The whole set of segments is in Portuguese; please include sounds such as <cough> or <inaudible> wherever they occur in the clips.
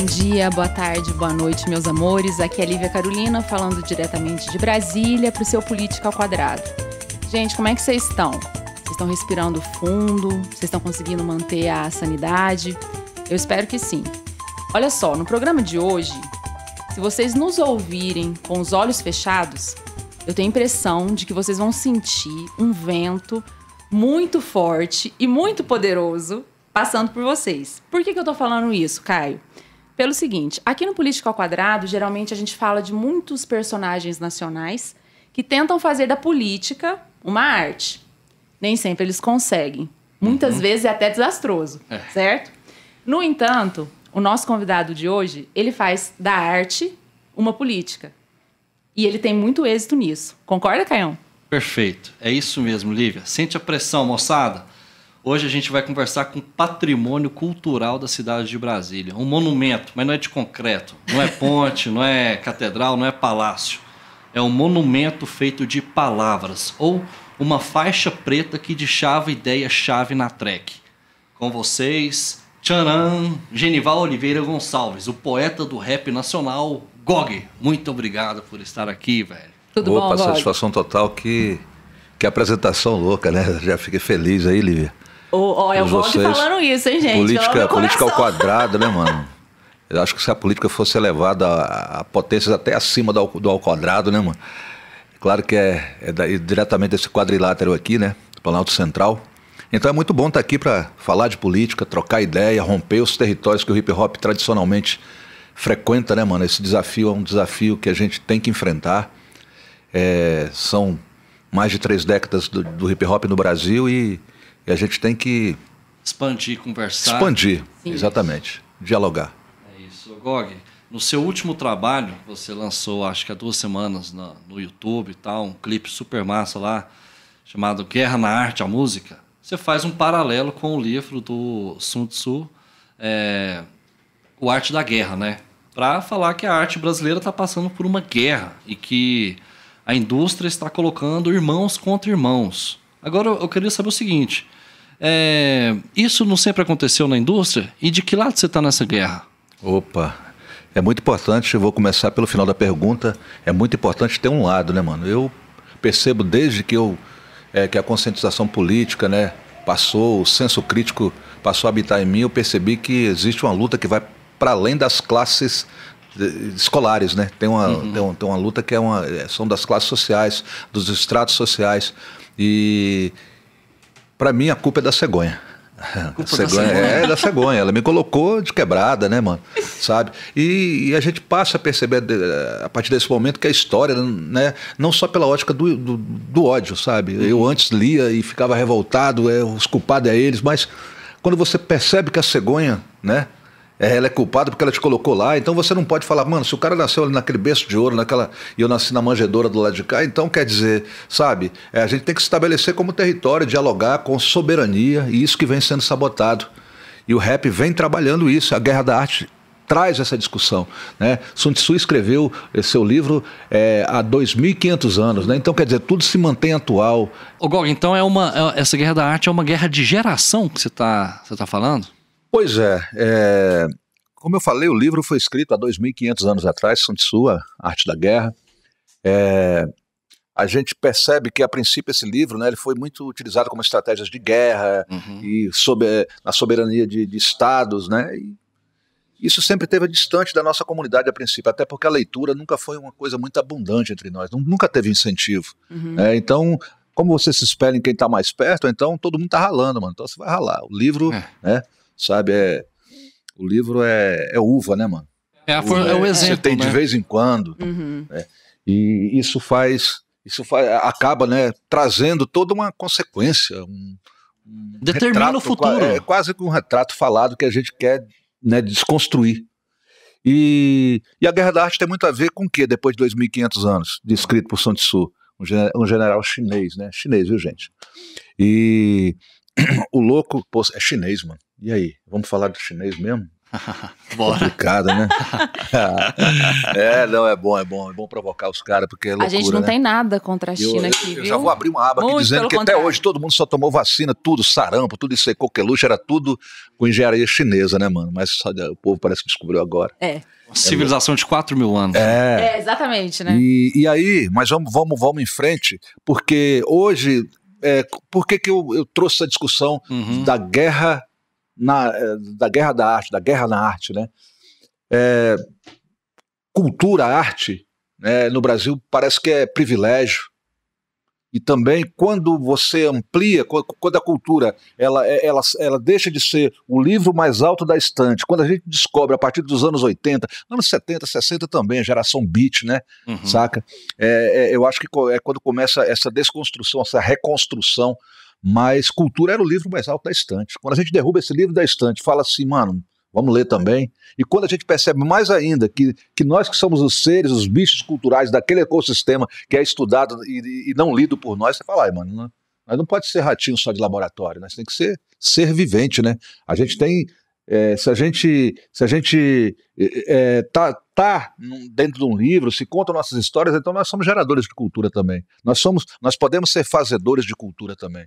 Bom dia, boa tarde, boa noite, meus amores. Aqui é Lívia Carolina falando diretamente de Brasília para o seu Política ao Quadrado. Gente, como é que vocês estão? Vocês estão respirando fundo? Vocês estão conseguindo manter a sanidade? Eu espero que sim. Olha só, no programa de hoje, se vocês nos ouvirem com os olhos fechados, eu tenho a impressão de que vocês vão sentir um vento muito forte e muito poderoso passando por vocês. Por que, que eu tô falando isso, Caio? pelo seguinte: aqui no Política ao Quadrado, geralmente a gente fala de muitos personagens nacionais que tentam fazer da política uma arte. Nem sempre eles conseguem. Muitas uhum. vezes é até desastroso, é. certo? No entanto, o nosso convidado de hoje, ele faz da arte uma política. E ele tem muito êxito nisso. Concorda, Caião? Perfeito. É isso mesmo, Lívia. Sente a pressão, moçada. Hoje a gente vai conversar com patrimônio cultural da cidade de Brasília. Um monumento, mas não é de concreto, não é ponte, não é catedral, não é palácio. É um monumento feito de palavras ou uma faixa preta que deixava ideia-chave na track. Com vocês, Tcharam, Genival Oliveira Gonçalves, o poeta do rap nacional, Gog. Muito obrigado por estar aqui, velho. Tudo Opa, bom, Gog? satisfação total que que apresentação louca, né? Já fiquei feliz aí, Lívia o o, eu vocês... falando isso, hein, gente? Política, política ao quadrado, né, mano? Eu acho que se a política fosse elevada a, a potências até acima do, do, ao quadrado, né, mano? Claro que é, é, diretamente desse quadrilátero aqui, né? Do Planalto Central. Então é muito bom estar tá aqui para falar de política, trocar ideia, romper os territórios que o hip hop tradicionalmente frequenta, né, mano? Esse desafio é um desafio que a gente tem que enfrentar. É, são mais de três décadas do, do hip hop no Brasil e e a gente tem que. Expandir, conversar. Expandir, Sim, exatamente. dialogar. É isso. Gog, no seu último trabalho, você lançou, acho que há duas semanas, no, no YouTube e tal, um clipe super massa lá, chamado Guerra na Arte, a Música. Você faz um paralelo com o livro do Sun Tzu, é, O Arte da Guerra, né? Para falar que a arte brasileira está passando por uma guerra e que a indústria está colocando irmãos contra irmãos. Agora eu queria saber o seguinte: é, isso não sempre aconteceu na indústria? E de que lado você está nessa guerra? Opa, é muito importante, eu vou começar pelo final da pergunta, é muito importante ter um lado, né, mano? Eu percebo desde que, eu, é, que a conscientização política, né, passou, o senso crítico passou a habitar em mim, eu percebi que existe uma luta que vai para além das classes eh, escolares, né? Tem uma, uhum. tem, tem, uma luta que é uma, é, são das classes sociais, dos estratos sociais. E para mim, a culpa é da cegonha. <laughs> Cegonha, é da cegonha. Ela me colocou de quebrada, né, mano? Sabe? E, e, a gente passa a perceber eh, a partir desse momento que a história, né, não só pela ótica do, do, do ódio, sabe? Uhum. Eu antes lia e ficava revoltado, é, os culpados é eles, mas quando você percebe que a cegonha, né, é, ela é culpada porque ela te colocou lá, então você não pode falar, mano, se o cara nasceu ali naquele berço de ouro, naquela, e eu nasci na manjedora do lado de cá, então quer dizer, sabe, é, a gente tem que se estabelecer como território, dialogar com soberania, e isso que vem sendo sabotado. E o rap vem trabalhando isso, a guerra da arte traz essa discussão. Né? Sun Tzu escreveu eh, seu livro é, há 2.500 anos, né? então quer dizer, tudo se mantém atual. Ô, Gol, então é uma, é, essa guerra da arte é uma guerra de geração que você está tá falando? Pois é, é, como eu falei, o livro foi escrito há 2.500 anos atrás, Sun Tzu, A Arte da Guerra. É, a gente percebe que, a princípio, esse livro né, ele foi muito utilizado como estratégias de guerra uhum. e sobre é, na soberania de, de estados, né? E isso sempre esteve distante da nossa comunidade a princípio, até porque a leitura nunca foi uma coisa muito abundante entre nós, nunca teve incentivo. Uhum. Né? Então, como você se espelha em quem está mais perto, então todo mundo está ralando, mano. Então você vai ralar. O livro, é. né? sabe? É, o livro é, é uva, né, mano? É, a for, é o é, exemplo. Você tem né? de vez em quando. Uhum. Né? E isso faz, isso faz, acaba, né, trazendo toda uma consequência, um, um determina retrato, o futuro. É, quase que um retrato falado que a gente quer, né, desconstruir. E, e, a Guerra da Arte tem muito a ver com o quê? Depois de 2.500 anos, descrito por Sun Tzu, um, gener, um general chinês, né? Chinês, viu, gente? E <clears throat> o louco, pô, é chinês, mano. E aí, vamos falar do chinês mesmo? <laughs> Bora. Complicado, né? <laughs> é, não, é bom, é bom, é bom provocar os caras, porque é loucura, A gente não né? tem nada contra a China eu, aqui, viu? eu já vou abrir uma aba Muito aqui dizendo que contrário. até hoje todo mundo só tomou vacina, tudo, sarampo, tudo isso aí, coqueluche, era tudo com engenharia chinesa, né, mano? Mas o povo parece que descobriu agora. É. Uma civilização de 4 mil anos. É. é exatamente, né? E, e, aí, mas vamos, vamos, vamos em frente, porque hoje, é, por que que eu, eu trouxe essa discussão uhum. da guerra na, eh, da guerra da arte, da guerra na arte, né? É, cultura, arte, né, no Brasil parece que é privilégio. E também quando você amplia, quando a cultura ela, eh, ela, ela deixa de ser o livro mais alto da estante, quando a gente descobre a partir dos anos 80, anos 70, 60 também, geração beat, né? Uhum. Saca? É, é, eu acho que é quando começa essa desconstrução, essa reconstrução mas cultura era o livro mais alto da estante. Quando a gente derruba esse livro da estante, fala assim, mano, vamos ler também. E quando a gente percebe mais ainda que, que nós que somos os seres, os bichos culturais daquele ecossistema que é estudado e, e não lido por nós, você fala, ai, mano, não, não pode ser ratinho só de laboratório, Nós né? tem que ser ser vivente, né? A gente tem é, se a gente se a gente é, tá, tá dentro de um livro, se conta nossas histórias, então nós somos geradores de cultura também. Nós somos, nós podemos ser fazedores de cultura também.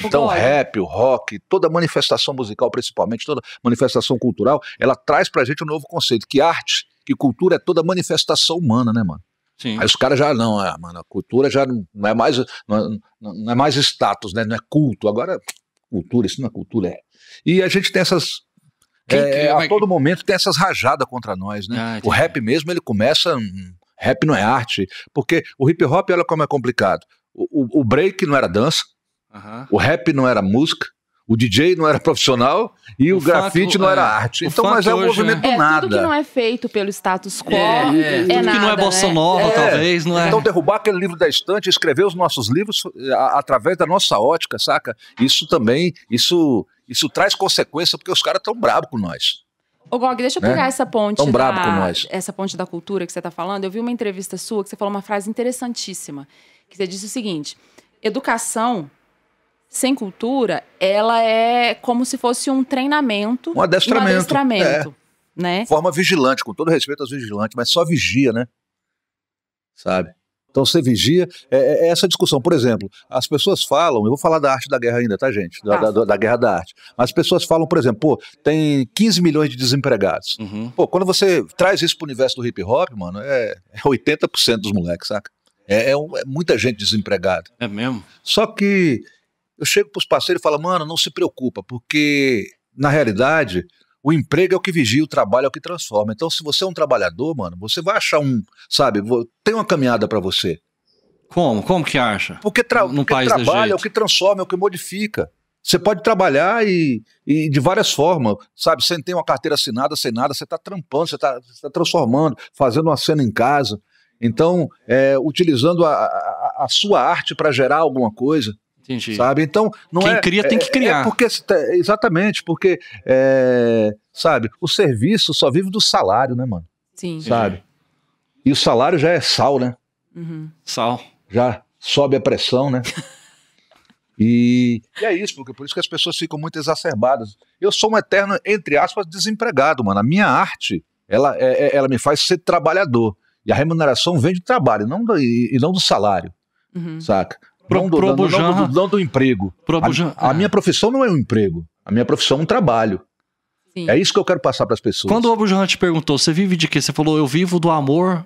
Então, o rap, o rock, toda manifestação musical, principalmente, toda manifestação cultural, ela traz pra gente um novo conceito, que arte, que cultura é toda manifestação humana, né, mano? Sim. Aí os caras já, não, é, mano, a cultura já não é mais, não é, não é mais status, né? Não é culto. Agora, cultura, isso não é cultura, é. E a gente tem essas é, a todo momento tem essas rajadas contra nós, né? Ah, o rap mesmo, ele começa. Hum, rap não é arte. Porque o hip hop, olha como é complicado. O, o, o break não era dança, Uhum. O rap não era música, o DJ não era profissional e o, o grafite não é, era arte. Então, mas é um é movimento do nada. É, tudo que não é feito pelo status quo é, é, é tudo nada, que não é né? bossa né? nova, é. talvez, não é? Então, derrubar aquele livro da estante, escrever os nossos livros eh, a, através da nossa ótica, saca? Isso também, isso, isso traz consequência porque os caras estão bravos com nós. Ô Gog, deixa eu né? pegar né? essa ponte. Tão brabo da, com nós. Essa ponte da cultura que você está falando. Eu vi uma entrevista sua que você falou uma frase interessantíssima. Que você disse o seguinte: educação sem cultura, ela é como se fosse um treinamento. Um adestramento. Um adestramento é. né? Forma vigilante, com todo respeito aos vigilantes, mas só vigia, né? Sabe? Então você vigia. É, é, é, essa discussão, por exemplo, as pessoas falam, eu vou falar da arte da guerra ainda, tá, gente? Da, tá. da, da guerra da arte. As pessoas falam, por exemplo, pô, tem 15 milhões de desempregados. Uhum. Pô, quando você traz isso pro universo do hip hop, mano, é, é 80% dos moleques, saca? É, é, é, muita gente desempregada. É mesmo? Só que eu chego para os parceiros e falo, mano, não se preocupa, porque na realidade o emprego é o que vigia, o trabalho é o que transforma. Então, se você é um trabalhador, mano, você vai achar um, sabe, tem uma caminhada para você. Como? Como que acha? Porque, tra no porque trabalho é o que transforma, é o que modifica. Você pode trabalhar e, e, de várias formas, sabe? Sem ter uma carteira assinada, sem nada, você está trampando, você está tá transformando, fazendo uma cena em casa. Então, é, utilizando a, a, a sua arte para gerar alguma coisa. Entendi. Sabe? Então, não Quem é, cria tem que é, é criar. É porque, tá, exatamente, porque, é, sabe, o serviço só vive do salário, né, mano? Sim. Sabe? E o salário já é sal, né? Uhum. Sal. Já sobe a pressão, né? <laughs> e, e, é isso, porque por isso que as pessoas ficam muito exacerbadas. Eu sou um eterno, entre aspas, desempregado, mano. A minha arte, ela, é, é ela me faz ser trabalhador. E a remuneração vem do trabalho não do, e, e não do salário. Uhum. Saca? Pro, não, do, pro não, não, do, emprego. a, a é. minha profissão não é um emprego. A minha profissão é um trabalho. Sim. É isso que eu quero passar para as pessoas. Quando o Abujan te perguntou, você vive de quê? Você falou, eu vivo do amor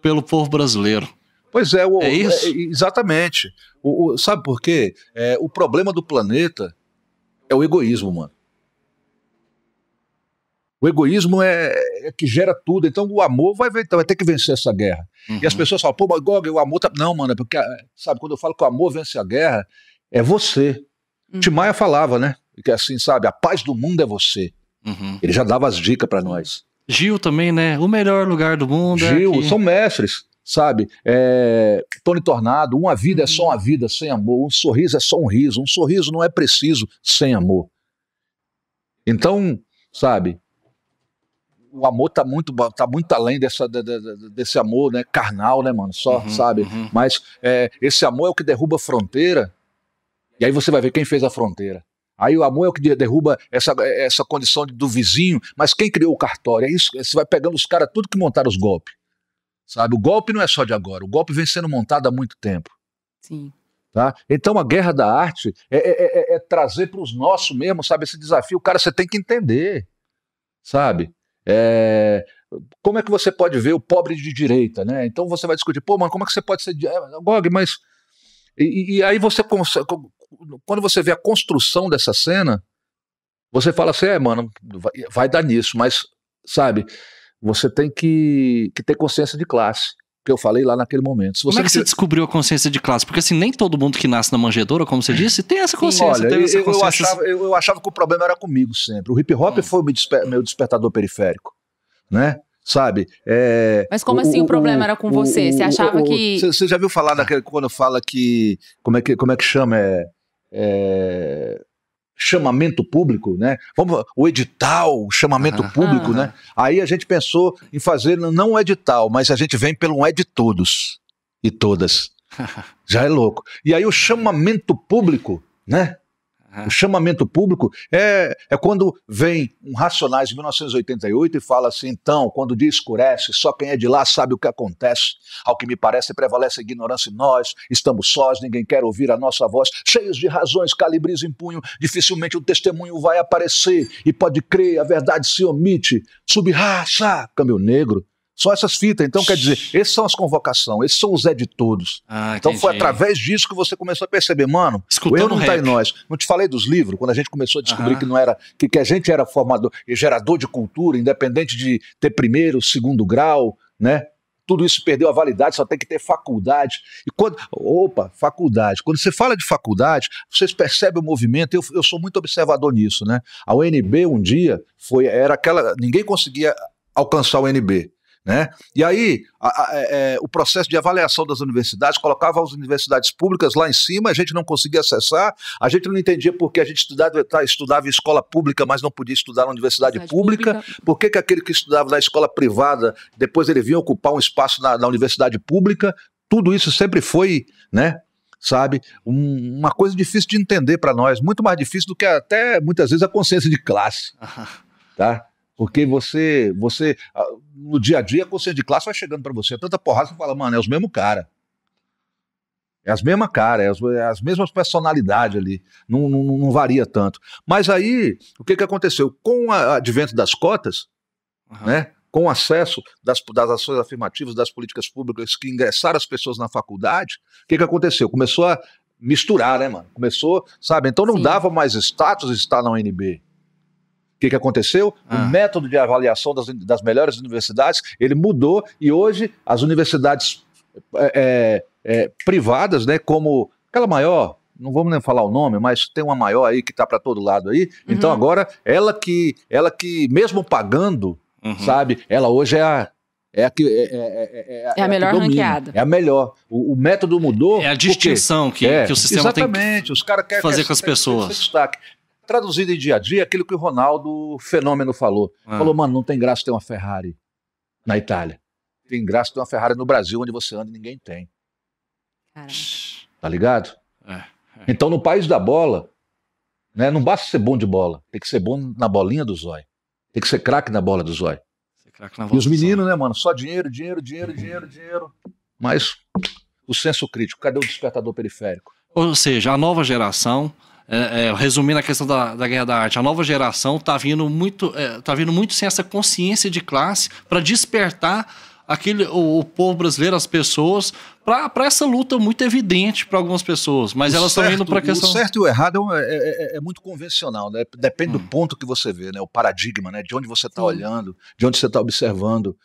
pelo povo brasileiro. Pois é, o, é, é isso? É, exatamente. O, o, sabe por quê? É, o problema do planeta é o egoísmo, mano. O egoísmo é, é, que gera tudo. Então o amor vai, vai ter que vencer essa guerra. Uhum. E as uhum. pessoas falam, pô, mas Gog, o amor tá. Não, mano, é porque, sabe, quando eu falo que o amor vence a guerra, é você. Uhum. Timaya falava, né? Que é assim, sabe, a paz do mundo é você. Uhum. Ele já dava as dicas para nós. Gil também, né? O melhor lugar do mundo. É Gil, é são mestres, sabe? É, Tony Tornado, uma vida uhum. é só uhum. uma vida sem amor, um sorriso é só um riso, um sorriso não é preciso sem amor. Então, sabe, o amor tá muito, tá muito além dessa, de, de, desse amor né, carnal, né, mano? Só, uhum, sabe? Uhum. Mas é, esse amor é o que derruba a fronteira. E aí você vai ver quem fez a fronteira. Aí o amor é o que derruba essa, essa condição do vizinho, mas quem criou o cartório? É isso, é, você vai pegando os caras, tudo que montaram os golpes. Sabe? O golpe não é só de agora, o golpe vem sendo montado há muito tempo. Sim. Tá? Então a guerra da arte é, é, é, é trazer para os nossos mesmo, sabe, esse desafio. Cara, você tem que entender, sabe? É, como é que você pode ver o pobre de direita, né? Então você vai discutir, pô, mano, como é que você pode ser de... É, Gog, mas e, e, aí você consegue, quando você vê a construção dessa cena, você fala assim, é, mano, vai, vai dar nisso, mas sabe, você tem que, que ter consciência de classe que eu falei lá naquele momento. como é que você descobriu a consciência de classe? Porque assim, nem todo mundo que nasce na manjedoura, como você disse, tem essa consciência. Sim, olha, eu, consciência... Eu, achava, eu, eu, achava, que o problema era comigo sempre. O hip hop hum. foi meu, desper, meu despertador periférico, né? Sabe? É, Mas como o, assim o, o problema era com você? Você achava que. Você já viu falar daquele quando fala que. Como é que, como é que chama? É, é chamamento público, né? Vamos, o edital, o chamamento ah, público, ah, né? Aí a gente pensou em fazer não um edital, mas a gente vem pelo um é de todos e todas. <laughs> Já é louco. E aí o chamamento público, né? O chamamento público é, é quando vem um Racionais de 1988 e fala assim: então, quando o dia escurece, só quem é de lá sabe o que acontece. Ao que me parece, prevalece a ignorância e nós, estamos sós, ninguém quer ouvir a nossa voz, cheios de razões, calibres em punho, dificilmente o um testemunho vai aparecer e pode crer, a verdade se omite. Subraça, câmbio negro, só essas fitas. Então, quer dizer, esses são as convocações, esses são os é de todos. Ah, então foi através disso que você começou a perceber, mano, o eu não está em nós. Não te falei dos livros, quando a gente começou a descobrir uh -huh. que não era, que, que a gente era formador e gerador de cultura, independente de ter primeiro, segundo grau, né? tudo isso perdeu a validade, só tem que ter faculdade. E quando, opa, faculdade. Quando você fala de faculdade, vocês percebem o movimento. Eu, eu sou muito observador nisso, né? A UNB um dia foi era aquela ninguém conseguia alcançar o UNB. Né? E aí, a, a, a, é, é, o processo de avaliação das universidades colocava as universidades públicas lá em cima, a gente não conseguia acessar, a gente não entendia por que a gente estudava, tá, estudava em escola pública, mas não podia estudar na universidade, universidade pública, pública. por que, que aquele que estudava na escola privada, depois ele vinha ocupar um espaço na, na universidade pública, tudo isso sempre foi, né? Sabe, um, uma coisa difícil de entender para nós, muito mais difícil do que até muitas vezes a consciência de classe. <laughs> Tá? Porque você, você ah, no dia a dia, a consciência de classe vai chegando para você. É tanta porrada que você fala, mano, é os mesmos cara. É as mesmas cara, é as, é as mesmas personalidades ali. Não, não, não, varia tanto. Mas aí, o que, que aconteceu? Com o advento das cotas, uhum. né? com o acesso das, das ações afirmativas, das políticas públicas que ingressaram as pessoas na faculdade, o que, que aconteceu? Começou a misturar, né, mano? Começou, sabe? Então não Sim. dava mais status estar na UNB. O que, que aconteceu? Ah. O método de avaliação das, das melhores universidades, ele mudou e hoje as universidades é, é, privadas, né, como aquela maior, não vamos nem falar o nome, mas tem uma maior aí que está para todo lado aí. Uhum. Então agora ela que ela que mesmo pagando, uhum. sabe, ela hoje é a é a, que, é, é, é, a, a melhor ranqueada. É a melhor. O, o método mudou. É a distinção que, que o sistema exatamente, tem que os cara quer, fazer quer, com as pessoas. Quer, traduzido em dia a dia aquilo que o Ronaldo Fenômeno falou. Ah. Falou, mano, não tem graça ter uma Ferrari na Itália. Tem graça ter uma Ferrari no Brasil, onde você anda e ninguém tem. Tá ligado? É, é. Então, no país da bola, né, não basta ser bom de bola, tem que ser bom na bolinha do zóio. Tem que ser craque na bola do zóio. E os meninos, né, mano? Só dinheiro, dinheiro, dinheiro, dinheiro, dinheiro. Mas o senso crítico, cadê o despertador periférico? Ou seja, a nova geração é, é, resumindo a questão da, da guerra da arte, a nova geração está vindo muito, é, tá vindo muito sem essa consciência de classe para despertar aquele o, o, povo brasileiro, as pessoas, para essa luta muito evidente para algumas pessoas. Mas o elas estão indo para a questão. O certo e o errado é, é, é, é muito convencional, né? Depende hum. do ponto que você vê, né? O paradigma, né? De onde você está olhando, de onde você está observando.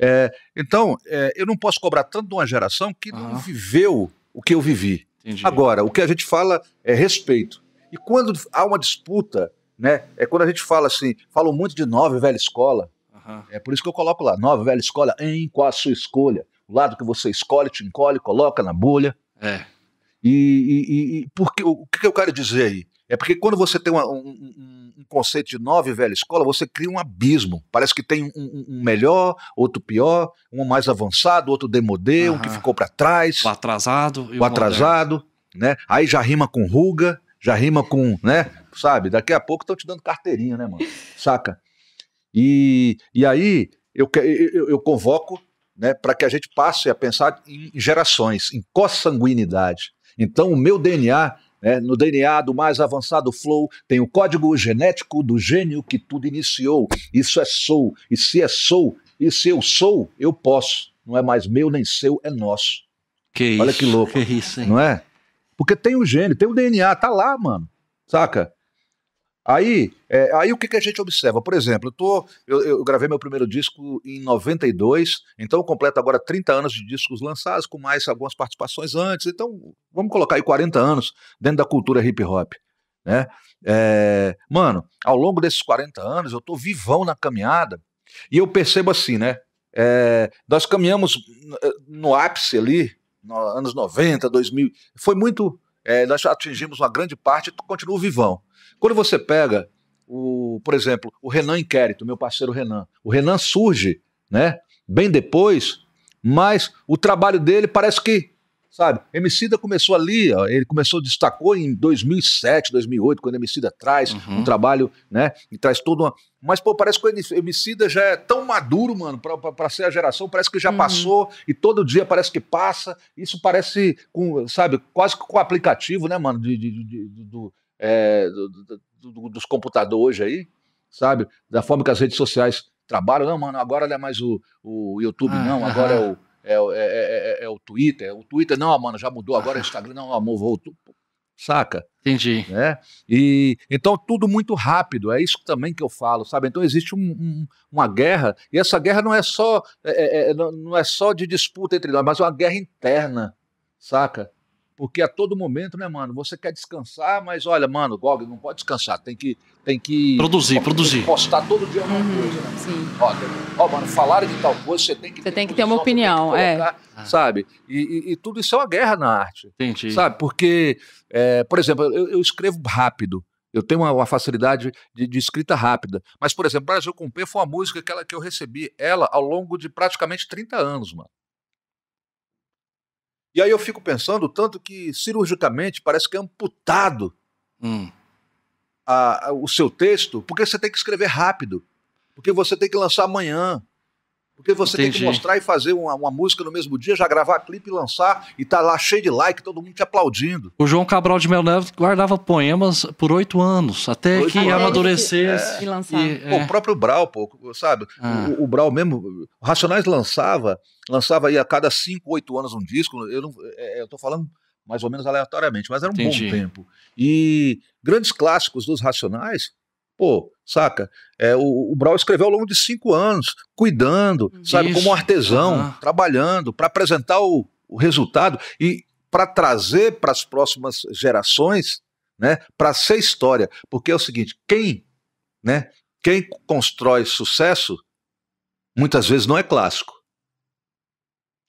É, então, é, eu não posso cobrar tanto de uma geração que ah. não viveu o que eu vivi. Entendi. Agora, o que a gente fala é respeito. E quando há uma disputa, né? É quando a gente fala assim, falam muito de nova velha escola. Uhum. É por isso que eu coloco lá, nova velha escola, em qual a sua escolha. O lado que você escolhe, te encolhe, coloca na bolha. É. E, e, e porque, o que eu quero dizer aí? É porque quando você tem uma, um, um, conceito de nova e velha escola, você cria um abismo. Parece que tem um, um melhor, outro pior, um mais avançado, outro demodê, uhum. um que ficou para trás. O atrasado. o, atrasado, moderno. né? Aí já rima com ruga já rima com, né? Sabe? Daqui a pouco estão te dando carteirinha, né, mano? Saca? E, e aí eu, eu, eu convoco né, para que a gente passe a pensar em gerações, em consanguinidade. Então, o meu DNA né, no DNA do mais avançado flow tem o código genético do gênio que tudo iniciou. Isso é sou. E se é sou, e se eu sou, eu posso. Não é mais meu nem seu, é nosso. Que Olha isso, que louco. Que isso, hein? Não é? Porque tem o gene, tem o DNA, tá lá, mano. Saca? Aí, é, aí o que, que, a gente observa? Por exemplo, eu, tô, eu, eu, gravei meu primeiro disco em 92, então eu completo agora 30 anos de discos lançados, com mais algumas participações antes. Então, vamos colocar aí 40 anos dentro da cultura hip hop. Né? É, mano, ao longo desses 40 anos, eu tô vivão na caminhada e eu percebo assim, né? É, nós caminhamos eh, no ápice ali no, anos 90, 2000, foi muito. É, nós atingimos uma grande parte e continua vivão. Quando você pega, o, por exemplo, o Renan Inquérito, meu parceiro Renan, o Renan surge né, bem depois, mas o trabalho dele parece que sabe? Emicida começou ali, ó, ele começou, destacou em 2007, 2008, quando Emicida traz uhum. um trabalho, né? E traz toda uma... Mas, pô, parece que o Emicida já é tão maduro, mano, pra, pra, pra ser a geração, parece que já uhum. passou e todo dia parece que passa. Isso parece, com, sabe, quase que com o aplicativo, né, mano, de, de, de, de do, é, do, do, dos computadores hoje aí, sabe? Da forma que as redes sociais trabalham. Não, mano, agora não é mais o, o YouTube, ah, não, agora é o é, é, é, é, é o Twitter. O Twitter, não, mano, já mudou, agora é Instagram, não, amor, voltou. Saca? Entendi. Né? E, então, tudo muito rápido, é isso também que eu falo, sabe? Então, existe um, um, uma guerra, e essa guerra não é só é, é, é não é só de disputa entre nós, mas é uma guerra interna, saca? Porque a todo momento, né, mano, você quer descansar, mas olha, mano, Gog, não pode descansar, tem que. Tem que produzir, tem que produzir. Postar todo dia uma uhum, coisa, né? Sim. Ó, tem, ó, mano, falaram de tal coisa, você tem que. Você tem que ter uma opinião, é. colocar, é. Sabe? E, e, e, tudo isso é uma guerra na arte. Entendi. Sabe? Porque, é, por exemplo, eu, eu escrevo rápido. Eu tenho uma, uma facilidade de, de, escrita rápida. Mas, por exemplo, Brasil com P foi uma música que, ela, que eu recebi ela ao longo de praticamente 30 anos, mano. E aí eu fico pensando tanto que cirurgicamente parece que é amputado hum. a, a, o seu texto, porque você tem que escrever rápido, porque você tem que lançar amanhã, porque você Entendi. tem que mostrar e fazer uma, uma, música no mesmo dia, já gravar clipe e lançar, e tá lá cheio de like, todo mundo te aplaudindo. O João Cabral de Melo Neves guardava poemas por oito anos, até oito que anos. amadurecesse. É, e, E, é. pô, o próprio Brau, pô, sabe? Ah. O, o Brau mesmo, o Racionais lançava, lançava aí a cada cinco, oito anos um disco. Eu, não, é, é, eu tô falando mais ou menos aleatoriamente, mas era um Entendi. bom tempo. E grandes clássicos dos Racionais Pô, saca? É, o, o Brau escreveu ao longo de cinco anos, cuidando, sabe, como artesão, trabalhando para apresentar o, o resultado e para trazer para as próximas gerações, né, para ser história. Porque é o seguinte, quem, né, quem constrói sucesso muitas vezes não é clássico.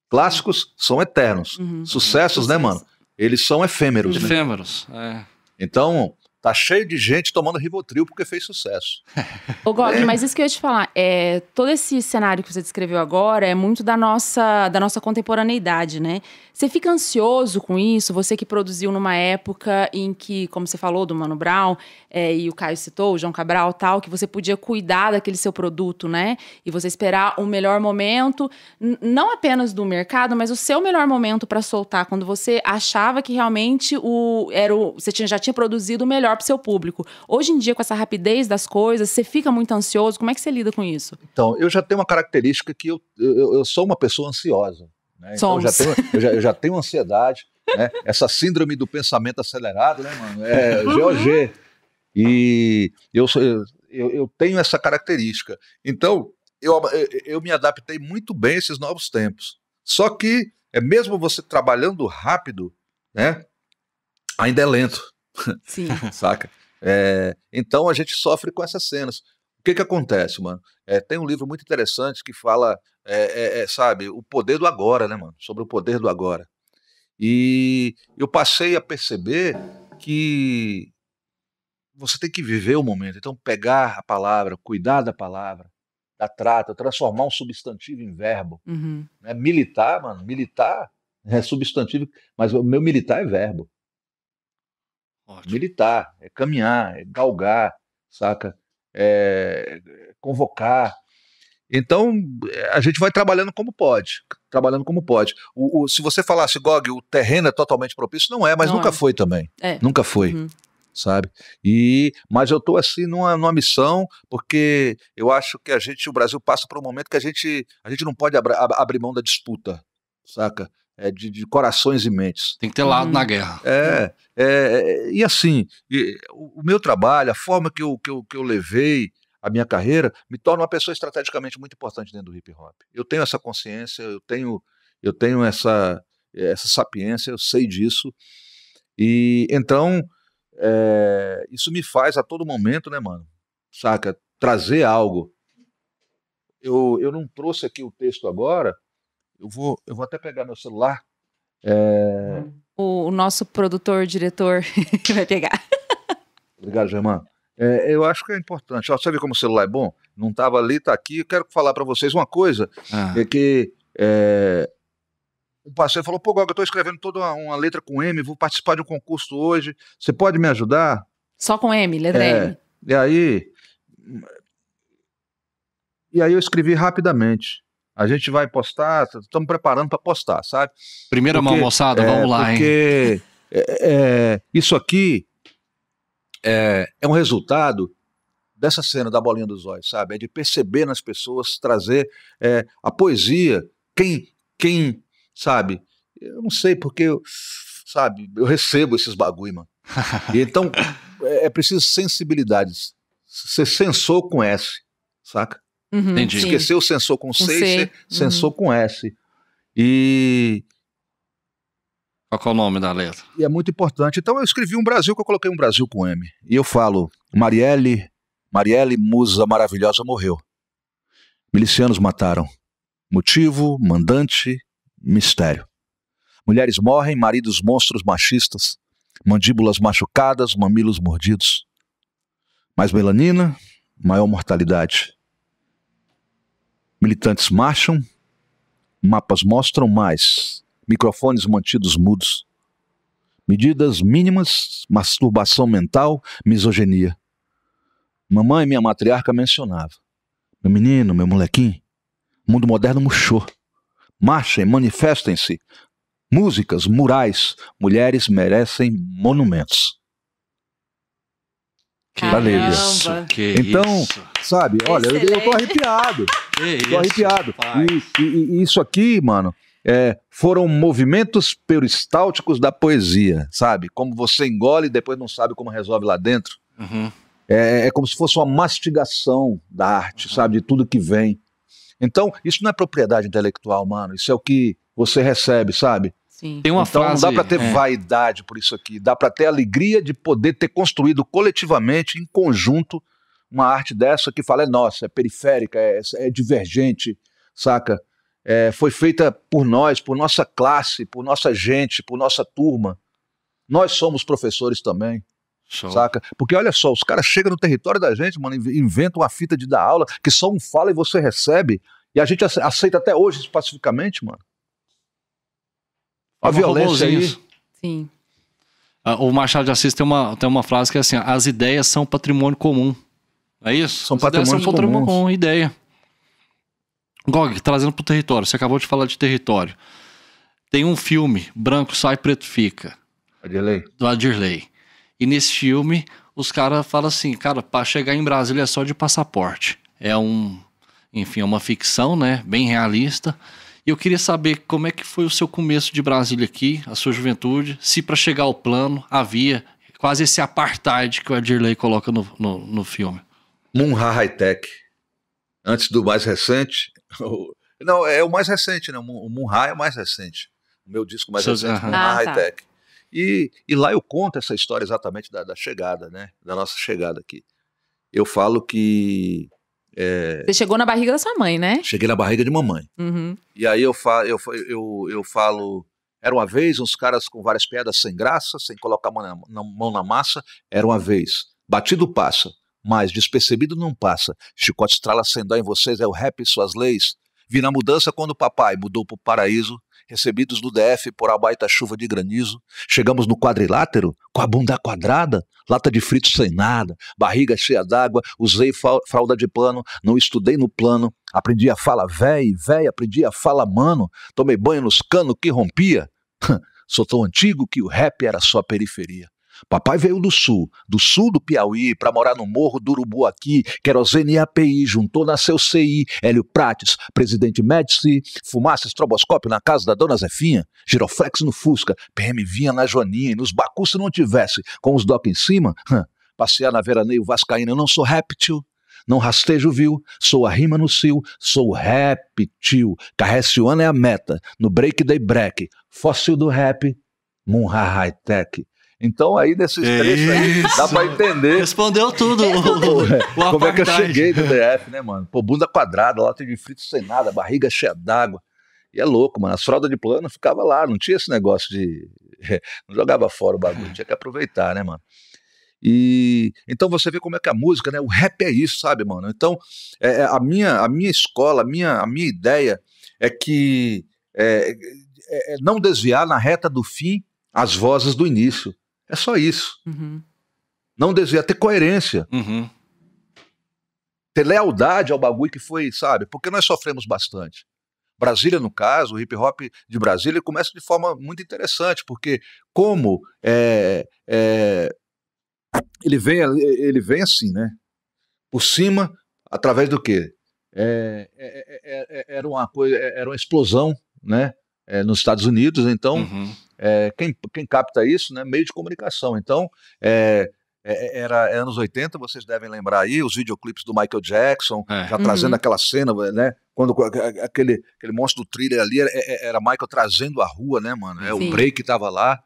Clássicos são eternos. Uhum. uhum. Sucessos, uhum. né, mano? Eles são efêmeros. Né? Efêmeros, né? é. Então, Tá cheio de gente tomando Rivotril porque fez sucesso. <laughs> Ô, Gog, é. mas isso que eu ia te falar, é, todo esse cenário que você descreveu agora é muito da nossa, da nossa contemporaneidade, né? Você fica ansioso com isso? Você que produziu numa época em que, como você falou, do Mano Brown, é, e o Caio citou, o João Cabral tal, que você podia cuidar daquele seu produto, né? E você esperar o melhor momento, não apenas do mercado, mas o seu melhor momento para soltar, quando você achava que realmente o, era o, você tinha, já tinha produzido o melhor melhor para o seu público. Hoje em dia, com essa rapidez das coisas, você fica muito ansioso. Como é que você lida com isso? Então, eu já tenho uma característica que eu, eu, eu sou uma pessoa ansiosa. Né? Então, eu já, tenho, eu, já, eu já tenho ansiedade. Né? Essa síndrome do pensamento acelerado, né, mano? É GOG. <laughs> Uhum. E eu, eu, eu tenho essa característica. Então, eu, eu me adaptei muito bem a esses novos tempos. Só que, é mesmo você trabalhando rápido, né? Ainda é lento. Sim. <laughs> Saca? É, então a gente sofre com essas cenas. O que que acontece, mano? É, tem um livro muito interessante que fala, é, é, é, sabe, o poder do agora, né, mano? Sobre o poder do agora. E eu passei a perceber que você tem que viver o momento. Então, pegar a palavra, cuidar da palavra, da trata, transformar um substantivo em verbo. Uhum. Né, militar, mano, militar é substantivo, mas o meu militar é verbo. Ótimo. militar, é caminhar, é galgar, saca? É convocar. Então, eh, a gente vai trabalhando como pode. Trabalhando como pode. O, o, se você falasse, Gog, o terreno é totalmente propício, não é, mas não nunca é. foi também. É. Nunca foi. Uhum. Sabe? E, mas eu estou assim numa, numa missão, porque eu acho que a gente, o Brasil passa por um momento que a gente, a gente não pode abra, ab, abrir mão da disputa, saca? é, de, de, corações e mentes. Tem que ter lado hum. na guerra. É, é, é e assim, e, o, o meu trabalho, a forma que eu, que eu, que eu levei a minha carreira, me torna uma pessoa estrategicamente muito importante dentro do hip hop. Eu tenho essa consciência, eu tenho, eu tenho essa, essa sapiência, eu sei disso. E então, é, isso me faz a todo momento, né, mano? Saca? Trazer algo. Eu, eu não trouxe aqui o texto agora, eu vou, eu vou até pegar meu celular. É... O, o, nosso produtor, diretor, <laughs> vai pegar. Obrigado, Germán. É, eu acho que é importante. Ó, você vê como o celular é bom? Não estava ali, está aqui. Eu quero falar para vocês uma coisa: ah. é que é, um parceiro falou, pô, Goga, eu estou escrevendo toda uma, uma, letra com M, vou participar de um concurso hoje. Você pode me ajudar? Só com M, letra é, M. E aí. E aí eu escrevi rapidamente. A gente vai postar, estamos preparando para postar, sabe? Primeira porque, mão, moçada, é, vamos lá, porque, hein? Porque é, é, isso aqui é, é um resultado dessa cena da bolinha dos olhos, sabe? É de perceber nas pessoas, trazer é, a poesia. Quem, quem, sabe? Eu não sei porque, eu, sabe? Eu recebo esses bagulho, mano. <laughs> E então é, é preciso sensibilidades. Você sensou com S, saca? Uhum, Entendi. Esqueceu sensor com, com C, C uhum. sensor com S. E. Qual é o nome da letra? E é muito importante. Então eu escrevi um Brasil que eu coloquei um Brasil com M. E eu falo, Marielle, Marielle Musa Maravilhosa morreu. Milicianos mataram. Motivo, mandante, mistério. Mulheres morrem, maridos monstros machistas, mandíbulas machucadas, mamilos mordidos. Mais melanina, maior mortalidade. Militantes marcham, mapas mostram mais, microfones mantidos mudos. Medidas mínimas, masturbação mental, misoginia. Mamãe, minha matriarca, mencionava. Meu menino, meu molequinho, o mundo moderno murchou. Marchem, manifestem-se. Músicas, murais, mulheres merecem monumentos. Que isso, que Então, isso. sabe, olha, eu, eu, tô arrepiado. <laughs> Que tô arrepiado. Isso, e, e, e, isso aqui, mano, é, foram movimentos peristálticos da poesia, sabe? Como você engole e depois não sabe como resolve lá dentro. Uhum. É, é, é, como se fosse uma mastigação da arte, uhum. sabe? De tudo que vem. Então, isso não é propriedade intelectual, mano. Isso é o que você recebe, sabe? Sim. Tem uma então frase, não dá para ter é. vaidade por isso aqui, dá para ter alegria de poder ter construído coletivamente, em conjunto, uma arte dessa que fala é nossa, é periférica, é, é divergente, saca? É, foi feita por nós, por nossa classe, por nossa gente, por nossa turma. Nós somos professores também. Show. Saca? Porque olha só, os caras chegam no território da gente, mano, inventam uma fita de dar aula que só um fala e você recebe. E a gente aceita até hoje pacificamente, mano. A violência é isso. Sim. Ah, o Machado de Assis tem uma, tem uma frase que é assim: as ideias são patrimônio comum. É isso? São patrimônio são patrimônio comum, ideia. Gog, trazendo para o território. Você acabou de falar de território. Tem um filme, Branco Sai, Preto Fica. Adirley. Do Adirley. E nesse filme, os caras falam assim: cara, para chegar em Brasília é só de passaporte. É um. Enfim, é uma ficção, né? Bem realista eu queria saber como é que foi o seu começo de Brasília aqui, a sua juventude, se para chegar ao plano havia quase esse apartheid que o Adirley coloca no, no, no filme. Munha High Tech. Antes do mais recente. <laughs> Não, é o mais recente, né? O Munha é o mais recente. O meu disco mais Seus, recente, uh -huh. Munha ah, High tá. Tech. E, e, lá eu conto essa história exatamente da, da chegada, né? Da nossa chegada aqui. Eu falo que é... Você chegou na barriga da sua mãe, né? Cheguei na barriga de mamãe. Uhum. E aí eu falo, eu, eu, eu falo, era uma vez, uns caras com várias piadas sem graça, sem colocar a mão na, na, mão na massa, era uma vez. Batido passa, mas despercebido não passa. Chicote estrala sem dó em vocês, é o rap e suas leis. Vi na mudança quando o papai mudou pro paraíso, recebidos no DF por a baita chuva de granizo. Chegamos no quadrilátero com a bunda quadrada, lata de frito sem nada, barriga cheia d'água, usei fralda de pano, não estudei no plano, aprendi a fala véi, véi, aprendi a fala mano, tomei banho nos canos que rompia. <laughs> Sou tão antigo que o rap era só periferia. Papai veio do sul, do sul do Piauí, para morar no Morro do aqui, querosene e API, juntou, nasceu CI, Hélio Prates, presidente Médici, fumaça estroboscópio na casa da dona Zefinha, giroflex no Fusca, PM vinha na Joaninha, e nos Bacu se não tivesse, com os doc em cima, passear na veraneio vascaína, eu não sou réptil, não rastejo viu. sou a rima no cio, sou reptil, ano é a meta, no break day break, fóssil do rap, munha high tech. Então, aí nesse é aí, dá para entender. Respondeu tudo. o, o Como é que eu cheguei do DF, né, mano? Pô, bunda quadrada, lá de frito sem nada, barriga cheia d'água. E é louco, mano. As fraldas de plano ficava lá, não tinha esse negócio de. <laughs> Não jogava fora o bagulho, tinha que aproveitar, né, mano? E então você vê como é que a música, né? O rap é isso, sabe, mano? Então é, é a minha a minha escola, a minha a minha ideia é que é, é, é não desviar na reta do fim as vozes do início. É só isso. Uhum. Não deseja é ter coerência. Uhum. Ter lealdade ao bagulho que foi, sabe? Porque nós sofremos bastante. Brasília, no caso, o hip hop de Brasília começa de forma muito interessante, porque como é, é, ele, vem, ele vem assim, né? Por cima, através do quê? É, é, é era uma coisa, era uma explosão, né? nos Estados Unidos, então uhum é, quem, quem capta isso, né? Meio de comunicação. Então, é, é, é era é anos 80, vocês devem lembrar aí, os videoclipes do Michael Jackson, é. já uhum. trazendo aquela cena, né? Quando aquele, aquele monstro do thriller ali era, era Michael trazendo a rua, né, mano? É, o break tava lá.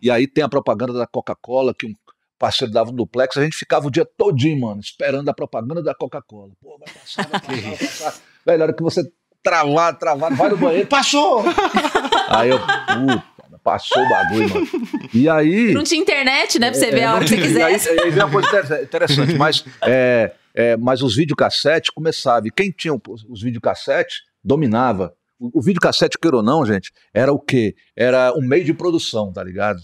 E aí tem a propaganda da Coca-Cola, que um parceiro dava um duplex, a gente ficava o dia todinho, mano, esperando a propaganda da Coca-Cola. Pô, vai passar, vai <laughs> passar, Velho, era que você travar, travar, vai no banheiro, passou! Aí eu, puta passou o bagulho, mano. E aí. <laughs> Não tinha internet, né? Pra você é, ver a hora que você quiser. Aí, aí veio uma coisa interessante, mas, é, é, mas os videocassetes começavam. E quem tinha os videocassetes dominava. O, o videocassete, queira ou não, gente, era o quê? Era um meio de produção, tá ligado?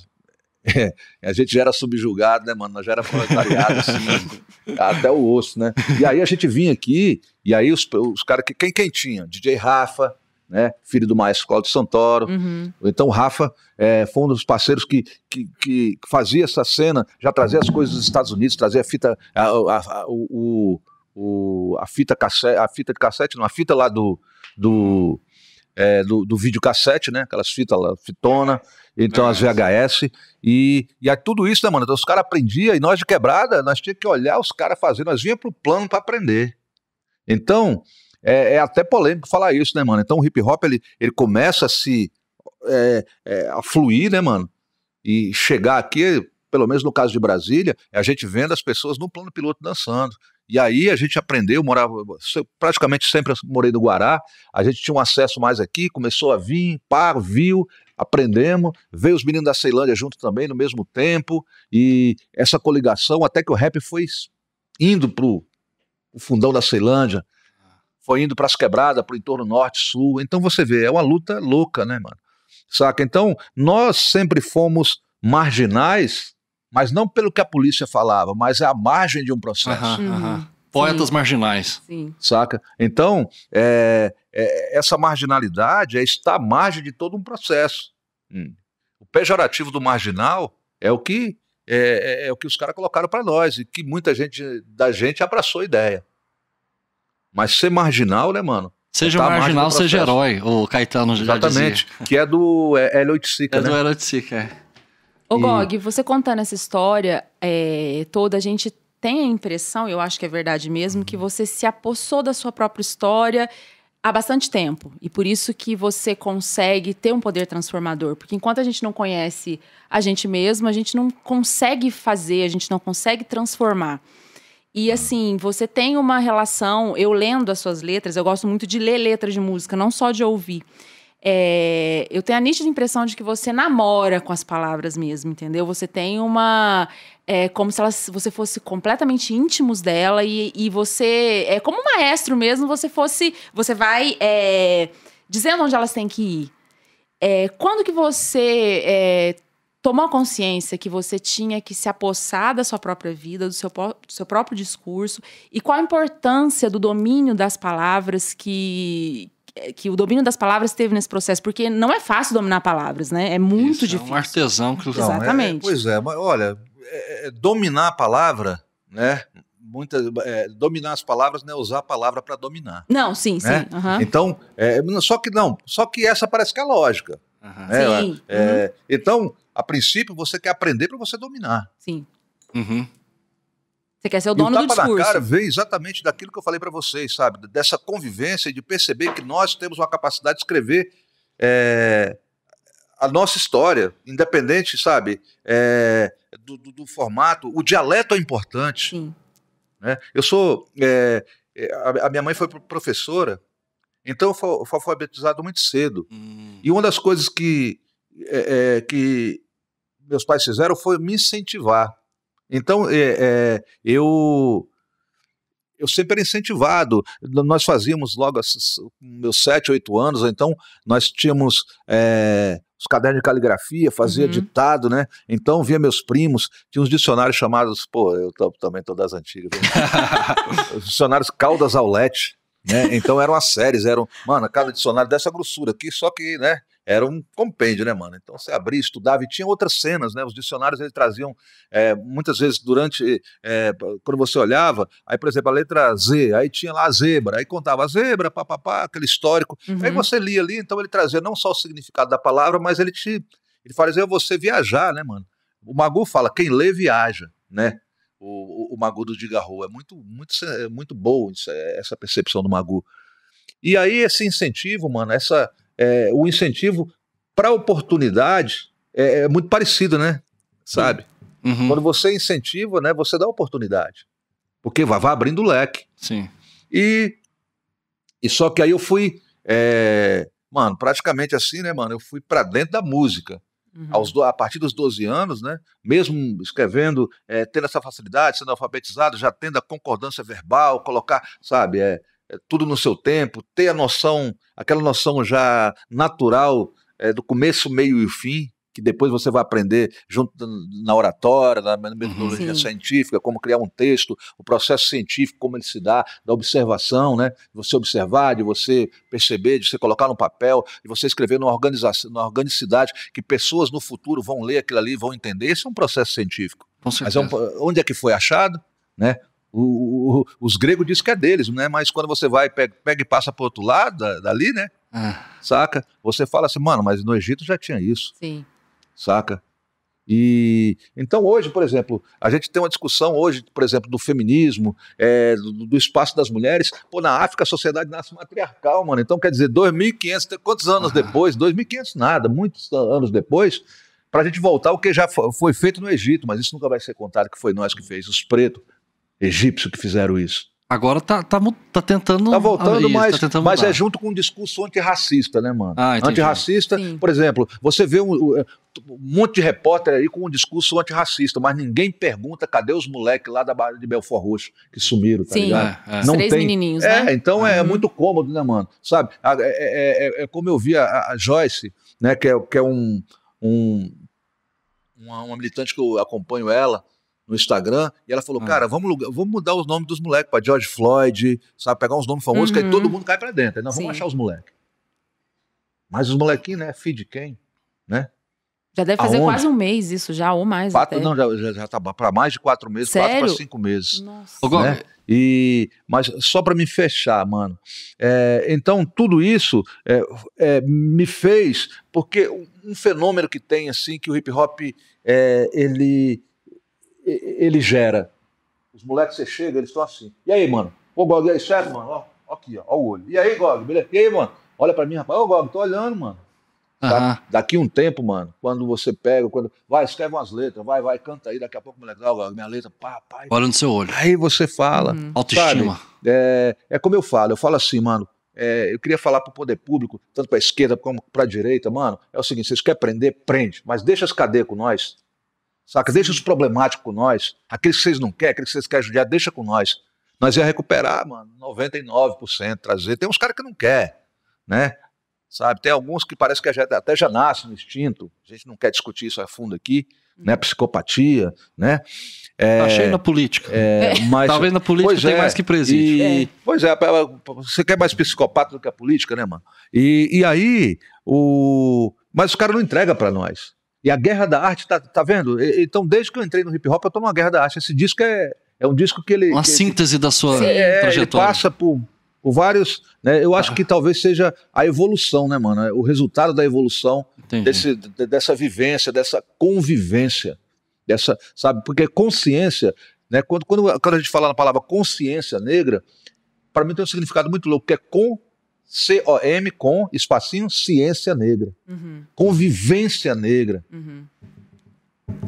É, a gente já era subjugado, né, mano? Nós já era proletariado, assim, até o osso, né? E aí a gente vinha aqui, e aí os, os caras que. Quem, quem tinha? DJ Rafa, né? Filho do maestro Cláudio Santoro. Uhum. Então, Rafa é, foi um dos parceiros que, que, que, fazia essa cena, já trazia as coisas dos Estados Unidos, trazia a fita, a, a, a o, o, a fita cassete, a fita de cassete, não, a fita lá do do, é, do, do videocassete, né? Aquelas fitas lá, fitona, então as VHS. E, e aí, é tudo isso, né, mano? Então os caras aprendiam e nós de quebrada, nós tinha que olhar os caras fazendo, nós vinha pro plano para aprender. Então, é, é, até polêmico falar isso, né, mano? Então o hip hop ele, ele começa a se é, é, a fluir, né, mano? E chegar aqui, pelo menos no caso de Brasília, é a gente vendo as pessoas no plano piloto dançando. E aí a gente aprendeu, morava, praticamente sempre morei no Guará, a gente tinha um acesso mais aqui, começou a vir, par, viu, aprendemos, veio os meninos da Ceilândia junto também no mesmo tempo, e essa coligação, até que o rap foi indo pro fundão da Ceilândia, foi indo para as quebradas, para o entorno norte-sul. Então você vê, é uma luta louca, né, mano? Saca? Então, nós sempre fomos marginais, mas não pelo que a polícia falava, mas à margem de um processo. Uhum, uhum. Poetas Sim. marginais. Sim. Saca? Então, é, é, essa marginalidade é estar à margem de todo um processo. Hum. O pejorativo do marginal é o que é, é, é, o que os caras colocaram para nós e que muita gente da gente abraçou a ideia. Mas ser marginal, né, mano? Seja tá marginal, seja herói, o Caetano já Exatamente, dizia. que é do Hélio é Oiticica, É do Hélio né? Oiticica, é. Ô e... Gog, você contando essa história é, toda, a gente tem a impressão, eu acho que é verdade mesmo, que você se apossou da sua própria história há bastante tempo. E por isso que você consegue ter um poder transformador. Porque enquanto a gente não conhece a gente mesmo, a gente não consegue fazer, a gente não consegue transformar. E assim, você tem uma relação. Eu lendo as suas letras, eu gosto muito de ler letras de música, não só de ouvir. É, eu tenho a nítida impressão de que você namora com as palavras mesmo, entendeu? Você tem uma. É como se elas, você fosse completamente íntimos dela e, e você. É como um maestro mesmo, você fosse. Você vai é, dizendo onde elas têm que ir. É, quando que você é, tomou consciência que você tinha que se apossar da sua própria vida, do seu, do seu próprio discurso, e qual a importância do domínio das palavras que, que o domínio das palavras teve nesse processo, porque não é fácil dominar palavras, né? É muito Isso, difícil. É um artesão que usa. Exatamente. É, pois é, mas olha, é, é dominar a palavra, né? Muitas, é, dominar as palavras não é usar a palavra para dominar. Não, sim, né? sim. Uhum. Então, é, só que não, só que essa parece que é lógica. Uhum. Né? Sim. É, uhum. Então, a princípio, você quer aprender para você dominar. Sim. Uhum. Você quer ser o dono e o do discurso. na cara vem exatamente daquilo que eu falei para vocês, sabe? Dessa convivência e de perceber que nós temos uma capacidade de escrever é, a nossa história, independente, sabe? É, do, do, do, formato. O dialeto é importante. Sim. Né? Eu sou... É, é, a minha mãe foi professora então eu fui, eu fui alfabetizado muito cedo. Hum. E uma das coisas que, é, é, que meus pais fizeram foi me incentivar. Então é, é eu eu sempre era incentivado. Nós fazíamos logo meus sete, oito anos, então nós tínhamos é, os cadernos de caligrafia, fazia uhum. ditado, né? Então via meus primos, tinha uns dicionários chamados, pô, eu também tô das antigas. <laughs> dicionários Caldas Aulete. Né? Então eram as séries, eram, mano, cada dicionário dessa grossura aqui, só que, né, era um compêndio, né, mano? Então você abria, estudava e tinha outras cenas, né? Os dicionários eles traziam, é, muitas vezes durante, é, quando você olhava, aí, por exemplo, a letra Z, aí tinha lá a zebra, aí contava a zebra, papapá, aquele histórico. Uhum. Aí você lia ali, então ele trazia não só o significado da palavra, mas ele te. Ele fazia você viajar, né, mano? O Magu fala: quem lê, viaja, né? o, o, Magu do Digarro. É muito, muito, é muito bom isso, é, essa percepção do Magu. E aí esse incentivo, mano, essa, é, o incentivo para oportunidade é, é, muito parecido, né? Sabe? Uhum. uhum. Quando você incentiva, né, você dá oportunidade. Porque vai, vai abrindo o leque. Sim. E, e só que aí eu fui, é, mano, praticamente assim, né, mano? Eu fui para dentro da música. Uhum. Aos, a partir dos 12 anos, né, mesmo escrevendo, é, tendo essa facilidade, sendo alfabetizado, já tendo a concordância verbal, colocar, sabe, é, é tudo no seu tempo, ter a noção, aquela noção já natural do começo, meio e fim, que depois você vai aprender junto na oratória, na uhum. metodologia uhum. científica, como criar um texto, o processo científico, como ele se dá, da observação, né? De você observar, de você perceber, de você colocar no papel, de você escrever numa, organização, numa organicidade que pessoas no futuro vão ler aquilo ali, vão entender. Esse é um processo científico. Mas é um, onde é que foi achado? Né? O, o, os gregos dizem que é deles, né? Mas quando você vai, pega, pega e passa para outro lado, dali, né? Ah. Saca? Você fala assim, mano, mas no Egito já tinha isso. Sim saca? E então hoje, por exemplo, a gente tem uma discussão hoje, por exemplo, do feminismo, é, do, do, espaço das mulheres. Pô, na África a sociedade nasce matriarcal, mano. Então quer dizer, 2.500, quantos anos ah. depois? 2.500 nada, muitos anos depois, para a gente voltar o que já foi feito no Egito, mas isso nunca vai ser contado que foi nós que fez, os pretos egípcios que fizeram isso. Agora tá, tá, tá tentando. Tá voltando, tá mas, tá tentando mas é junto com um discurso antirracista, né, mano? Ah, antirracista, Sim. por exemplo, você vê um, um, monte de repórter aí com um discurso antirracista, mas ninguém pergunta cadê os moleques lá da Barra de Belfort Roxo que sumiram, tá Sim. ligado? É, é. Não Três tem... menininhos, né? é, então é uhum. muito cômodo, né, mano? Sabe? É é, é, é, é como eu vi a, a, Joyce, né, que é, que é um, um uma, uma militante que eu acompanho ela, no Instagram, e ela falou, ah. cara, vamos, vamos mudar os nomes dos moleques para George Floyd, sabe, pegar uns nomes famosos, uhum. que aí todo uhum. mundo cai para dentro. Aí né? nós Sim. vamos achar os moleques. Mas os molequinhos, né, filho de quem, né? Já deve fazer Aonde? quase um mês isso, já, ou mais quatro, até. Não, já, já, já tá para mais de quatro meses, Sério? quatro para cinco meses. Nossa. Né? E, mas só para me fechar, mano. É, então, tudo isso é, é, me fez, porque um fenômeno que tem, assim, que o hip hop, é, ele ele gera. Os moleques, você chega, eles estão assim. E aí, mano? Ô, Gog, e aí, certo, mano? Ó, aqui, ó, ó, o olho. E aí, Gog, beleza? E aí, mano? Olha pra mim, rapaz. Ô, Gog, tô olhando, mano. Da, tá, daqui um tempo, mano, quando você pega, quando vai, escreve umas letras, vai, vai, canta aí, daqui a pouco, moleque, ó, minha letra, pá, pá. Olha no seu olho. Aí você fala. Uhum. Autoestima. É, é como eu falo, eu falo assim, mano, é, eu queria falar para o poder público, tanto para a esquerda como para a direita, mano, é o seguinte, vocês querem prender, prende, mas deixa as cadeias com nós saca? Deixa os problemáticos com nós. Aqueles que vocês não querem, aqueles que vocês querem julgar, deixa com nós. Nós ia recuperar, mano, 99%, trazer. Tem uns caras que não quer, né? Sabe? Tem alguns que parece que até já nasce no instinto. A gente não quer discutir isso a fundo aqui, hum. né? Psicopatia, né? É, Achei tá na política. É, é. Mas, Talvez tá na política pois tem é, mais que presídio. E, é. pois é, você quer mais psicopata do que a política, né, mano? E, e aí, o... mas o cara não entrega para nós. E a guerra da arte, tá, tá vendo? Então, desde que eu entrei no hip hop, eu tô numa guerra da arte. Esse disco é, é um disco que ele. Uma que síntese ele, da sua é, trajetória. Ele passa por, por vários. Né? Eu acho ah. que talvez seja a evolução, né, mano? O resultado da evolução desse, dessa vivência, dessa convivência. Dessa, sabe? Porque consciência, né? Quando, quando, quando a gente fala na palavra consciência negra, para mim tem um significado muito louco, que é com C-O-M com espacinho ciência negra. Uhum. Convivência negra. Uhum.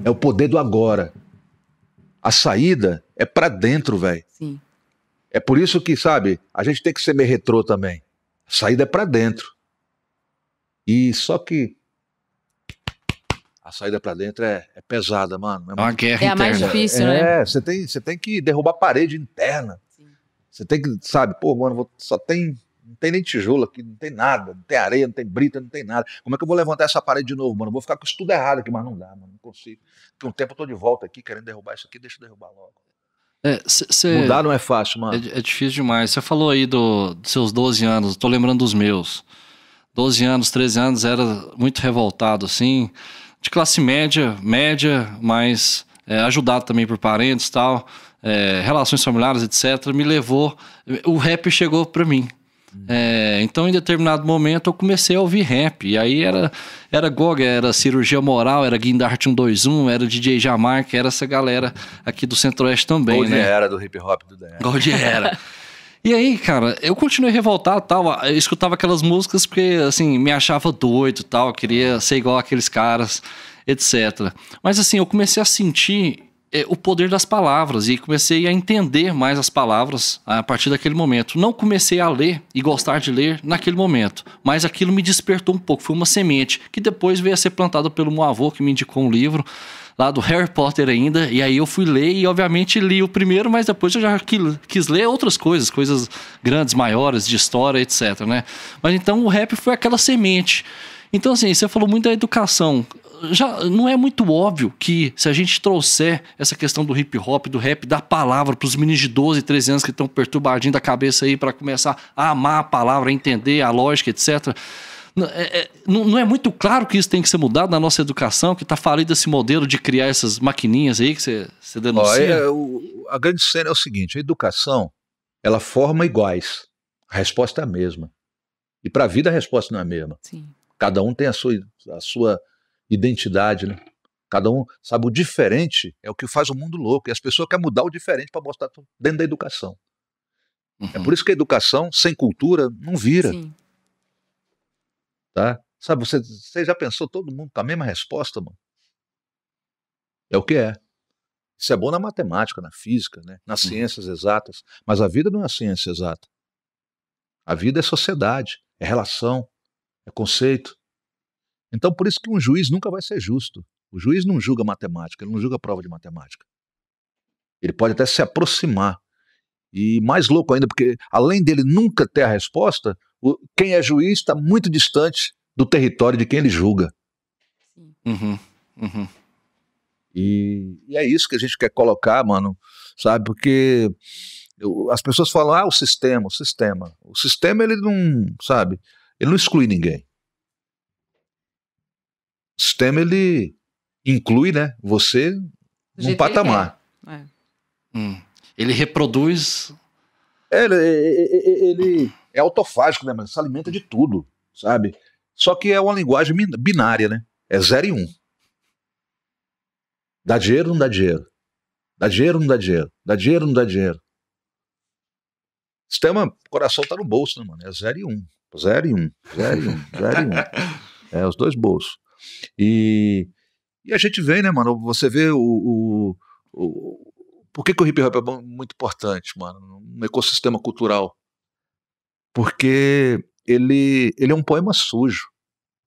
É o poder do agora. A saída é para dentro, velho. É por isso que, sabe, a gente tem que ser meio retrô também. A saída é para dentro. E só que a saída para dentro é, é, pesada, mano. É, é, uma muito... guerra é a mais difícil, né? É, você tem, você tem que derrubar a parede interna. Você tem que, sabe, pô, mano, só tem não tem nem tijolo aqui, não tem nada, não tem areia, não tem brita, não tem nada. Como é que eu vou levantar essa parede de novo, mano? vou ficar com isso tudo errado aqui, mas não dá, mano. Não consigo. por um tempo eu tô de volta aqui querendo derrubar isso aqui, deixa eu derrubar logo. É, cê, cê, Mudar não é fácil, mano. É, é difícil demais. Você falou aí do, dos seus 12 anos, tô lembrando dos meus. 12 anos, 13 anos, era muito revoltado, assim. De classe média, média, mas é, ajudado também por parentes e tal. É, relações familiares, etc. Me levou. O rap chegou pra mim. É, então, em determinado momento, eu comecei a ouvir rap. E aí era, era Gog, era Cirurgia Moral, era Guindart 121, era DJ Jamaica, era essa galera aqui do Centro-Oeste também. Gold né? era do hip hop do Dan. Gold era. <laughs> E aí, cara, eu continuei revoltado tal. Eu escutava aquelas músicas porque, assim, me achava doido tal. Queria ser igual aqueles caras, etc. Mas, assim, eu comecei a sentir é, o poder das palavras e comecei a entender mais as palavras a partir daquele momento. Não comecei a ler e gostar de ler naquele momento, mas aquilo me despertou um pouco, foi uma semente que depois veio a ser plantada pelo meu avô que me indicou um livro lá do Harry Potter ainda, e aí eu fui ler e obviamente li o primeiro, mas depois eu já quis ler outras coisas, coisas grandes, maiores, de história, etc, né? Mas então o rap foi aquela semente. Então, assim, você falou muito da educação já não é muito óbvio que se a gente trouxer essa questão do hip hop, do rap, da palavra para os meninos de 12, 13 anos que estão perturbadinhos da cabeça aí para começar a amar a palavra, a entender a lógica, etc. É, é, não, não, é muito claro que isso tem que ser mudado na nossa educação, que está falido esse modelo de criar essas maquininhas aí que você denuncia? É, é, o, a grande cena é o seguinte, a educação, ela forma iguais. A resposta é a mesma. E para a vida a resposta não é a mesma. Sim. Cada um tem a sua, a sua identidade, né? Cada um sabe o diferente é o que faz o mundo louco. E as pessoas querem mudar o diferente para mostrar dentro da educação. É uhum. É por isso que a educação sem cultura não vira. Sim. Tá? Sabe, você, você já pensou todo mundo com a mesma resposta, mano? É o que é. Isso é bom na matemática, na física, né? nas uhum. ciências exatas. Mas a vida não é ciência exata. A vida é sociedade, é relação, é conceito, então, por isso que um juiz nunca vai ser justo. O juiz não julga matemática, ele não julga prova de matemática. Ele pode até se aproximar. E mais louco ainda, porque além dele nunca ter a resposta, o, quem é juiz está muito distante do território de quem ele julga. Uhum, uhum. E, e, é isso que a gente quer colocar, mano, sabe? Porque eu, as pessoas falam, ah, o sistema, o sistema. O sistema, ele não, sabe? Ele não exclui ninguém sistema ele inclui, né, você num patamar. Ele, é. hum. ele reproduz. É, ele, ele, é autofágico, né, mas se alimenta de tudo, sabe? Só que é uma linguagem binária, né? É zero e um. Dá dinheiro ou não dá dinheiro? Dá dinheiro ou não dá dinheiro? Dá dinheiro ou não dá dinheiro? Sistema, coração tá no bolso, né, mano? É zero e um. Zero e um. Zero e um. Zero e um. <laughs> É os dois bolsos. E, e a gente vem, né, mano? Você vê o. o, o por que, que o hip hop é muito importante, mano? Um ecossistema cultural. Porque ele, ele é um poema sujo.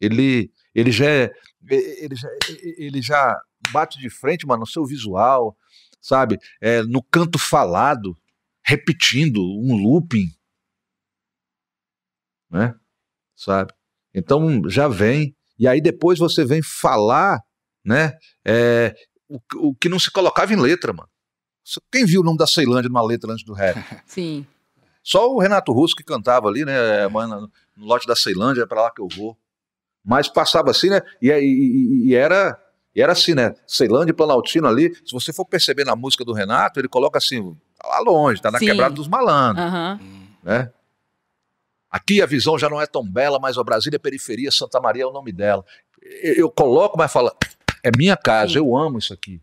Ele, ele, já é, ele, já, ele já bate de frente, mano, no seu visual, sabe? É, no canto falado, repetindo um looping, né? Sabe? Então já vem e aí depois você vem falar, né? É, o, o, que não se colocava em letra, mano. Quem viu o nome da Ceilândia numa letra antes do rap? <laughs> Sim. Só o Renato Russo que cantava ali, né? É, mano, no lote da Ceilândia, é pra lá que eu vou. Mas passava assim, né? E, e, e era e era assim, né? Ceilândia e Planaltino ali. Se você for perceber na música do Renato, ele coloca assim, tá lá longe, tá na Sim. quebrada dos malandros. Uhum. Né? Aqui a visão já não é tão bela, mas a Brasília é periferia, Santa Maria é o nome dela. Eu, eu coloco, mas fala, é minha casa, Sim. eu amo isso aqui,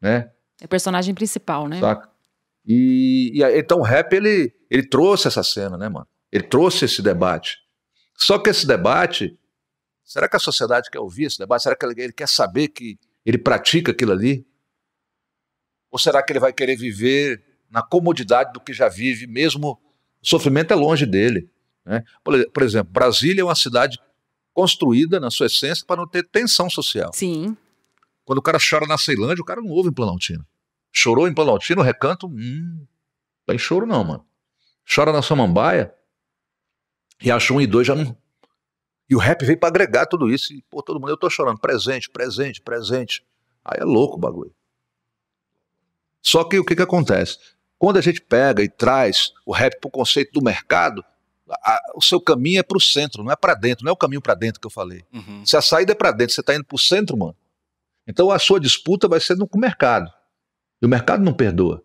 né? É o personagem principal, né? Saca? E, e então o rap ele, ele trouxe essa cena, né, mano? Ele trouxe esse debate. Só que esse debate, será que a sociedade quer ouvir esse debate? Será que ele, ele quer saber que ele pratica aquilo ali? Ou será que ele vai querer viver na comodidade do que já vive, mesmo o sofrimento é longe dele? Né? Por, por exemplo, Brasília é uma cidade construída na sua essência para não ter tensão social. Sim. Quando o cara chora na Ceilândia, o cara não ouve em Planaltina. Chorou em Planaltina, o recanto, hum, tem choro não, mano. Chora na Samambaia, e acho um e dois já não... E o rap veio para agregar tudo isso. E, pô, todo mundo, eu tô chorando, presente, presente, presente. Aí é louco o bagulho. Só que o que que acontece? Quando a gente pega e traz o rap pro conceito do mercado, a, o seu caminho é para o centro, não é para dentro, não é o caminho para dentro que eu falei. Uhum. Se a saída é para dentro, você está indo para o centro, mano. Então a sua disputa vai ser no, com o mercado. E o mercado não perdoa.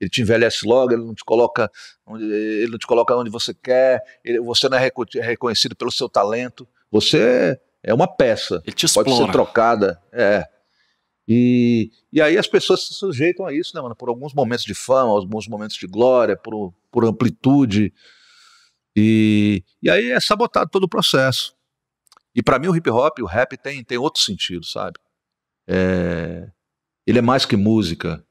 Ele te envelhece logo, ele não te coloca onde, ele não te coloca onde você quer, ele, você não é, é reconhecido pelo seu talento. Você é, é uma peça. Ele te Pode ser trocada. É. E, e aí as pessoas se sujeitam a isso, né, mano? Por alguns momentos de fama, alguns momentos de glória, por, por amplitude. E, e aí é sabotado todo o processo. E para mim o hip hop, o rap tem, tem outro sentido, sabe? É, ele é mais que música.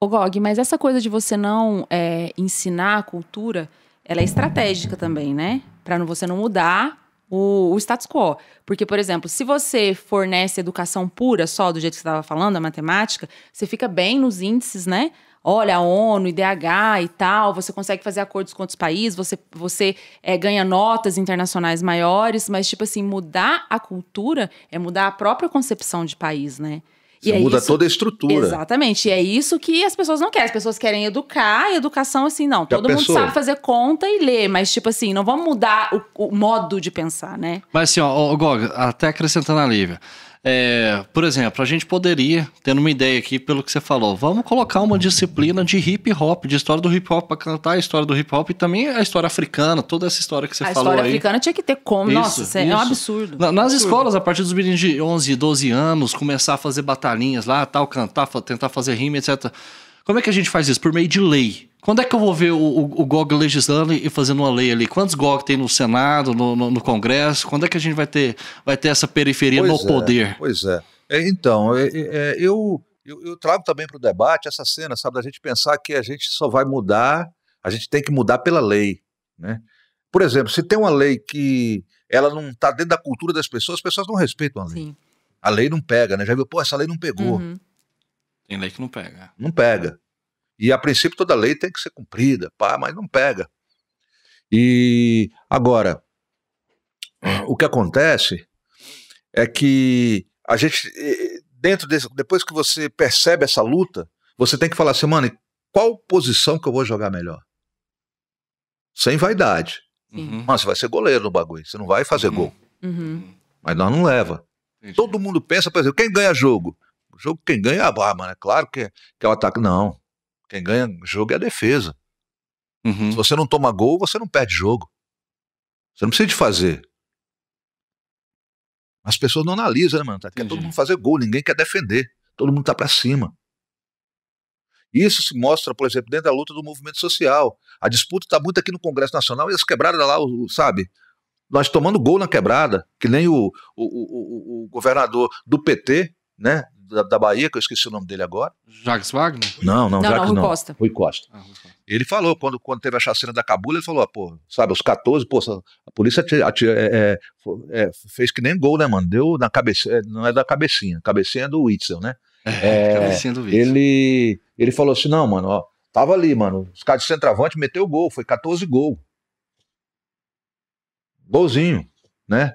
Ô Gog, mas essa coisa de você não é, ensinar a cultura, ela é estratégica também, né? Para você não mudar o, o, status quo. Porque, por exemplo, se você fornece educação pura só do jeito que você estava falando, a matemática, você fica bem nos índices, né? olha, a ONU, IDH e tal, você consegue fazer acordos com outros países, você, você é, ganha notas internacionais maiores, mas, tipo assim, mudar a cultura é mudar a própria concepção de país, né? e é muda é isso, toda a estrutura. Exatamente. E é isso que as pessoas não querem. As pessoas querem educar e educação, assim, não. Já todo pensou? mundo sabe fazer conta e ler, mas, tipo assim, não vamos mudar o, o modo de pensar, né? Mas, assim, ó, ó Gog, até acrescentando a Lívia. É, por exemplo, a gente poderia, tendo uma ideia aqui pelo que você falou, vamos colocar uma disciplina de hip hop, de história do hip hop, para cantar a história do hip hop e também a história africana, toda essa história que você a falou A história africana tinha que ter como, isso, nossa, isso. é um absurdo. Na, nas absurdo. escolas, a partir dos meninos de 11, 12 anos, começar a fazer batalhinhas lá, tal, cantar, tentar fazer rima, etc. Como é que a gente faz isso? Por meio de lei. Quando é que eu vou ver o, o, o GOG legislando e fazendo uma lei ali? Quantos GOG tem no Senado, no, no, no Congresso? Quando é que a gente vai ter, vai ter essa periferia pois no é, poder? Pois é. é então, é, é, é eu, eu, eu, trago também para o debate essa cena, sabe, da gente pensar que a gente só vai mudar, a gente tem que mudar pela lei. Né? Por exemplo, se tem uma lei que ela não está dentro da cultura das pessoas, as pessoas não respeitam a lei. Sim. A lei não pega, né? Já viu, pô, essa lei não pegou. Uhum. Tem lei que não pega. Não pega. E a princípio toda lei tem que ser cumprida, pá, mas não pega. E agora, o que acontece é que a gente, dentro desse, depois que você percebe essa luta, você tem que falar assim, mano, qual posição que eu vou jogar melhor? Sem vaidade. Uhum. Mas você vai ser goleiro no bagulho, você não vai fazer uhum. gol. Uhum. Mas nós não leva. Entendi. Todo mundo pensa, por exemplo, quem ganha jogo? jogo quem ganha ah, é a barba, né? Claro que, que é o ataque. Não. Quem ganha jogo é a defesa. Uhum. Se você não toma gol, você não perde jogo. Você não precisa de fazer. As pessoas não analisam, né, mano? Tá, quer todo mundo fazer gol, ninguém quer defender. Todo mundo tá para cima. Isso se mostra, por exemplo, dentro da luta do movimento social. A disputa está muito aqui no Congresso Nacional e as quebradas lá, o, sabe? Nós tomando gol na quebrada, que nem o, o, o, o governador do PT, né? da, da, Bahia, que eu esqueci o nome dele agora. Jacques Wagner? Não, não, não Jacques não. Rui Costa. Rui Costa. Ah, Rui Costa. Ele falou, quando, quando teve a chacina da Cabula, ele falou, pô, sabe, os 14, pô, a polícia é, é, é, fez que nem gol, né, mano? Deu na cabeça, é, não é da cabecinha, cabecinha é do Witzel, né? É, cabecinha do Witzel. Ele, ele falou assim, não, mano, ó, tava ali, mano, os caras de centroavante meteu gol, foi 14 gol. Golzinho, né?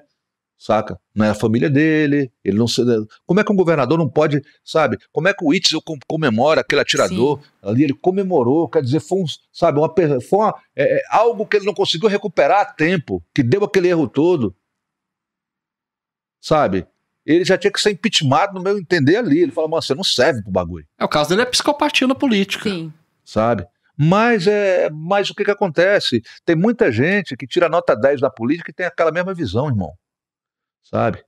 saca? Não é a família dele, ele não sei né, Como é que um governador não pode, sabe? Como é que o Itzel comemora aquele atirador Sim. ali? Ele comemorou, quer dizer, foi um, sabe, uma, foi uma, é, é, algo que ele não conseguiu recuperar a tempo, que deu aquele erro todo, sabe? Ele já tinha que ser impeachmentado, no meu entender, ali. Ele fala, mano, você não serve pro bagulho. É, o caso dele é psicopatia na política. Sim. Sabe? Mas, é, mas o que, que acontece? Tem muita gente que tira nota 10 da política e tem aquela mesma visão, irmão sabe?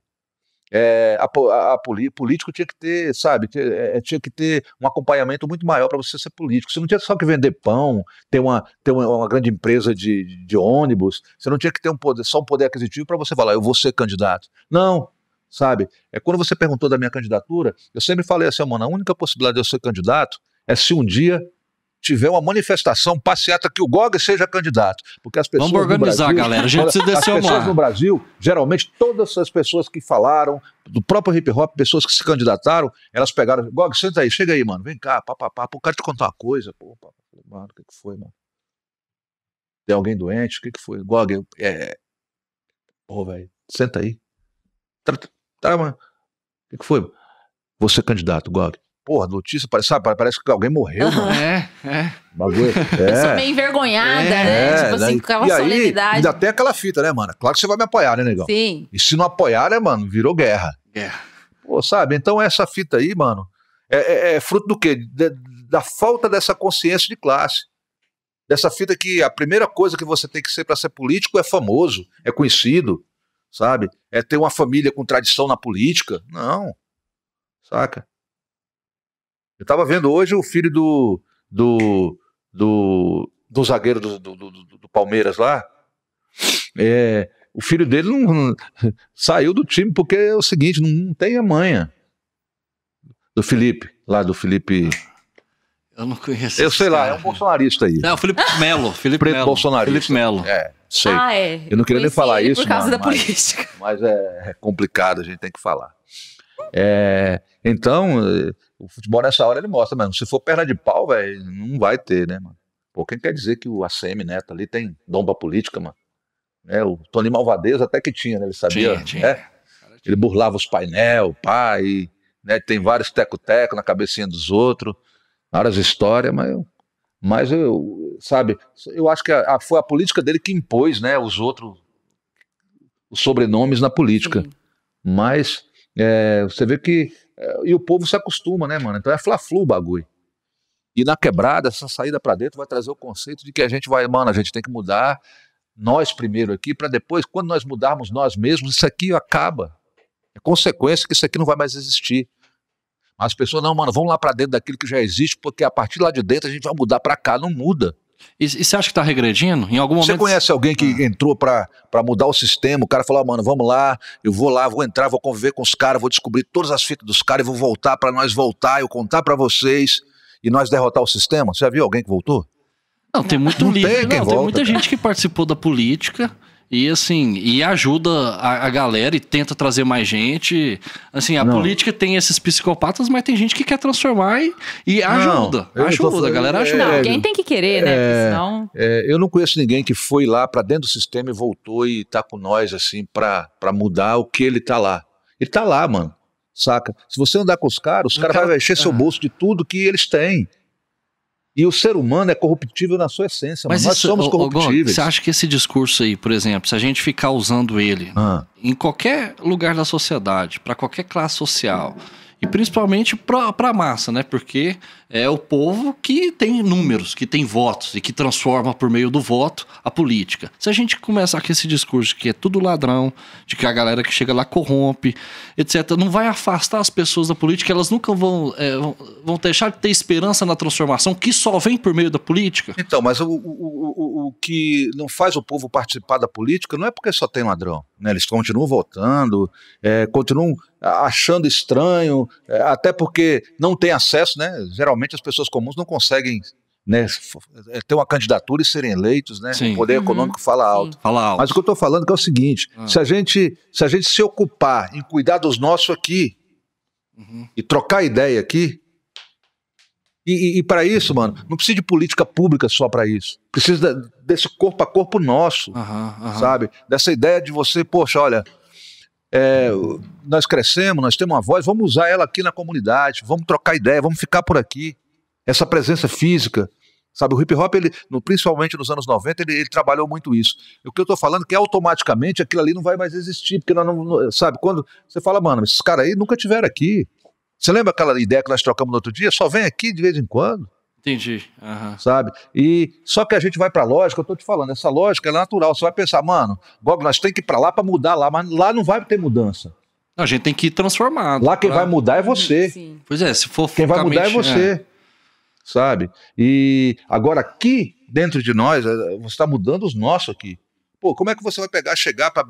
É, a, a, a, político tinha que ter, sabe, tinha é, é, tinha que ter um acompanhamento muito maior para você ser político. Você não tinha só que vender pão, ter uma, ter uma, uma grande empresa de, de, ônibus, você não tinha que ter um poder, só um poder aquisitivo para você falar, eu vou ser candidato. Não, sabe? É quando você perguntou da minha candidatura, eu sempre falei assim, mano, a única possibilidade de eu ser candidato é se um dia tiver uma manifestação, passeata, que o GOG seja candidato. Porque as pessoas. Vamos organizar, Brasil, galera. A gente se <laughs> desceu As pessoas no Brasil, geralmente, todas as pessoas que falaram, do próprio hip hop, pessoas que se candidataram, elas pegaram. GOG, senta aí, chega aí, mano. Vem cá, papapá. Pô, quero te contar uma coisa. Pô, mano, o que, que foi, mano? Tem alguém doente? O que, que foi? GOG, é. Pô, velho, senta aí. Tá, tá mano. O que, que foi? Você é candidato, GOG porra, notícia, sabe, parece que alguém morreu, uhum. né? É, é. Bagulho. É. <laughs> meio envergonhada, é, né? É, tipo assim, né? com aquela e solenidade. Aí, ainda tem aquela fita, né, mano? Claro que você vai me apoiar, né, negão? Sim. E se não apoiar, né, mano, virou guerra. Guerra. Pô, sabe? Então essa fita aí, mano, é, é, é fruto do quê? De, da falta dessa consciência de classe. Dessa fita que a primeira coisa que você tem que ser para ser político é famoso, é conhecido, sabe? É ter uma família com tradição na política. Não. Saca? Eu estava vendo hoje o filho do. do. do, do zagueiro do, do, do, do Palmeiras lá. É, o filho dele não, não, <laughs> saiu do time porque é o seguinte, não, não tem a manha. Do Felipe, lá do Felipe. Eu não conheço. Eu sei lá, é um bolsonarista aí. Não, é, o Felipe Melo. Felipe Preto bolsonarista. Felipe Melo. É, sei. Ah, é. Eu não queria nem falar isso. Por causa mas, da política. Mas, mas é complicado, a gente tem que falar. É, então, o futebol nessa hora ele mostra, mas se for perna de pau, velho, não vai ter, né, mano? Pô, quem quer dizer que o ACM Neto ali tem domba política, mano? É, o Tony Malvadez até que tinha, né? Ele sabia, tinha, né? tinha. Ele burlava os painel, pai, né? Tem vários teco-teco na cabecinha dos outros, várias histórias, mas eu, mas eu sabe, eu acho que a, a, foi a política dele que impôs, né? Os outros os sobrenomes na política. Sim. Mas é, você vê que. É, e o povo se acostuma, né, mano? Então é fla-flu o bagulho. E na quebrada, essa saída para dentro vai trazer o conceito de que a gente vai, mano, a gente tem que mudar nós primeiro aqui, para depois, quando nós mudarmos nós mesmos, isso aqui acaba. É consequência que isso aqui não vai mais existir. As pessoas, não, mano, vamos lá para dentro daquilo que já existe, porque a partir lá de dentro a gente vai mudar para cá. Não muda. E, e você acha que está regredindo? Em algum você momento. Você conhece alguém que ah. entrou para mudar o sistema? O cara falou: ah, mano, vamos lá, eu vou lá, vou entrar, vou conviver com os caras, vou descobrir todas as fitas dos caras e vou voltar para nós voltar, eu contar para vocês e nós derrotar o sistema? Você já viu alguém que voltou? Não, tem muito não líder. Tem, né? não, tem volta, muita cara. gente que participou da política e assim, e ajuda a, a galera e tenta trazer mais gente. Assim, a não. política tem esses psicopatas, mas tem gente que quer transformar e, e ajuda. Não, ajuda, falando, a galera ajuda. Não, alguém tem que querer, né? É, senão... É, eu não conheço ninguém que foi lá para dentro do sistema e voltou e tá com nós, assim, para mudar o que ele tá lá. Ele tá lá, mano saca? Se você andar com os caras, os caras cara... vão encher seu ah. bolso de tudo que eles têm. E o ser humano é corruptível na sua essência, mas isso, somos corruptíveis. você acha que esse discurso aí, por exemplo, se a gente ficar usando ele ah. em qualquer lugar da sociedade, para qualquer classe social, e principalmente para a massa, né? Porque é o povo que tem números, que tem votos e que transforma por meio do voto a política. Se a gente começar com esse discurso que é tudo ladrão, de que a galera que chega lá corrompe, etc., não vai afastar as pessoas da política, elas nunca vão, é, vão deixar de ter esperança na transformação que só vem por meio da política. Então, mas o, o, o, o que não faz o povo participar da política não é porque só tem ladrão, né? Eles continuam votando, é, continuam achando estranho, é, até porque não tem acesso, né? Geralmente as pessoas comuns não conseguem né, é, ter uma candidatura e serem eleitos, né? Sim. O poder uhum. econômico fala alto. fala alto. Mas o que eu estou falando é, o seguinte: ah. se a gente se a gente se ocupar em cuidar dos nossos aqui uhum. e trocar ideia aqui e, e, e para isso, mano, não precisa de política pública só para isso. Precisa desse corpo a corpo nosso, uhum, sabe? Dessa ideia de você, poxa, olha, é, nós crescemos, nós temos uma voz, vamos usar ela aqui na comunidade, vamos trocar ideia, vamos ficar por aqui. Essa presença física, sabe? O hip hop, ele, no, principalmente nos anos 90, ele, ele, trabalhou muito isso. O que eu estou falando é que automaticamente aquilo ali não vai mais existir, porque nós não, sabe? Quando você fala, mano, esses caras aí nunca tiveram aqui. Você lembra aquela ideia que nós trocamos no outro dia? Só vem aqui de vez em quando. Entendi. Uhum. Sabe? E só que a gente vai para a lógica, eu estou te falando, essa lógica é natural. Você vai pensar, mano, Gog, nós tem que ir para lá para mudar lá, mas lá não vai ter mudança. Não, a gente tem que ir transformado. Lá quem pra... vai mudar é você. Sim. Pois é, se for Quem vai mudar é você. É. Sabe? E agora aqui dentro de nós, eh, você está mudando os nossos aqui. Pô, como é que você vai pegar, chegar para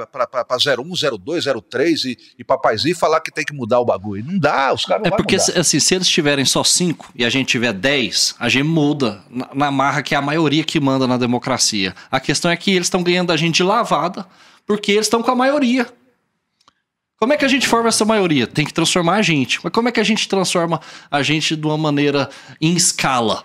01, 02, 03 e, e papaizinho e falar que tem que mudar o bagulho? Não dá, os caras não É porque, mudar. assim, se eles tiverem só 5 e a gente tiver 10, a gente muda na, na marra que é a maioria que manda na democracia. A questão é que eles estão ganhando a gente de lavada porque eles estão com a maioria. Como é que a gente forma essa maioria? Tem que transformar a gente. Mas como é que a gente transforma a gente de uma maneira em escala?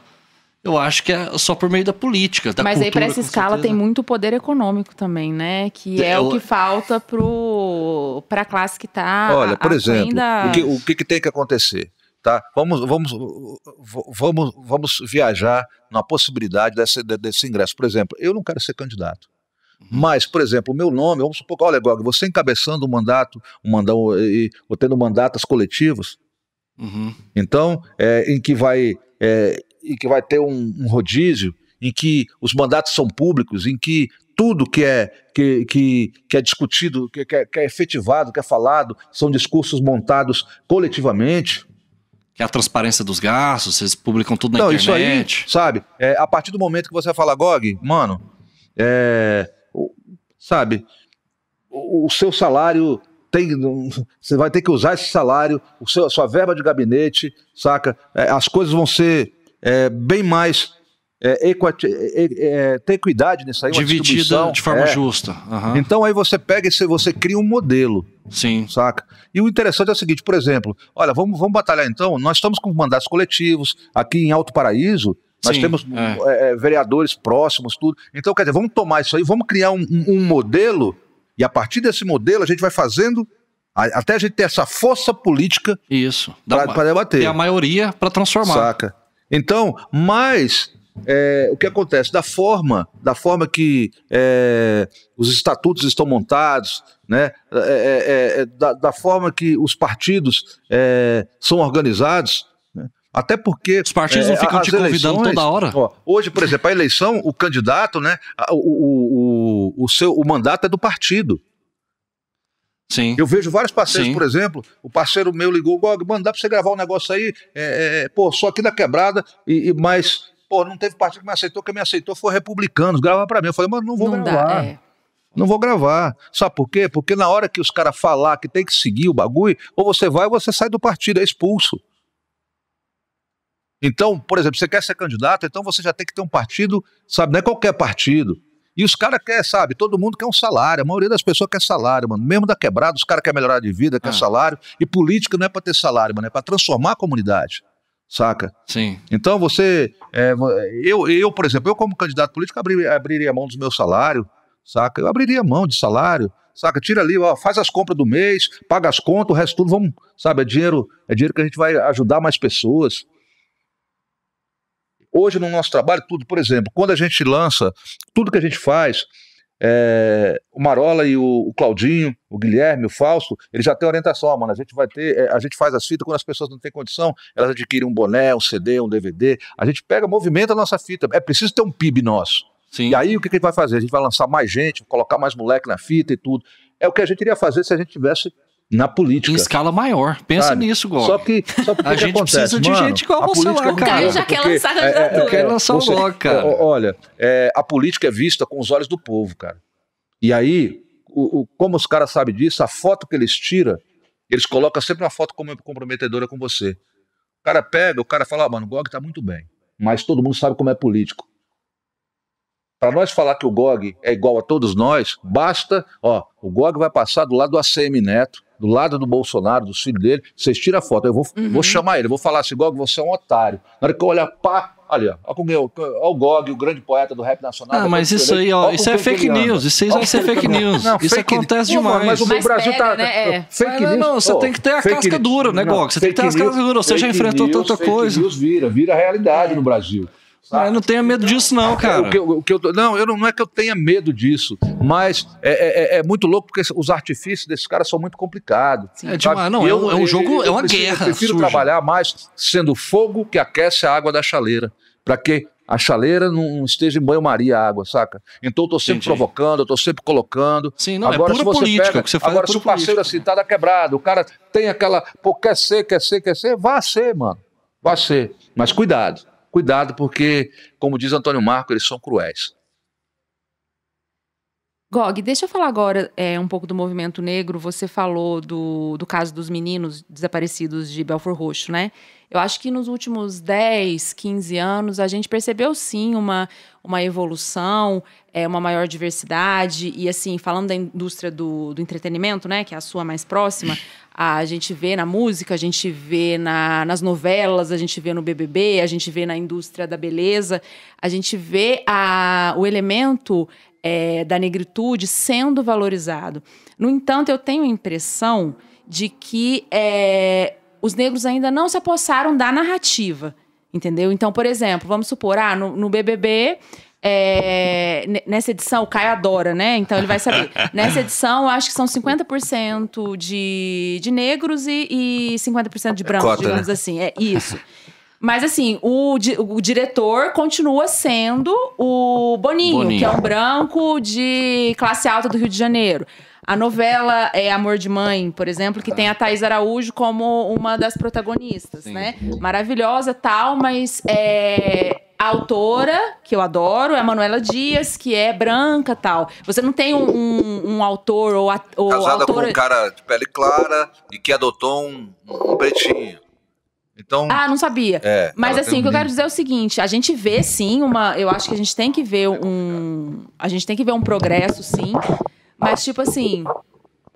eu acho que é só por meio da política, da Mas cultura, aí para essa escala certeza. tem muito poder econômico também, né? Que é eu... o que falta para a classe que está. Olha, por exemplo, da... o, que, o que, que tem que acontecer? Tá? Vamos, vamos, vamos, vamos viajar na possibilidade desse, desse ingresso. Por exemplo, eu não quero ser candidato. Uhum. Mas, por exemplo, o meu nome, vamos supor, olha, Gog, você encabeçando o mandato, o mandão, e, ou tendo mandatos coletivos, uhum. então, é, em que vai é, e que vai ter um, um rodízio em que os mandatos são públicos, em que tudo que é, que, que, que é discutido, que, que, é, que é efetivado, que é falado, são discursos montados coletivamente. Que é a transparência dos gastos, vocês publicam tudo na Não, internet. Isso aí, sabe? É, a partir do momento que você fala, Gog, mano, é, sabe, o, o, seu salário tem. Você vai ter que usar esse salário, o seu, a sua verba de gabinete, saca? É, as coisas vão ser é, bem mais é, é, é, ter equidade nisso aí. Dividida de forma é. justa. Uhum. Então aí você pega e você cria um modelo. Sim. Saca? E o interessante é o seguinte, por exemplo, olha, vamos, vamos batalhar então, nós estamos com mandatos coletivos, aqui em Alto Paraíso, nós Sim, temos é. é. É, vereadores próximos, tudo. Então, quer dizer, vamos tomar isso aí, vamos criar um, um, um modelo, e a partir desse modelo a gente vai fazendo. A, até a gente ter essa força política isso para debater. E a maioria para transformar. Saca? Então, mas é, o que acontece? Da forma, da forma que é, os estatutos estão montados, né? É, é, é, é da, da, forma que os partidos são organizados, né? até porque. Os partidos não ficam te eleições, convidando toda hora. Ó, hoje, por exemplo, a eleição, o candidato, né? O, o, o, o seu, o mandato é do partido. Sim. Eu vejo vários parceiros, Sim. por exemplo, o parceiro meu ligou, Gog, mano, dá pra você gravar um negócio aí, é, é, pô, só aqui na quebrada, e, e mas, pô, não teve partido que me aceitou, quem me aceitou foi republicanos, grava pra mim. Eu falei, mano, não vou não gravar. Dá, é. Não vou gravar. Sabe por quê? Porque na hora que os caras falar que tem que seguir o bagulho, ou você vai ou você sai do partido, é expulso. Então, por exemplo, você quer ser candidato, então você já tem que ter um partido, sabe? Não é qualquer partido. E os caras querem, sabe, todo mundo quer um salário. A maioria das pessoas quer salário, mano. Mesmo da quebrada, os caras querem melhorar de vida, quer ah. salário. E política não é para ter salário, mano, é para transformar a comunidade. Saca? Sim. Então você. É, eu, eu, por exemplo, eu como candidato político abri, abriria mão dos meus salários, saca? Eu abriria mão de salário, saca? Tira ali, ó, faz as compras do mês, paga as contas, o resto tudo, vamos, sabe? É dinheiro, é dinheiro que a gente vai ajudar mais pessoas, Hoje, no nosso trabalho, tudo, por exemplo, quando a gente lança, tudo que a gente faz, é, o Marola e o, o, Claudinho, o Guilherme, o Fausto, eles já têm orientação, mano. A gente vai ter, é, a gente faz as fitas quando as pessoas não têm condição, elas adquirem um boné, um CD, um DVD. A gente pega, movimenta a nossa fita. É preciso ter um PIB nosso. Sim. E aí o que, que a gente vai fazer? A gente vai lançar mais gente, colocar mais moleque na fita e tudo. É o que a gente iria fazer se a gente tivesse na política. Em escala maior. Pensa sabe? nisso, Gomes. Só que, só porque a gente acontece? precisa de Mano, gente igual você lá, é cara. já quer lançar a candidatura. É, é, é quer lançar o logo, cara. Olha, é, a política é vista com os olhos do povo, cara. E aí, o, o, como os caras sabem disso, a foto que eles tiram, eles colocam sempre uma foto comprometedora com você. O cara pega, o cara fala, ah, mano, o Gog tá muito bem, mas todo mundo sabe como é político. Para nós falar que o Gog é igual a todos nós, basta, ó, o Gog vai passar do lado do ACM Neto, do lado do Bolsonaro, do filho dele, vocês tiram a foto. Eu vou, uhum. vou chamar ele, vou falar assim, Gog, você é um otário. Na hora que eu olhar, pá, olha, olha, com olha o Gog, o grande poeta do rap nacional. Ah, mas isso aí, ó, isso é fake news, isso aí vai ser fake news. isso acontece demais. mas o Brasil tá... Fake news. Não, você tem que ter a casca dura, né, Gog? Você tem que ter as cascas duras, você já enfrentou tanta coisa. Fake news vira, vira realidade é. no Brasil. Sabe? Eu não tenha medo disso, não, cara. O que, o que eu, não, eu não, não, é que eu tenha medo disso, mas é, é, é, é muito louco porque os artifícios desses caras são muito complicados. É, demais, não, é eu, é um jogo, eu, é uma guerra. Eu prefiro suja. trabalhar mais sendo o fogo que aquece a água da chaleira, para que a chaleira não esteja em banho-maria a água, saca? Então eu tô sempre Entendi. provocando, eu tô sempre colocando. Sim, não, é agora, é pura política pega, que você faz. Agora, é se o parceiro assim, tá da quebrada, o cara tem aquela, pô, quer ser, quer ser, quer ser, vá ser, mano. Vá ser. Mas cuidado. Cuidado, porque, como diz Antônio Marco, eles são cruéis. Gog, deixa eu falar agora é, um pouco do movimento negro. Você falou do, do caso dos meninos desaparecidos de Belfort Roxo, né? Eu acho que nos últimos 10, 15 anos, a gente percebeu sim uma uma evolução, é, uma maior diversidade. E assim, falando da indústria do, do entretenimento, né, que é a sua mais próxima, a gente vê na música, a gente vê na, nas novelas, a gente vê no BBB, a gente vê na indústria da beleza, a gente vê a, o elemento é, da negritude sendo valorizado. No entanto, eu tenho a impressão de que é, os negros ainda não se apossaram da narrativa. Entendeu? Então, por exemplo, vamos supor, ah, no, no BBB é, nessa edição, o Caio adora, né? Então ele vai saber. <laughs> Nessa edição, eu acho que são 50% de, de negros e, e 50% de brancos, Cota, né? digamos né? assim. É isso. Mas assim, o, o diretor continua sendo o Boninho, Boninho, que é um branco de classe alta do Rio de Janeiro. A novela é Amor de Mãe, por exemplo, que tem a Thais Araújo como uma das protagonistas, Sim. né? Maravilhosa, tal, mas é, a autora, que eu adoro, é a Manuela Dias, que é branca tal. Você não tem um, um, um autor ou, a, ou Casada autora... com um cara de pele clara e que adotou um, um pretinho. Então, ah, não sabia. É, Mas assim, o que eu quero dizer é o seguinte: a gente vê sim uma. Eu acho que a gente tem que ver um. A gente tem que ver um progresso, sim. Mas, tipo assim,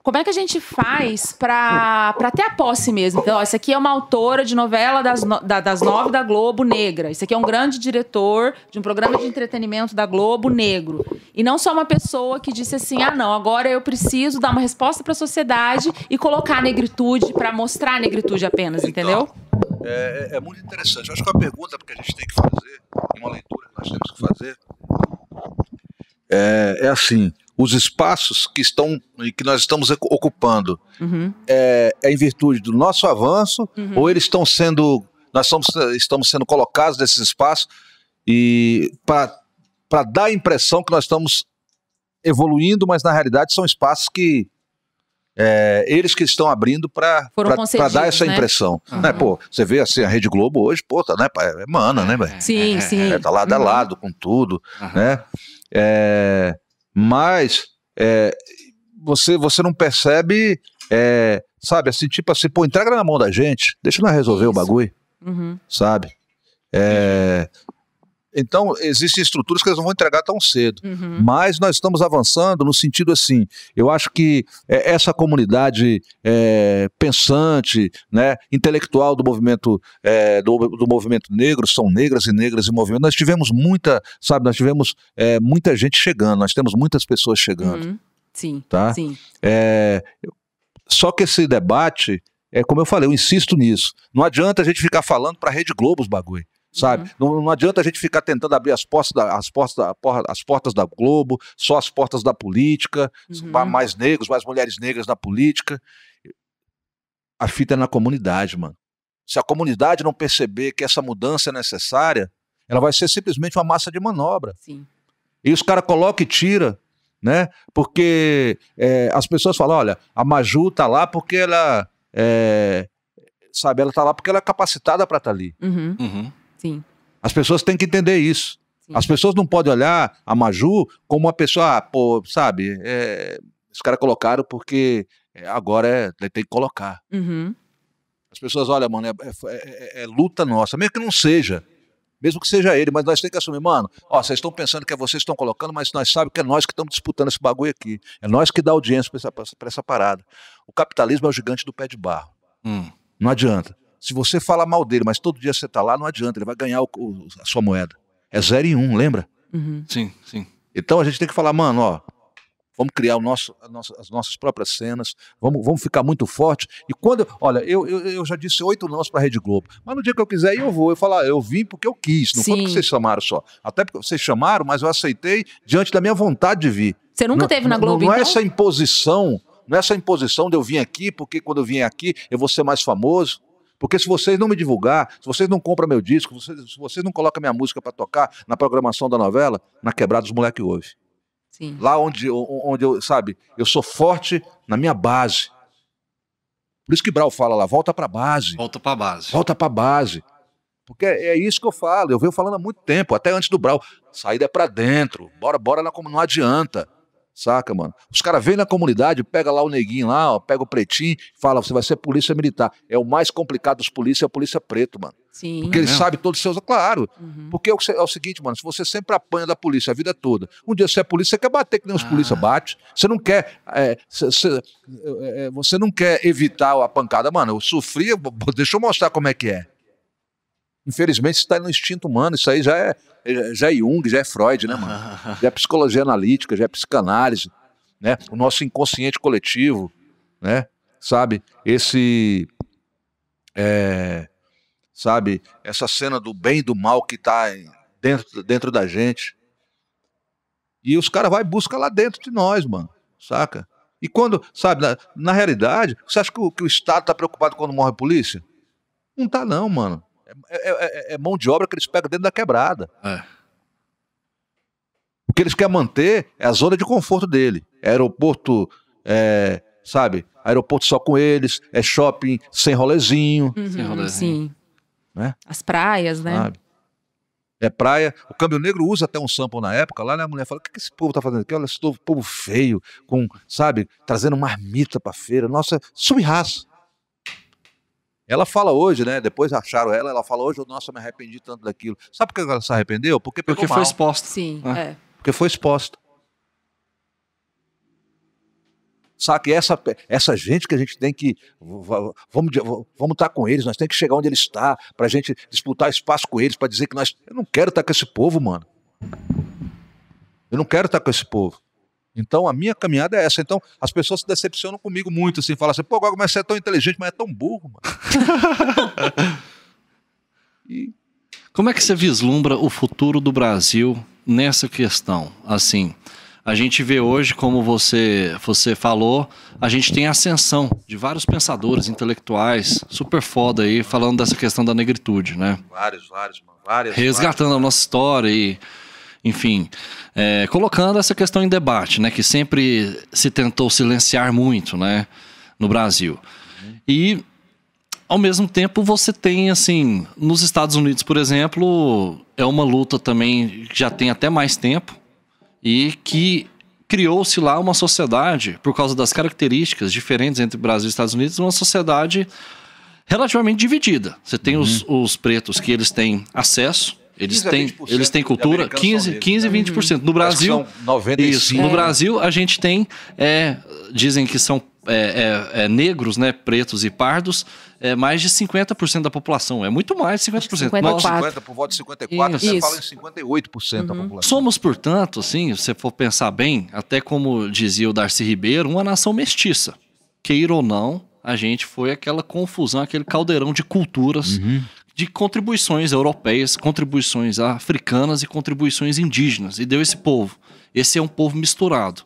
como é que a gente faz para ter a posse mesmo? Então, ó, isso aqui é uma autora de novela das, no, da, das nove da Globo Negra. Isso aqui é um grande diretor de um programa de entretenimento da Globo Negro. E não só uma pessoa que disse assim: ah, não, agora eu preciso dar uma resposta para a sociedade e colocar a negritude para mostrar a negritude apenas, então, entendeu? É, é, é, muito interessante. Eu acho que é a pergunta que a gente tem que fazer, uma leitura que nós temos que fazer, é, é assim os espaços que estão que nós estamos ocupando uhum. é, é, em virtude do nosso avanço uhum. ou eles estão sendo nós somos, estamos sendo colocados nesses espaços e para dar a impressão que nós estamos evoluindo, mas na realidade são espaços que é, eles que estão abrindo para dar essa né? impressão. Uhum. Né, pô, você vê assim, a Rede Globo hoje, pô, tá, né, é mana, né? Véio? Sim, é, sim. É, tá lado uhum. a lado com tudo, uhum. né? É, mas é, você, você não percebe, é, sabe, assim, tipo assim, pô, entrega na mão da gente, deixa nós resolver Isso. o bagulho, uhum. sabe? É, então, existem estruturas que eles não vão entregar tão cedo. Uhum. Mas nós estamos avançando no sentido assim: eu acho que é, essa comunidade é, pensante, né, intelectual do movimento, é, do, do, movimento negro, são negras e negras em movimento. Nós tivemos muita, sabe, nós tivemos é, muita gente chegando, nós temos muitas pessoas chegando. Uhum. Sim. Tá? Sim. É, só que esse debate. É como eu falei, eu insisto nisso. Não adianta a gente ficar falando para a Rede Globo os bagulho sabe? Uhum. Não, não, adianta a gente ficar tentando abrir as portas da, as portas da, as portas da Globo, só as portas da política, uhum. mais negros, mais mulheres negras na política. A fita é na comunidade, mano. Se a comunidade não perceber que essa mudança é necessária, ela vai ser simplesmente uma massa de manobra. Sim. E os caras colocam e tira, né? Porque é, as pessoas falam, olha, a Maju tá lá porque ela é, sabe, ela tá lá porque ela é capacitada para estar tá ali. Uhum. Uhum. Sim. As pessoas têm que entender isso. Sim. As pessoas não podem olhar a Maju como uma pessoa, ah, pô, sabe, é, os caras colocaram porque é, agora é, tem que colocar. Uhum. As pessoas, olha, mano, é, é, é, é, luta nossa, mesmo que não seja. Mesmo que seja ele, mas nós temos que assumir, mano, ó, vocês estão pensando que é vocês que estão colocando, mas nós sabemos que é nós que estamos disputando esse bagulho aqui. É nós que dá audiência para essa, essa parada. O capitalismo é o gigante do pé de barro. Hum. Não adianta. Se você fala mal dele, mas todo dia você está lá, não adianta, ele vai ganhar o, o, a sua moeda. É zero e um, lembra? Uhum. Sim, sim. Então a gente tem que falar, mano, ó, vamos criar o nosso, nossa, as nossas próprias cenas, vamos, vamos ficar muito forte. E quando. Olha, eu, eu, eu já disse oito nós para a Rede Globo, mas no dia que eu quiser, eu vou. Eu falar, ah, eu vim porque eu quis, não Sim. foi porque vocês chamaram só. Até porque vocês chamaram, mas eu aceitei diante da minha vontade de vir. Você nunca não, teve na Globo, Não, não é então? é essa imposição, não é essa imposição de eu vir aqui, porque quando eu vim aqui eu vou ser mais famoso. Porque se vocês não me divulgar, se vocês não compram meu disco, se vocês, se vocês não colocam minha música para tocar na programação da novela, na quebrada os moleques ouvem. Sim. Lá onde, onde eu, sabe, eu sou forte na minha base. Por isso que Brau fala lá, volta para base. Volta para base. Volta para base. Porque é, é isso que eu falo, eu venho falando há muito tempo, até antes do Brau. Saída é para dentro, bora, bora, como não adianta. Saca, mano? Os caras vêm na comunidade, pega lá o neguinho lá, ó, pega o pretinho, fala, você vai ser polícia militar. É o mais complicado dos polícias, é a polícia preto, mano. Sim. Porque ele é. sabe todos os seus. Claro. Uhum. Porque é, é o seguinte, mano, se você sempre apanha da polícia a vida toda, um dia você é polícia, você quer bater que nem os ah. polícia bate. Você não quer. É, você, é, é, você não quer evitar a pancada, mano. Eu sofri, deixa eu mostrar como é que é. Infelizmente, isso está no instinto humano. Isso aí já é, já é Jung, já é Freud, né, mano? <laughs> Já é psicologia analítica, já é psicanálise, né? O nosso inconsciente coletivo, né? Sabe? Esse. É, sabe? Essa cena do bem e do mal que está dentro, dentro da gente. E os caras vão e buscam lá dentro de nós, mano. Saca? E quando, sabe, na, na realidade, você acha que o, que o Estado está preocupado quando morre a polícia? Não tá não, mano. É, é, é, é, mão de obra que eles pegam dentro da quebrada. É. O que eles querem manter é a zona de conforto dele. É aeroporto, é, sabe? Aeroporto só com eles, é shopping sem rolezinho. Uhum, sem rolezinho. Sim. Né? As praias, né? Sabe? É praia. O Câmbio Negro usa até um sample na época lá, né? A mulher fala: o que, que esse povo tá fazendo aqui? Olha, esse povo feio, com, sabe, trazendo marmita pra feira. Nossa, subraça. Ela fala hoje, né? Depois acharam ela, ela fala hoje, nossa, me arrependi tanto daquilo. Sabe por que ela se arrependeu? Porque pegou Porque mal. foi exposta. Sim, né? é. Porque foi exposta. Sabe que essa, essa gente que a gente tem que. Vamos vamos estar tá com eles, nós temos que chegar onde eles estão, para a gente disputar espaço com eles, para dizer que nós. Eu não quero estar tá com esse povo, mano. Eu não quero estar tá com esse povo. Então, a minha caminhada é essa. Então, as pessoas se decepcionam comigo muito, assim, falam assim, pô, Gogo, mas você é tão inteligente, mas é tão burro, mano. <laughs> e... Como é que você vislumbra o futuro do Brasil nessa questão? Assim, a gente vê hoje, como você, você falou, a gente tem ascensão de vários pensadores intelectuais, super foda aí, falando dessa questão da negritude, né? Vários, vários, várias. Resgatando a nossa história e enfim, é, colocando essa questão em debate, né, que sempre se tentou silenciar muito, né, no Brasil. E ao mesmo tempo você tem assim, nos Estados Unidos, por exemplo, é uma luta também que já tem até mais tempo e que criou-se lá uma sociedade por causa das características diferentes entre Brasil e Estados Unidos, uma sociedade relativamente dividida. Você tem uhum. os, os pretos que eles têm acesso eles têm, eles têm cultura, 15, mesmo, 15 né? 20%. No Brasil, Isso, no Brasil a gente tem, é, dizem que são é, é, é negros, né, pretos e pardos, é mais de 50% da população. É muito mais de 50%. 54. Nós... 50, por voto de 54, Isso. você Isso. fala em 58% uhum. da população. Somos, portanto, assim, se for pensar bem, até como dizia o Darcy Ribeiro, uma nação mestiça. Queira ou não, a gente foi aquela confusão, aquele caldeirão de culturas uhum de contribuições europeias, contribuições africanas e contribuições indígenas, e deu esse povo. Esse é um povo misturado.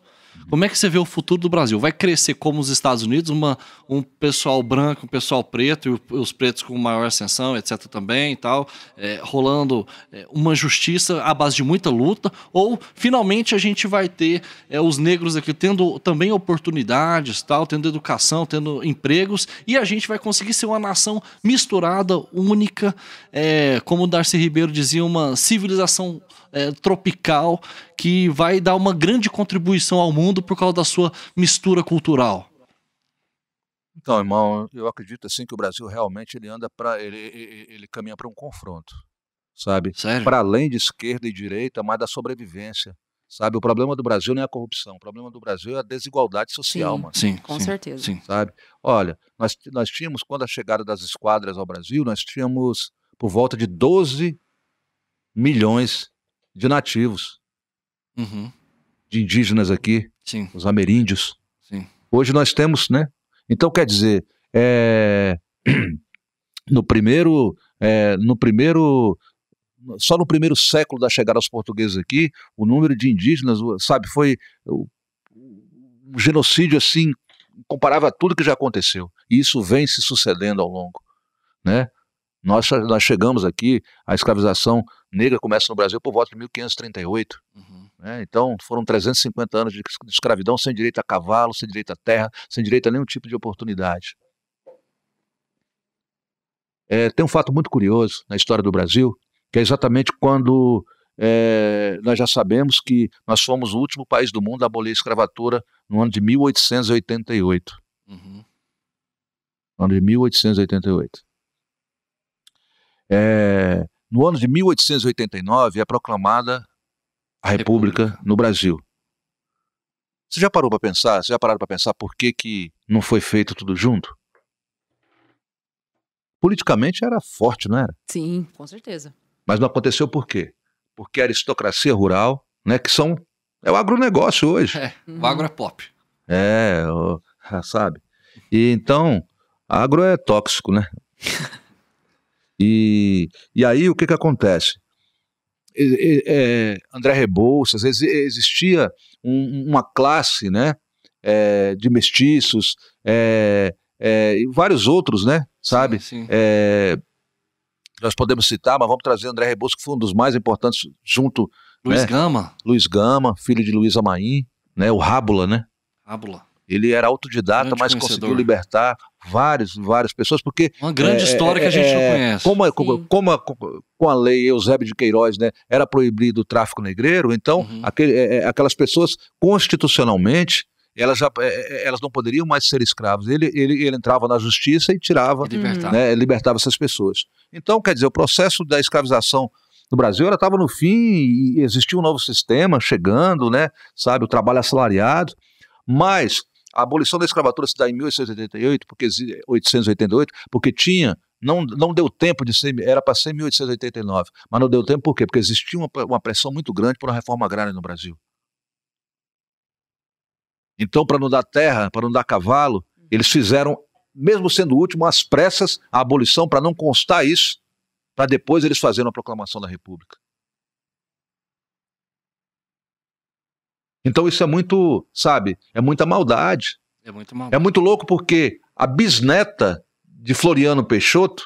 Como é que você vê o futuro do Brasil? Vai crescer como os Estados Unidos, uma, um pessoal branco, um pessoal preto, e os pretos com maior ascensão, etc. também e tal, é, rolando é, uma justiça à base de muita luta? Ou finalmente a gente vai ter é, os negros aqui tendo também oportunidades, tal, tendo educação, tendo empregos, e a gente vai conseguir ser uma nação misturada, única, é, como Darcy Ribeiro dizia, uma civilização é, tropical que vai dar uma grande contribuição ao mundo por causa da sua mistura cultural? Então, irmão, eu acredito assim que o Brasil realmente ele anda para ele, ele, ele caminha para um confronto, sabe? Para além de esquerda e direita, mas da sobrevivência, sabe? O problema do Brasil não é a corrupção, o problema do Brasil é a desigualdade social, sim, mano. Sim, com sim, certeza. Sim. Sabe? Olha, nós nós tínhamos quando a chegada das esquadras ao Brasil, nós tínhamos por volta de 12 milhões de nativos, uhum. de indígenas aqui, Sim. os ameríndios. Sim. Hoje nós temos, né? Então, quer dizer, é... <clears throat> no primeiro. É... no primeiro só no primeiro século da chegada aos portugueses aqui, o número de indígenas, sabe, foi um genocídio assim comparável a tudo que já aconteceu. E isso vem se sucedendo ao longo, né? Nós, nós chegamos aqui, a escravização negra começa no Brasil por volta de 1538. Uhum. Né? Então foram 350 anos de escravidão sem direito a cavalo, sem direito à terra, sem direito a nenhum tipo de oportunidade. É, tem um fato muito curioso na história do Brasil, que é exatamente quando é, nós já sabemos que nós fomos o último país do mundo a abolir a escravatura no ano de 1888. Uhum. No ano de 1888. É, no ano de 1889 é proclamada a República, no Brasil. Você já parou para pensar? Você já pararam para pensar por que, que não foi feito tudo junto? Politicamente era forte, não era? Sim, com certeza. Mas não aconteceu por quê? Porque a aristocracia rural, né, que são é o agronegócio hoje. É, o agro é pop. É, sabe? E então, agro é tóxico, né? <laughs> E, e aí o que, que acontece? E, é, André Rebouças, existia um, uma classe né, é, de mestiços é, é e vários outros, né? Sabe? Sim, sim. É, nós podemos citar, mas vamos trazer André Rebouças, que foi um dos mais importantes, junto. Luiz né? Gama. Luiz Gama, filho de Luiz Amaim, né? O Rábula, né? Rábula. Ele era autodidata, mas conhecedor. conseguiu libertar várias, várias pessoas, porque... Uma grande é, é história é, que a é, gente é, não conhece. Como, é, como, como, a, com a lei Eusébio de Queiroz, né, era proibido o tráfico negreiro, então uhum. aquele, aquelas pessoas constitucionalmente elas, já, elas não poderiam mais ser escravas. Ele, ele, ele entrava na justiça e tirava, e libertava. Né, libertava essas pessoas. Então, quer dizer, o processo da escravização no Brasil ela estava no fim e existia um novo sistema chegando, né, sabe, o trabalho assalariado, mas a abolição da escravatura se dá em 1888, porque 888, eh, porque tinha não, não deu tempo de ser, era para ser em 1889, mas não deu tempo por quê? Porque existia uma, uma pressão muito grande por uma reforma agrária no Brasil. Então, para não dar terra, para não dar cavalo, uhum. eles fizeram, mesmo sendo o último, as pressas, a abolição para não constar isso, para depois eles fazerem a proclamação da República. Então isso é muito, sabe, é muita maldade. É muito, maldade. É muito louco porque a bisneta de Floriano Peixoto,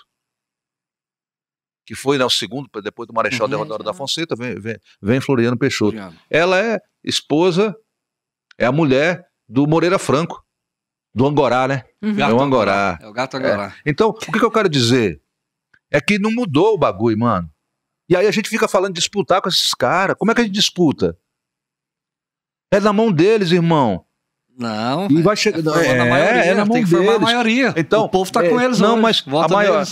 que foi né, o segundo, depois do Marechal uhum, Deodoro é, da uhum. Fonseca, vem, vem, vem Floriano Peixoto. Floriano. Ela é esposa, é a mulher do Moreira Franco, do Angorá, né? Uhum. É o Angorá. É o gato é. Angorá. É. Então, o que, que eu quero dizer? É que não mudou o bagulho, mano. E aí a gente fica falando de disputar com esses caras. Como é que a gente disputa? É na mão deles, irmão. Não. E vai é. chegar. É, é, é, na maioria, é, é na mão que deles. a maioria. Então, o povo está é, com eles Não, hoje. mas a, maior,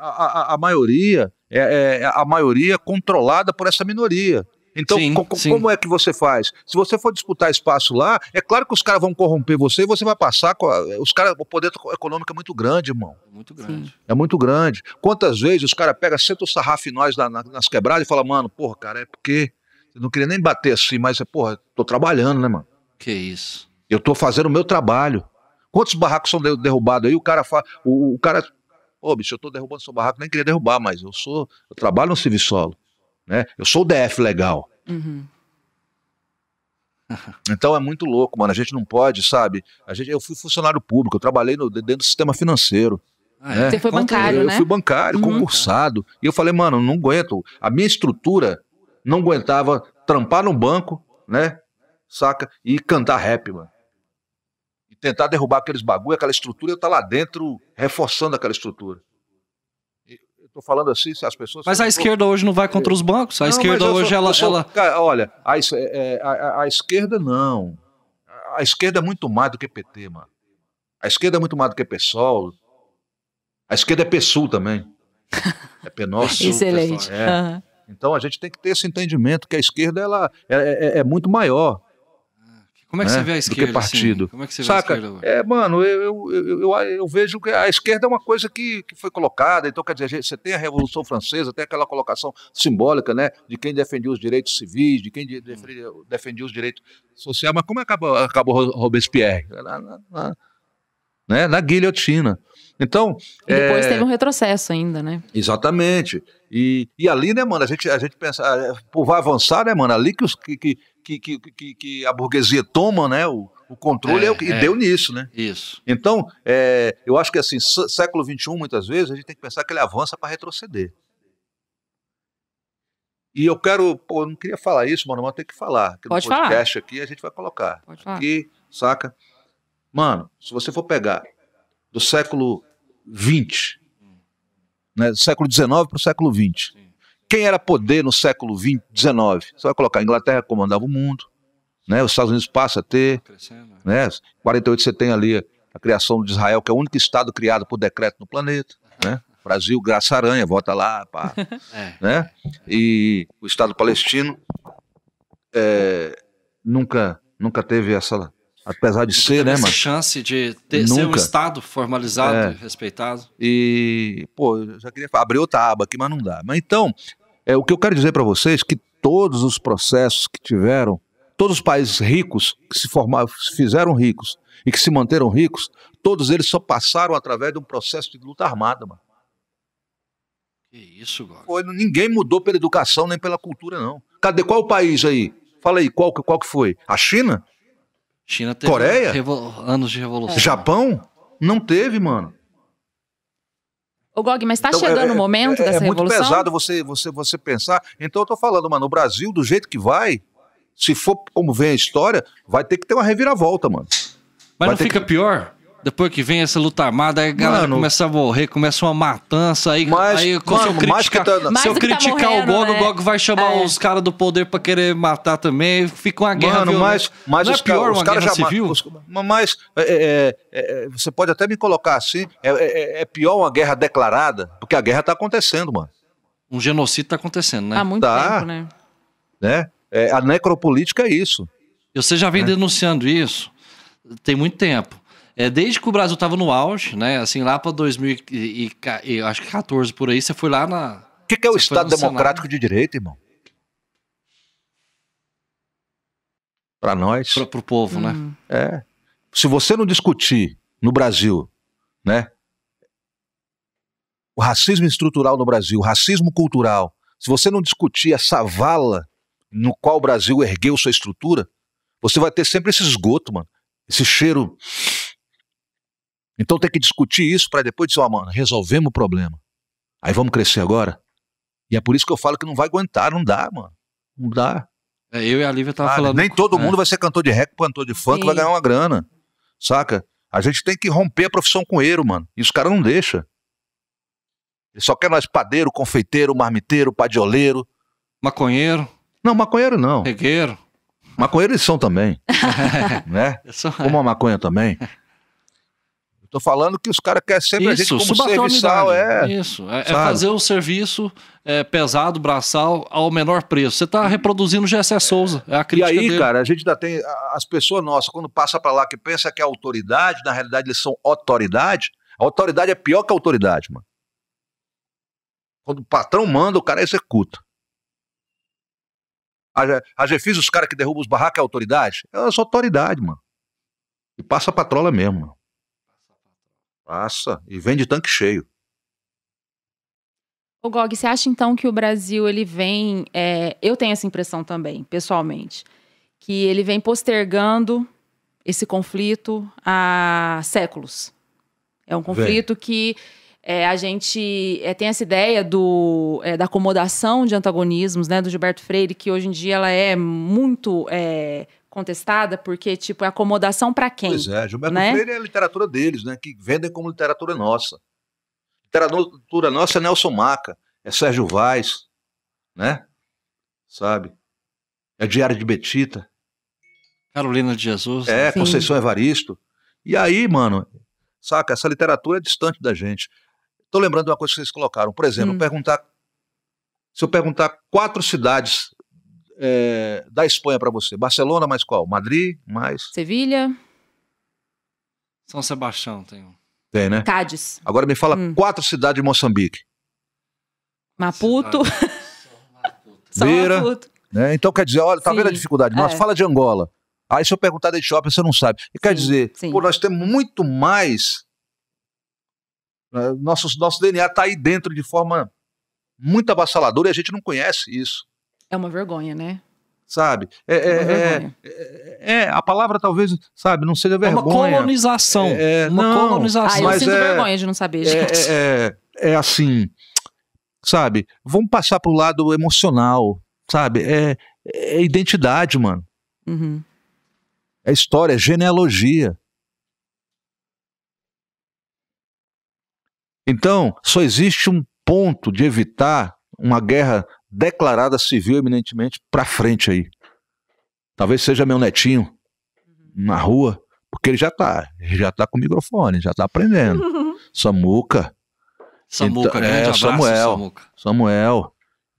a, a, a, maioria é, é, a maioria controlada por essa minoria. Então, sim, co sim. como é que você faz? Se você for disputar espaço lá, é claro que os caras vão corromper você e você vai passar. os caras o poder econômico é muito grande, irmão. Muito grande. Sim. É muito grande. Quantas vezes os caras pegam, senta o sarrafo em nós na, na, nas quebradas e fala, mano, porra, cara, é porque eu não queria nem bater assim, mas, porra, tô trabalhando, né, mano? Que isso. Eu tô fazendo o meu trabalho. Quantos barracos são derrubados aí? O cara fala. O, o cara. Ô, bicho, eu tô derrubando seu barraco, nem queria derrubar, mas eu sou. Eu trabalho no serviço solo. Né? Eu sou o DF legal. Uhum. <laughs> Então é muito louco, mano. A gente não pode, sabe? A gente, eu fui funcionário público, eu trabalhei no, dentro do sistema financeiro. Ah, é? Você foi então, bancário, eu, né? Eu fui bancário, uhum. concursado. E eu falei, mano, não aguento. A minha estrutura não aguentava trampar no banco, né? Saca? E cantar rap, mano. E tentar derrubar aqueles bagulho, aquela estrutura, eu tá lá dentro reforçando aquela estrutura. Eu tô falando assim, se as pessoas. Mas a esquerda hoje não vai contra os bancos? A não, esquerda hoje sou, ela, sou, ela. olha, a, é, é, a, a, a esquerda não. A esquerda é muito mais do que PT, mano. A esquerda é muito mais do que PSOL. A esquerda é PSUL também. <laughs> É penoso. Excelente. É. Uhum. Então a gente tem que ter esse entendimento que a esquerda ela é, é, é, é muito maior. Ah, como é que né? você vê a esquerda? Do que assim? partido. Assim? Como é que você Saca? vê a esquerda? É, mano, eu, eu, eu, eu, vejo que a esquerda é uma coisa que, que foi colocada. Então, quer dizer, você tem a Revolução Francesa, tem aquela colocação simbólica, né? De quem defendia os direitos civis, de quem hum. defendia, defendia os direitos sociais. Mas como é acabou, acabou Robespierre? Na, na, na, né? na guilhotina. Então. Depois é... teve um retrocesso ainda, né? Exatamente. E, e ali, né, mano, a gente, a gente pensa, ah, é, vai avançar, né, mano? Ali que, os, que, que, que, que, que a burguesia toma, né? O, o controle é, é o que, é, deu nisso, né? Isso. Então, é, eu acho que assim, século XXI, muitas vezes, a gente tem que pensar que ele avança para retroceder. E eu quero, pô, eu não queria falar isso, mano, mas tem que falar. Pode no podcast falar. aqui a gente vai colocar. Pode falar. saca? Mano, se você for pegar do século XX, né, do século XIX para o século XX. Quem era poder no século XX, XIX? Você vai colocar a Inglaterra comandava o mundo, né, os Estados Unidos passa a ter. É. Né, 48 você tem ali a criação de Israel, que é o único Estado criado por decreto no planeta. Né? Brasil, graça aranha, volta lá. Pá, <laughs> é. né? E o Estado palestino é, nunca, nunca teve essa apesar de Nunca ser, né, essa mano? chance de ter, Nunca. ser um Estado formalizado, é. respeitado. E, pô, eu já queria abrir outra aba aqui, mas não dá. Mas então, é, o que eu quero dizer para vocês é que todos os processos que tiveram, todos os países ricos que se formaram, se fizeram ricos e que se manteram ricos, todos eles só passaram através de um processo de luta armada, mano. Que isso, Gomes? Ninguém mudou pela educação nem pela cultura, não. Cadê qual país aí? Fala aí, qual, qual que foi? A China? China teve Coreia? anos de revolução. É. Japão? Não teve, mano. Ô Gog, mas está então, é, chegando é, o momento é, é dessa revolução? É muito revolução? pesado você, você, você pensar. Então eu estou falando, mano, o Brasil, do jeito que vai, se for como vem a história, vai ter que ter uma reviravolta, mano. Mas vai não fica que... pior? Depois que vem essa luta armada, aí a galera mano, começa a morrer, começa uma matança. Aí, mas, aí mano, se eu criticar, tá, se eu tá criticar tá morrendo, o Gog, né? o Gog vai chamar é. os caras do poder pra querer matar também. Fica uma guerra. Mano, mas, mas Não é os, é pior, os caras já civil? Os, mas é é, é, é, você pode até me colocar assim: é, pior uma guerra declarada, porque a guerra tá acontecendo, mano. Um genocídio tá acontecendo, né? Há muito tá, tempo, né? né? a necropolítica é isso. Você já vem denunciando isso tem muito tempo. É, desde que o Brasil estava no auge, né? Assim, lá para 2014 por aí, você foi lá na. O que, que, é o Estado Democrático Senado. de Direito, irmão? Para nós. Para o povo, né? hum. né? É. Se você não discutir no Brasil, né? O racismo estrutural no Brasil, o racismo cultural, se você não discutir essa vala no qual o Brasil ergueu sua estrutura, você vai ter sempre esse esgoto, mano. Esse cheiro então tem que discutir isso para depois dizer, ó, oh, mano, resolvemos o problema. Aí vamos crescer agora? E é por isso que eu falo que não vai aguentar, não dá, mano. Não dá. É, eu e a Lívia tava ah, falando. Nem todo é. mundo vai ser cantor de rap, cantor de funk, Sim. vai ganhar uma grana. Saca? A gente tem que romper a profissão com mano. E os caras não deixam. Ele só quer nós padeiro, confeiteiro, marmiteiro, padioleiro. Maconheiro. Não, maconheiro não. Regueiro. Maconheiro eles são também. <laughs> né? Sou... Como a maconha também. <laughs> Tô falando que os caras querem sempre isso, a gente como serviçal. É, isso, é, é, fazer um serviço é, pesado, braçal, ao menor preço. Você está uhum. reproduzindo o Gessé é. Souza, é a crítica E aí, dele. cara, a gente ainda tem as pessoas nossas, quando passa para lá que pensa que é autoridade, na realidade eles são autoridade. A autoridade é pior que a autoridade, mano. Quando o patrão manda, o cara executa. A, Jefis, os caras que derrubam os barracos, é autoridade? É são autoridade, mano. E passa a patrola mesmo, mano. Passa e vem de tanque cheio. O Gog, você acha então que o Brasil ele vem? É, eu tenho essa impressão também, pessoalmente, que ele vem postergando esse conflito há séculos. É um conflito vem. que é, a gente é, tem essa ideia do, é, da acomodação de antagonismos, né, do Gilberto Freire, que hoje em dia ela é muito é, contestada, porque, tipo, é acomodação para quem? Pois é, Gilberto né? Freire é a literatura deles, né? Que vendem como literatura nossa. Literatura nossa é Nelson Maca, é Sérgio Vaz, né? Sabe? É Diário de Betita. Carolina de Jesus. É, né? Conceição Evaristo. E aí, mano, saca? Essa literatura é distante da gente. tô lembrando de uma coisa que vocês colocaram. Por exemplo, hum. perguntar. Se eu perguntar quatro cidades é, da Espanha para você? Barcelona mais qual? Madrid mais? Sevilha. São Sebastião tem um. Tem, né? Cádiz. Agora me fala hum. quatro cidades de Moçambique. Maputo. <laughs> Beira. Né? Então quer dizer, olha, tá sim. vendo a dificuldade? Nós é. fala de Angola. Aí se eu perguntar de shopping, você não sabe. E quer sim, dizer, sim. Pô, nós temos muito mais. Né, nosso, nosso DNA está aí dentro de forma muito avassaladora e a gente não conhece isso. É uma vergonha, né? Sabe? É, é, é é, é, é, a palavra talvez, sabe, não seja vergonha. É uma colonização. É, é, uma não, colonização. Ah, eu mas sinto vergonha de não saber, gente. É, é, assim, sabe? Vamos passar pro lado emocional, sabe? É, é identidade, mano. Uhum. É história, é genealogia. Então, só existe um ponto de evitar uma guerra declarada civil eminentemente para frente aí. Talvez seja meu netinho uhum. na rua, porque ele já tá, ele já tá com microfone, já tá aprendendo. Uhum. <laughs> Samuca. Samuca, então, grande é, abraço, Samuel. Samuca. Samuel.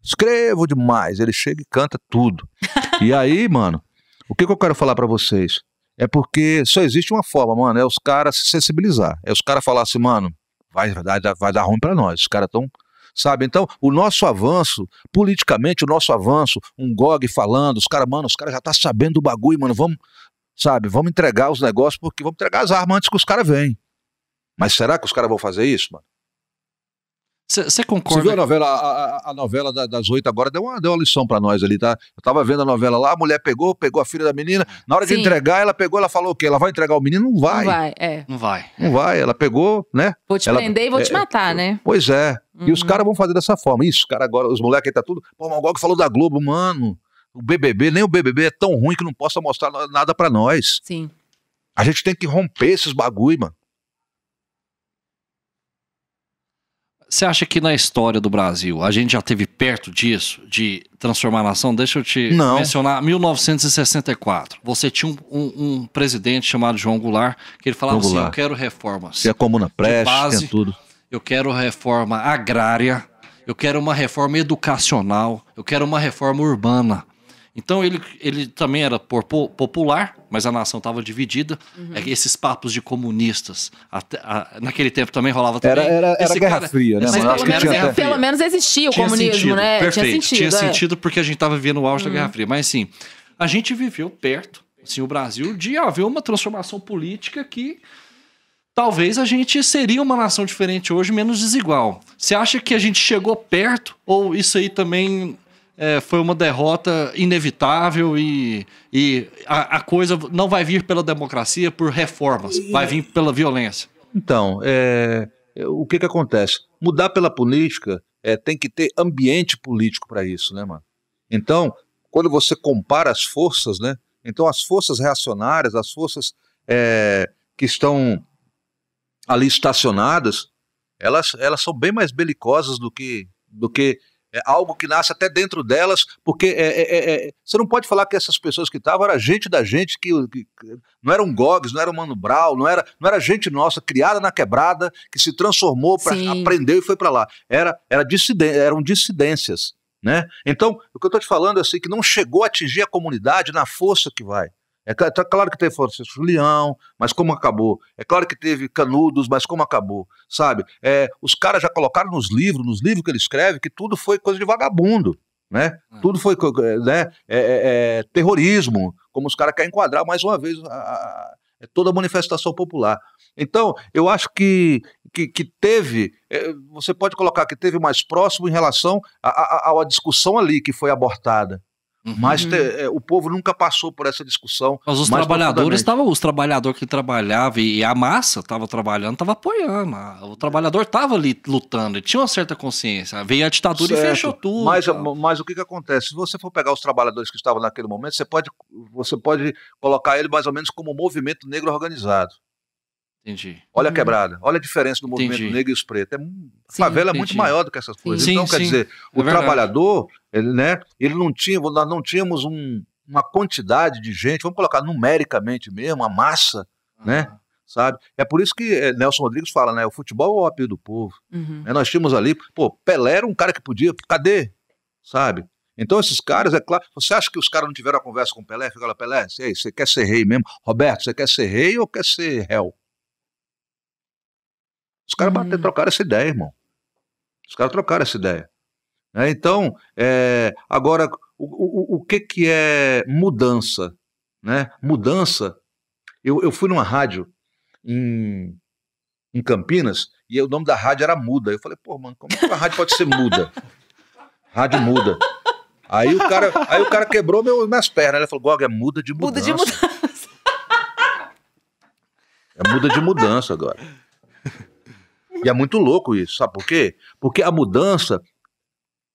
Escrevo demais, ele chega e canta tudo. <laughs> e aí, mano, o que, que eu quero falar para vocês? É porque só existe uma forma, mano, é os caras se sensibilizar. É os caras falar assim, mano, vai, vai, vai dar ruim para nós. Os caras tão sabe? Então, o nosso avanço, politicamente, o nosso avanço, um GOG falando, os caras, mano, os caras já tá sabendo do bagulho, mano, vamos, sabe? Vamos entregar os negócios, porque vamos entregar as armas antes que os caras venham. Mas será que os caras vão fazer isso, mano? Você concorda? Você viu a novela, a, a novela das oito agora deu uma, deu uma lição para nós ali, tá? Eu tava vendo a novela lá, a mulher pegou, pegou a filha da menina. Na hora Sim. de entregar, ela pegou, ela falou o quê? Ela vai entregar o menino? Não vai. Não vai, é. Não vai. Não vai. Ela pegou, né? Vou te ela, prender e vou é, te matar, é, né? Pois é. Uhum. E os uhum. caras vão fazer dessa forma. Isso, cara, agora, os moleques aí tá tudo. Pô, o que falou da Globo, mano. O BBB, nem o BBB é tão ruim que não possa mostrar nada para nós. Sim. A gente tem que romper esses bagulho, mano. Você acha que na história do Brasil a gente já teve perto disso, de transformar a nação? Deixa eu te Não. mencionar. 1964, você tinha um, um, um, presidente chamado João Goulart, que ele falava assim: eu quero reformas. É comuna preste, base, tudo. Eu quero reforma agrária, eu quero uma reforma educacional, eu quero uma reforma urbana. Então ele, ele também era popular, mas a nação estava dividida. Uhum. É, esses papos de comunistas. Até, a, naquele tempo também rolava também. Era, era, era Guerra cara, Fria, né? Mas pelo, menos, até... pelo menos existia o comunismo, sentido, né? Perfeito. Tinha sentido, tinha é. sentido porque a gente estava vivendo o auge uhum. da Guerra Fria. Mas assim, a gente viveu perto, assim, o Brasil, de haver uma transformação política que talvez a gente seria uma nação diferente hoje, menos desigual. Você acha que a gente chegou perto ou isso aí também é, foi uma derrota inevitável e, e a, a, coisa não vai vir pela democracia, por reformas, vai vir pela violência. Então, é, o que, que acontece? Mudar pela política é, tem que ter ambiente político para isso, né, mano? Então, quando você compara as forças, né? Então, as forças reacionárias, as forças é, que estão ali estacionadas, elas, elas são bem mais belicosas do que, do que é algo que nasce até dentro delas, porque é é, é, é, você não pode falar que essas pessoas que estavam era gente da gente, que, que, não eram um Gogs, não era o Mano Brown, não era, não era gente nossa, criada na quebrada, que se transformou, pra, aprendeu e foi para lá. Era, era dissidência, eram dissidências. Né? Então, o que eu estou te falando é assim, que não chegou a atingir a comunidade na força que vai. É tá, claro que teve Francisco Leão, mas como acabou. É claro que teve Canudos, mas como acabou. Sabe? É, os caras já colocaram nos livros, nos livros que ele escreve, que tudo foi coisa de vagabundo. Né? Ah. Tudo foi é, né? É, é, é, terrorismo, como os caras querem enquadrar mais uma vez a, a, toda a manifestação popular. Então, eu acho que, que, que teve, você pode colocar que teve mais próximo em relação à discussão ali que foi abortada. Uhum. Mas te, é, o povo nunca passou por essa discussão. Mas os trabalhadores estavam, os trabalhadores que trabalhavam e a massa estava trabalhando, estava apoiando. O trabalhador estava ali lutando, ele tinha uma certa consciência. Veio a ditadura certo. e fechou tudo. Mas, mas, o que, que acontece? Se você for pegar os trabalhadores que estavam naquele momento, você pode, você pode colocar ele mais ou menos como um movimento negro organizado. Entendi. Olha a hum. quebrada, olha a diferença do movimento entendi. negro e os pretos. É, sim, favela entendi. é muito maior do que essas coisas. Sim, então, sim, quer dizer, é o verdade. trabalhador, ele, né, ele não tinha, nós não tínhamos um, uma quantidade de gente, vamos colocar numericamente mesmo, a massa, uhum. né? Sabe? É por isso que é, Nelson Rodrigues fala, né? O futebol é o ópio do povo. Uhum. É, nós tínhamos ali, pô, Pelé era um cara que podia, cadê? Sabe? Então, esses caras, é claro. Você acha que os caras não tiveram a conversa com o Pelé? Ficaram, lá, Pelé, você quer ser rei mesmo? Roberto, você quer ser rei ou quer ser réu? Os caras uhum. Bater, trocaram essa ideia, irmão. Os caras trocaram essa ideia. É, então, é, agora, o, o, o, que, que é mudança? Né? Mudança. Eu, eu fui numa rádio em, em Campinas e o nome da rádio era Muda. Eu falei, pô, mano, como é que a rádio pode ser muda? <laughs> Rádio muda. Aí o cara, aí o cara quebrou meu, minhas pernas. Ele falou, Gog, é muda de mudança. Muda de mudança. é muda de mudança agora. E é muito louco isso, sabe por quê? Porque a mudança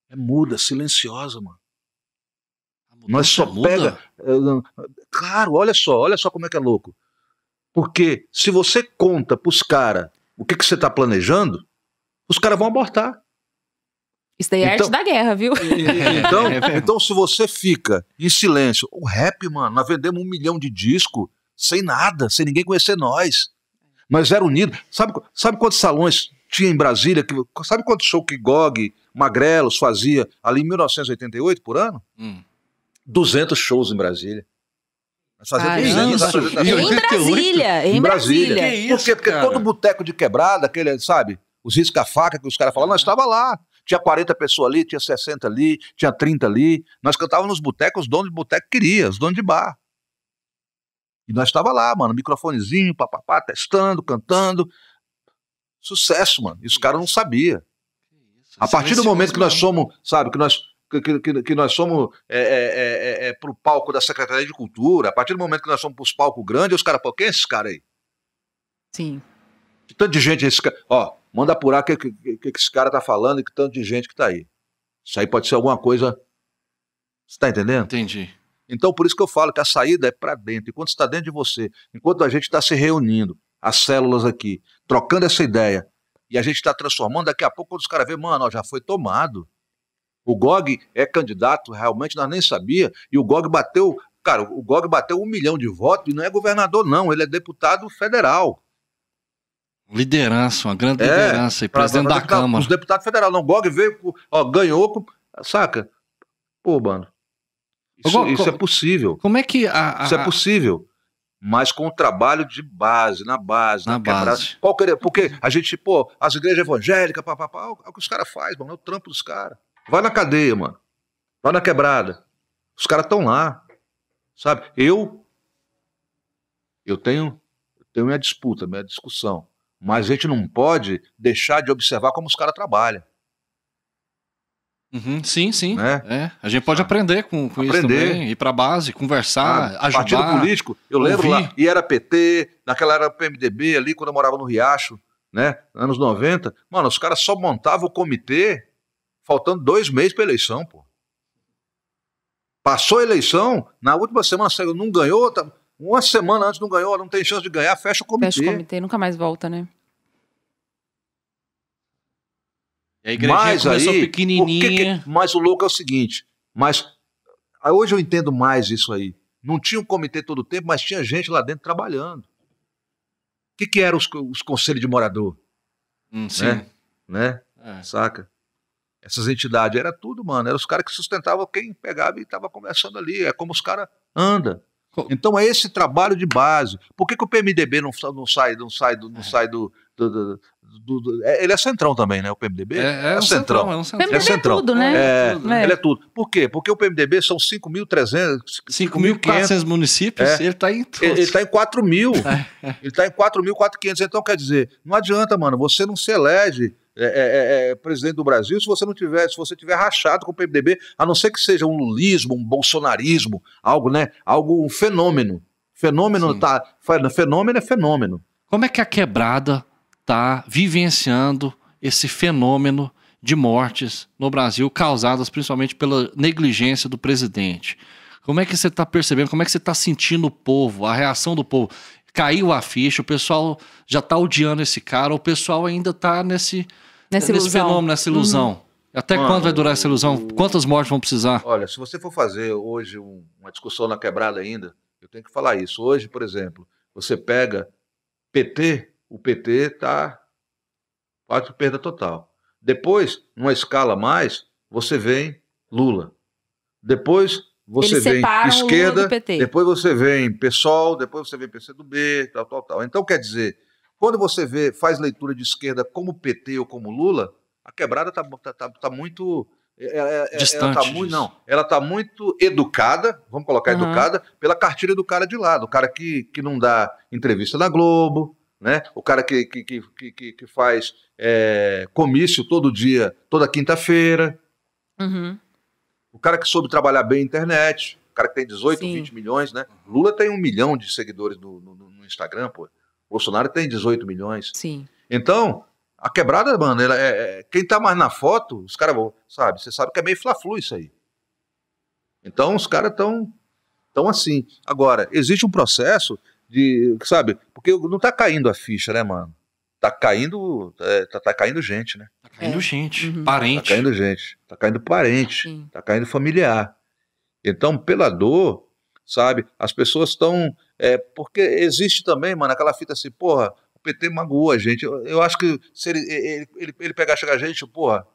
é muda, silenciosa, mano. Nós só muda? pega. Eh, claro, olha só, olha só como é que é louco. Porque se você conta pros caras o que, que você tá planejando, os caras vão abortar. Isso daí é então, arte da guerra, viu? É, é, é, então, então, se você fica em silêncio, o rap, mano, nós vendemos um milhão de disco sem nada, sem ninguém conhecer nós mas era unido. Sabe, sabe quantos salões tinha em Brasília? Que, sabe quantos show que Gog, Magrelos fazia ali em 1988 por ano? Hum. 200 shows em Brasília. Fazia ah, 200 Em Brasília, em, em Brasília. Brasília. Isso, Por quê? Porque cara. todo boteco de quebrada, aquele, sabe? Os risca-faca que os caras falavam, nós estava lá. Tinha 40 pessoas ali, tinha 60 ali, tinha 30 ali. Nós cantávamos nos botecos, os donos de boteco queriam, os donos de bar. E nós estava lá, mano, microfonezinho, papapá, testando, cantando. Sucesso, mano. E os caras não sabiam. A partir do momento que nós somos, sabe, que nós que, que, que, nós somos é, é, é, é, é para o palco da Secretaria de Cultura, a partir do momento que nós somos para os palcos grandes, os caras, pô, quem é esse cara aí? Sim. Que tanto de gente esse cara. Ó, manda apurar o que, que, que, esse cara tá falando e que tanto de gente que tá aí. Isso aí pode ser alguma coisa. Você tá entendendo? Entendi. Então, por isso que eu falo que a saída é para dentro. Enquanto está dentro de você, enquanto a gente está se reunindo, as células aqui, trocando essa ideia, e a gente está transformando, daqui a pouco, quando os caras veem, mano, ó, já foi tomado. O GOG é candidato, realmente nós nem sabia, e o GOG bateu, cara, o GOG bateu um milhão de votos e não é governador, não, ele é deputado federal. Liderança, uma grande é, liderança, e presidente da Câmara. Os deputados federal não, o GOG veio, ó, ganhou, saca? Pô, mano, isso, Agora, isso é possível. Como é que a, a, Isso é possível. Mas com o trabalho de base, na base, na, na base. Qualquer, é, porque a gente, pô, as igrejas evangélicas, papapá, é o que os caras fazem, mano, é o trampo dos caras. Vai na cadeia, mano. Vai na quebrada. Os caras estão lá. Sabe? Eu. Eu tenho, eu tenho minha disputa, minha discussão. Mas a gente não pode deixar de observar como os caras trabalham. Uhum, sim, sim. Né? É, a gente pode aprender com, com aprender. isso também, ir para base, conversar, ah, ajudar. Partido político, eu ouvir. lembro lá, e era PT, naquela era PMDB ali, quando eu morava no Riacho, né, anos 90. Mano, os caras só montavam o comitê faltando dois meses para eleição, pô. Passou a eleição, na última semana não ganhou, tá, uma semana antes não ganhou, não tem chance de ganhar, fecha o comitê. Fecha o comitê, nunca mais volta, né? a igreja mas começou aí, pequenininha. Que, mas o louco é o seguinte, mas hoje eu entendo mais isso aí. Não tinha um comitê todo o tempo, mas tinha gente lá dentro trabalhando. O que, que eram os, os conselhos de morador? Hum, né? sim. Né? É. Saca? Essas entidades, era tudo, mano. Era os caras que sustentavam quem pegava e estava conversando ali. É como os caras andam. Então é esse trabalho de base. Por que, que o PMDB não, não sai, não sai, não sai do, é. do, do, do, do, é, ele é centrão também, né? O PMDB é, é, é um centrão. centrão. É um centrão. PMDB é, é tudo, né? É, é Ele é tudo. Por quê? Porque o PMDB são 5.300... 5.400 municípios, ele está em todos. Tá <laughs> ele está em 4 mil. ele está em 4 mil, Então, quer dizer, não adianta, mano, você não se elege... presidente do Brasil, se você não tiver, se você tiver rachado com o PMDB, a não ser que seja um lulismo, um bolsonarismo, algo, né? Algo, um fenômeno. Fenômeno Sim. tá, fenômeno é fenômeno. Como é que a quebrada está vivenciando esse fenômeno de mortes no Brasil, causadas principalmente pela negligência do presidente. Como é que você está percebendo? Como é que você está sentindo o povo, a reação do povo? Caiu a ficha, o pessoal já está odiando esse cara, o pessoal ainda está nesse, nesse fenômeno, nessa ilusão. Uhum. Até Mano, quando vai durar essa ilusão? O... Quantas mortes vão precisar? Olha, se você for fazer hoje um, uma discussão na quebrada ainda, eu tenho que falar isso. Hoje, por exemplo, você pega PT o PT está quase perda total. Depois, numa escala mais, você vem Lula. Depois você vem esquerda, depois você vem PSOL, depois você vem PCdoB, tal, tal, tal. Então quer dizer, quando você vê, faz leitura de esquerda como PT ou como Lula, a quebrada está tá, tá, tá muito Distante é, é, é, ela tá muito, não, ela está muito educada, vamos colocar uhum. educada, pela cartilha do cara de lado, o cara que, que não dá entrevista na Globo, né? O cara que, que, que, que, que faz é, comício todo dia, toda quinta-feira. Uhum. O cara que soube trabalhar bem a internet. O cara que tem 18, Sim. 20 milhões, né? Lula tem um milhão de seguidores no, no, no Instagram, pô. Bolsonaro tem 18 milhões. Sim. Então, a quebrada, mano, ela é, é quem tá mais na foto, os caras vão, sabe? Você sabe que é meio flaflu isso aí. Então, os caras estão tão assim. Agora, existe um processo de, sabe? Porque não tá caindo a ficha, né, mano? Tá caindo, é, tá, tá, caindo gente, né? Tá caindo é. gente, uhum. Tá parente. Tá caindo gente, tá caindo parente, Sim. tá caindo familiar. Então, pela dor, sabe? As pessoas estão, é, porque existe também, mano, aquela fita assim, porra, o PT magoou a gente. Eu, eu acho que se ele, ele, ele, ele pegar, chegar a gente, porra,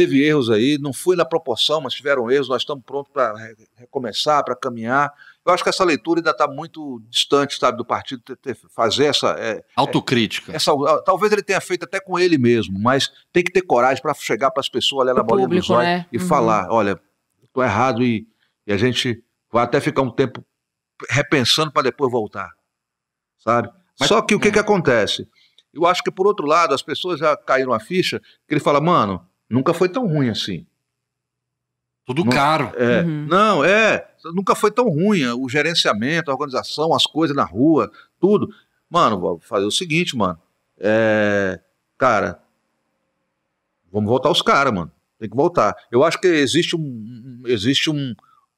Teve erros aí, não foi na proporção, mas tiveram erros, nós estamos prontos para recomeçar, para caminhar. Eu acho que essa leitura ainda está muito distante, sabe, do partido ter, ter, fazer essa. É, Autocrítica. É, essa, talvez ele tenha feito até com ele mesmo, mas tem que ter coragem para chegar para as pessoas, olhar na bolinha público, dos olhos né? e uhum. falar: olha, estou errado e, e a gente vai até ficar um tempo repensando para depois voltar, sabe? Mas, Só que o que, é. que acontece? Eu acho que, por outro lado, as pessoas já caíram a ficha que ele fala, mano, nunca foi tão ruim assim. Tudo não, caro. É, uhum. Não, é. Nunca foi tão ruim. O gerenciamento, a organização, as coisas na rua, tudo. Mano, vou fazer o seguinte, mano. É, cara, vamos voltar os caras, mano. Tem que voltar. Eu acho que existe um. Existe um,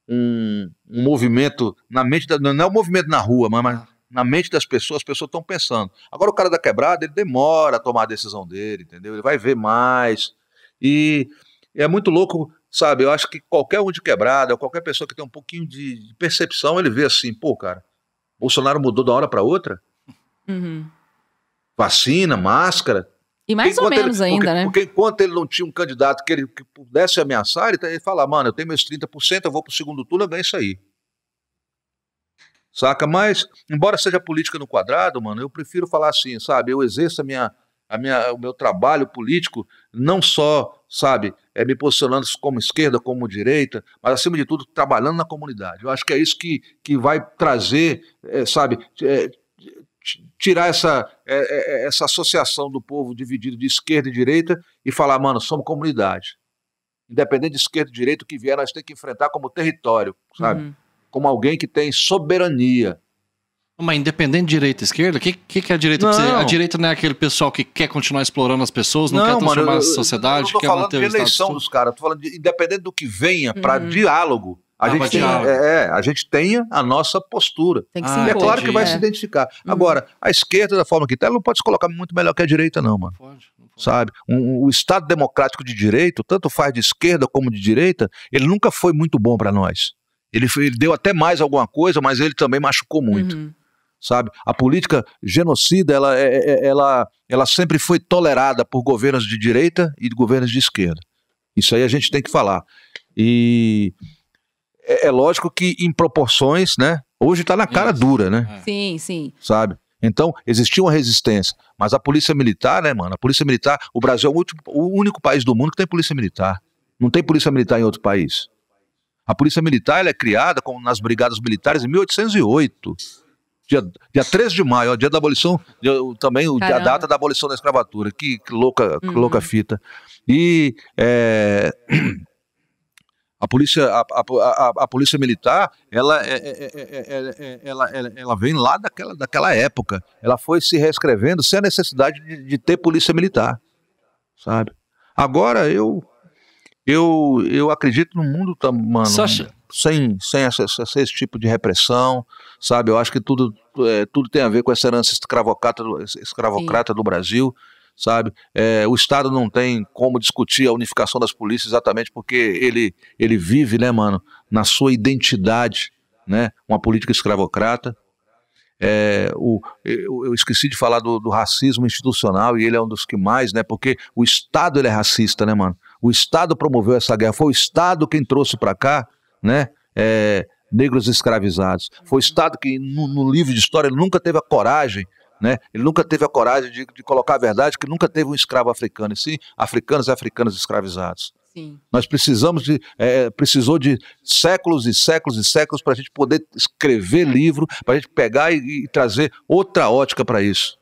um, um movimento na mente. Da, não é um movimento na rua, mas na mente das pessoas, as pessoas estão pensando. Agora o cara da quebrada, ele demora a tomar a decisão dele, entendeu? Ele vai ver mais, e é muito louco, sabe? Eu acho que qualquer um de quebrada, qualquer pessoa que tem um pouquinho de, percepção, ele vê assim, pô, cara, Bolsonaro mudou da hora para outra. Uhum. Vacina, máscara. E mais enquanto ou menos ele, ainda, porque, né? Porque enquanto ele não tinha um candidato que ele que pudesse ameaçar, ele, tá, ele fala, mano, eu tenho meus 30%, eu vou pro segundo turno, eu ganho isso aí. Saca? Mas, embora seja política no quadrado, mano, eu prefiro falar assim, sabe? Eu exerço a minha, a minha, o meu trabalho político, não só, sabe, é, me posicionando como esquerda, como direita, mas acima de tudo trabalhando na comunidade. Eu acho que é isso que, que vai trazer, é, sabe, é, tirar essa, é, é essa associação do povo dividido de esquerda e direita e falar, mano, somos comunidade. Independente de esquerda e direita, o que vier, nós temos que enfrentar como território, sabe? Uhum. Como alguém que tem soberania, mas independente de direita e esquerda, o que, que, que é a direita não. pra você? A direita não é aquele pessoal que quer continuar explorando as pessoas, não, não quer transformar mano, eu, a sociedade, eu não tô falando de eleição dos caras, tô falando de, independente do que venha, para uhum. diálogo. A, ah, gente tem, é, é, a gente tenha a nossa postura. Tem que ah, se é claro que vai é. se identificar. Uhum. Agora, a esquerda, da forma que está, ela não pode se colocar muito melhor que a direita, não, mano. Não pode, não pode. Sabe? Um, o Estado democrático de direito, tanto faz de esquerda como de direita, ele nunca foi muito bom para nós. Ele, foi, ele, deu até mais alguma coisa, mas ele também machucou muito. Uhum sabe? A política genocida, ela, é, é, é, ela, ela sempre foi tolerada por governos de direita e governos de esquerda. Isso aí a gente tem que falar. E é, lógico que em proporções, né? Hoje está na cara dura, né? Sim, sim. Sabe? Então, existia uma resistência. Mas a polícia militar, né, mano? A polícia militar, o Brasil é o, último, o único país do mundo que tem polícia militar. Não tem polícia militar em outro país. A polícia militar ela é criada como nas brigadas militares em 1808 dia, dia 13 de maio, ó, dia da abolição, dia, também o, a data da abolição da escravatura. Que, que louca, uhum. que louca fita. E é, <clears throat> a polícia, a, a, a, a, polícia militar, ela, é é, é, é, é, ela, ela, ela vem lá daquela, daquela época. Ela foi se reescrevendo sem a necessidade de, de ter polícia militar, sabe? Agora eu eu, eu acredito no mundo, tá, mano. Só, sem, sem, essa, esse tipo de repressão, sabe? Eu acho que tudo, é, tudo tem a ver com essa herança escravocrata, escravocrata do Brasil, sabe? É, o Estado não tem como discutir a unificação das polícias exatamente porque ele, ele vive, né, mano, na sua identidade, né? Uma política escravocrata. É, o, eu, eu, esqueci de falar do, do, racismo institucional e ele é um dos que mais, né? Porque o Estado ele é racista, né, mano? O Estado promoveu essa guerra, foi o Estado quem trouxe para cá né? É, negros escravizados. Foi o uhum. Estado que, no, no, livro de história, ele nunca teve a coragem, né? ele nunca teve a coragem de, de colocar a verdade que nunca teve um escravo africano, e sim africanos e africanos escravizados. Sim. Nós precisamos de, é, precisou de séculos e séculos e séculos para a gente poder escrever livro, para a gente pegar e, e trazer outra ótica para isso,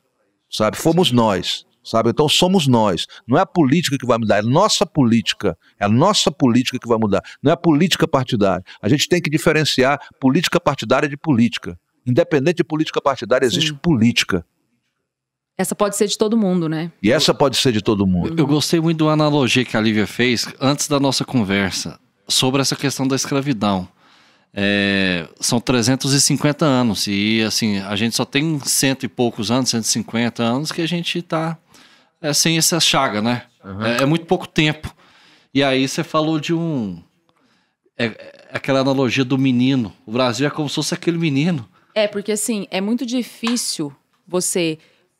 sabe? Fomos nós sabe? Então somos nós. Não é a política que vai mudar, é a nossa política. É a nossa política que vai mudar. Não é a política partidária. A gente tem que diferenciar política partidária de política. Independente de política partidária, Sim. existe política. Essa pode ser de todo mundo, né? E essa pode ser de todo mundo. Eu gostei muito da analogia que a Lívia fez antes da nossa conversa sobre essa questão da escravidão. É, são 350 anos e assim a gente só tem cento e poucos anos, 150 anos que a gente está é, sem essa chaga, né? Uhum. É, é, muito pouco tempo. E aí você falou de um. É, é, aquela analogia do menino. O Brasil é como se fosse aquele menino. É, porque assim, é muito difícil você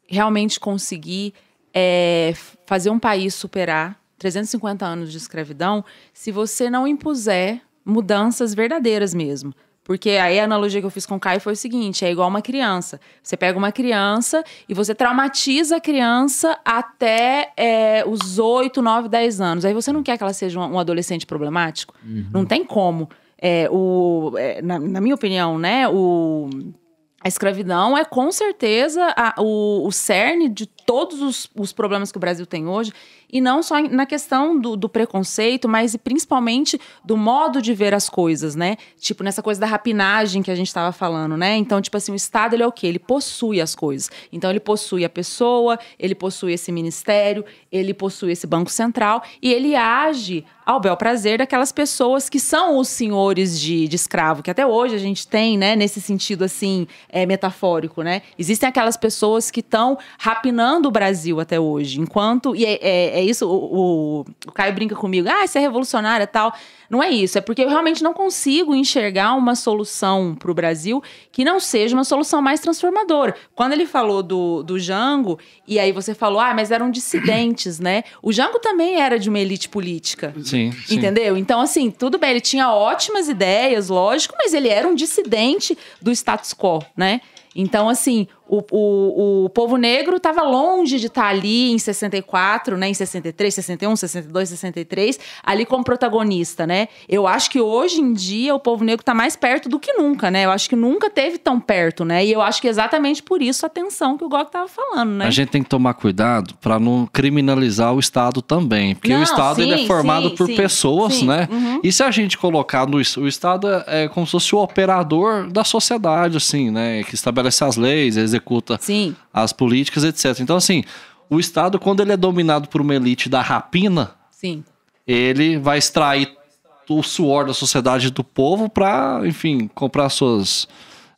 realmente conseguir é, fazer um país superar 350 anos de escravidão se você não impuser mudanças verdadeiras mesmo. Porque aí a analogia que eu fiz com o Caio foi o seguinte: é igual uma criança. Você pega uma criança e você traumatiza a criança até é, os 8, 9, 10 anos. Aí você não quer que ela seja um adolescente problemático? Uhum. Não tem como. É, o, é, na, na, minha opinião, né? O, a escravidão é com certeza a, o, o cerne de todos os, os, problemas que o Brasil tem hoje, e não só na questão do, do, preconceito, mas e principalmente do modo de ver as coisas, né? Tipo, nessa coisa da rapinagem que a gente estava falando, né? Então, tipo assim, o Estado, ele é o quê? Ele possui as coisas. Então, ele possui a pessoa, ele possui esse ministério, ele possui esse Banco Central, e ele age ao bel prazer daquelas pessoas que são os senhores de, de escravo, que até hoje a gente tem, né? Nesse sentido, assim, é, metafórico, né? Existem aquelas pessoas que estão rapinando dominando o Brasil até hoje. Enquanto. E é, é, é isso, o, o, o, Caio brinca comigo, ah, isso é revolucionária tal. Não é isso, é porque eu realmente não consigo enxergar uma solução para o Brasil que não seja uma solução mais transformadora. Quando ele falou do, do Jango, e aí você falou, ah, mas eram dissidentes, né? O Jango também era de uma elite política. Sim. Entendeu? Então, assim, tudo bem, ele tinha ótimas ideias, lógico, mas ele era um dissidente do status quo, né? Então, assim, o, o, o povo negro estava longe de estar tá ali em 64, né, em 63, 61, 62, 63, ali como protagonista, né? Eu acho que hoje em dia o povo negro está mais perto do que nunca, né? Eu acho que nunca teve tão perto, né? E eu acho que é exatamente por isso a tensão que o Gog estava falando, né? A gente tem que tomar cuidado para não criminalizar o Estado também, porque não, o Estado sim, ele é formado sim, por sim, pessoas, né? Uhum. E se a gente colocar no o Estado é, é, como se fosse o operador da sociedade, assim, né? Que estabelece as leis, executa executa Sim. as políticas, etc. Então, assim, o Estado, quando ele é dominado por uma elite da rapina, Sim. ele vai extrair o suor da sociedade do povo para, enfim, comprar suas,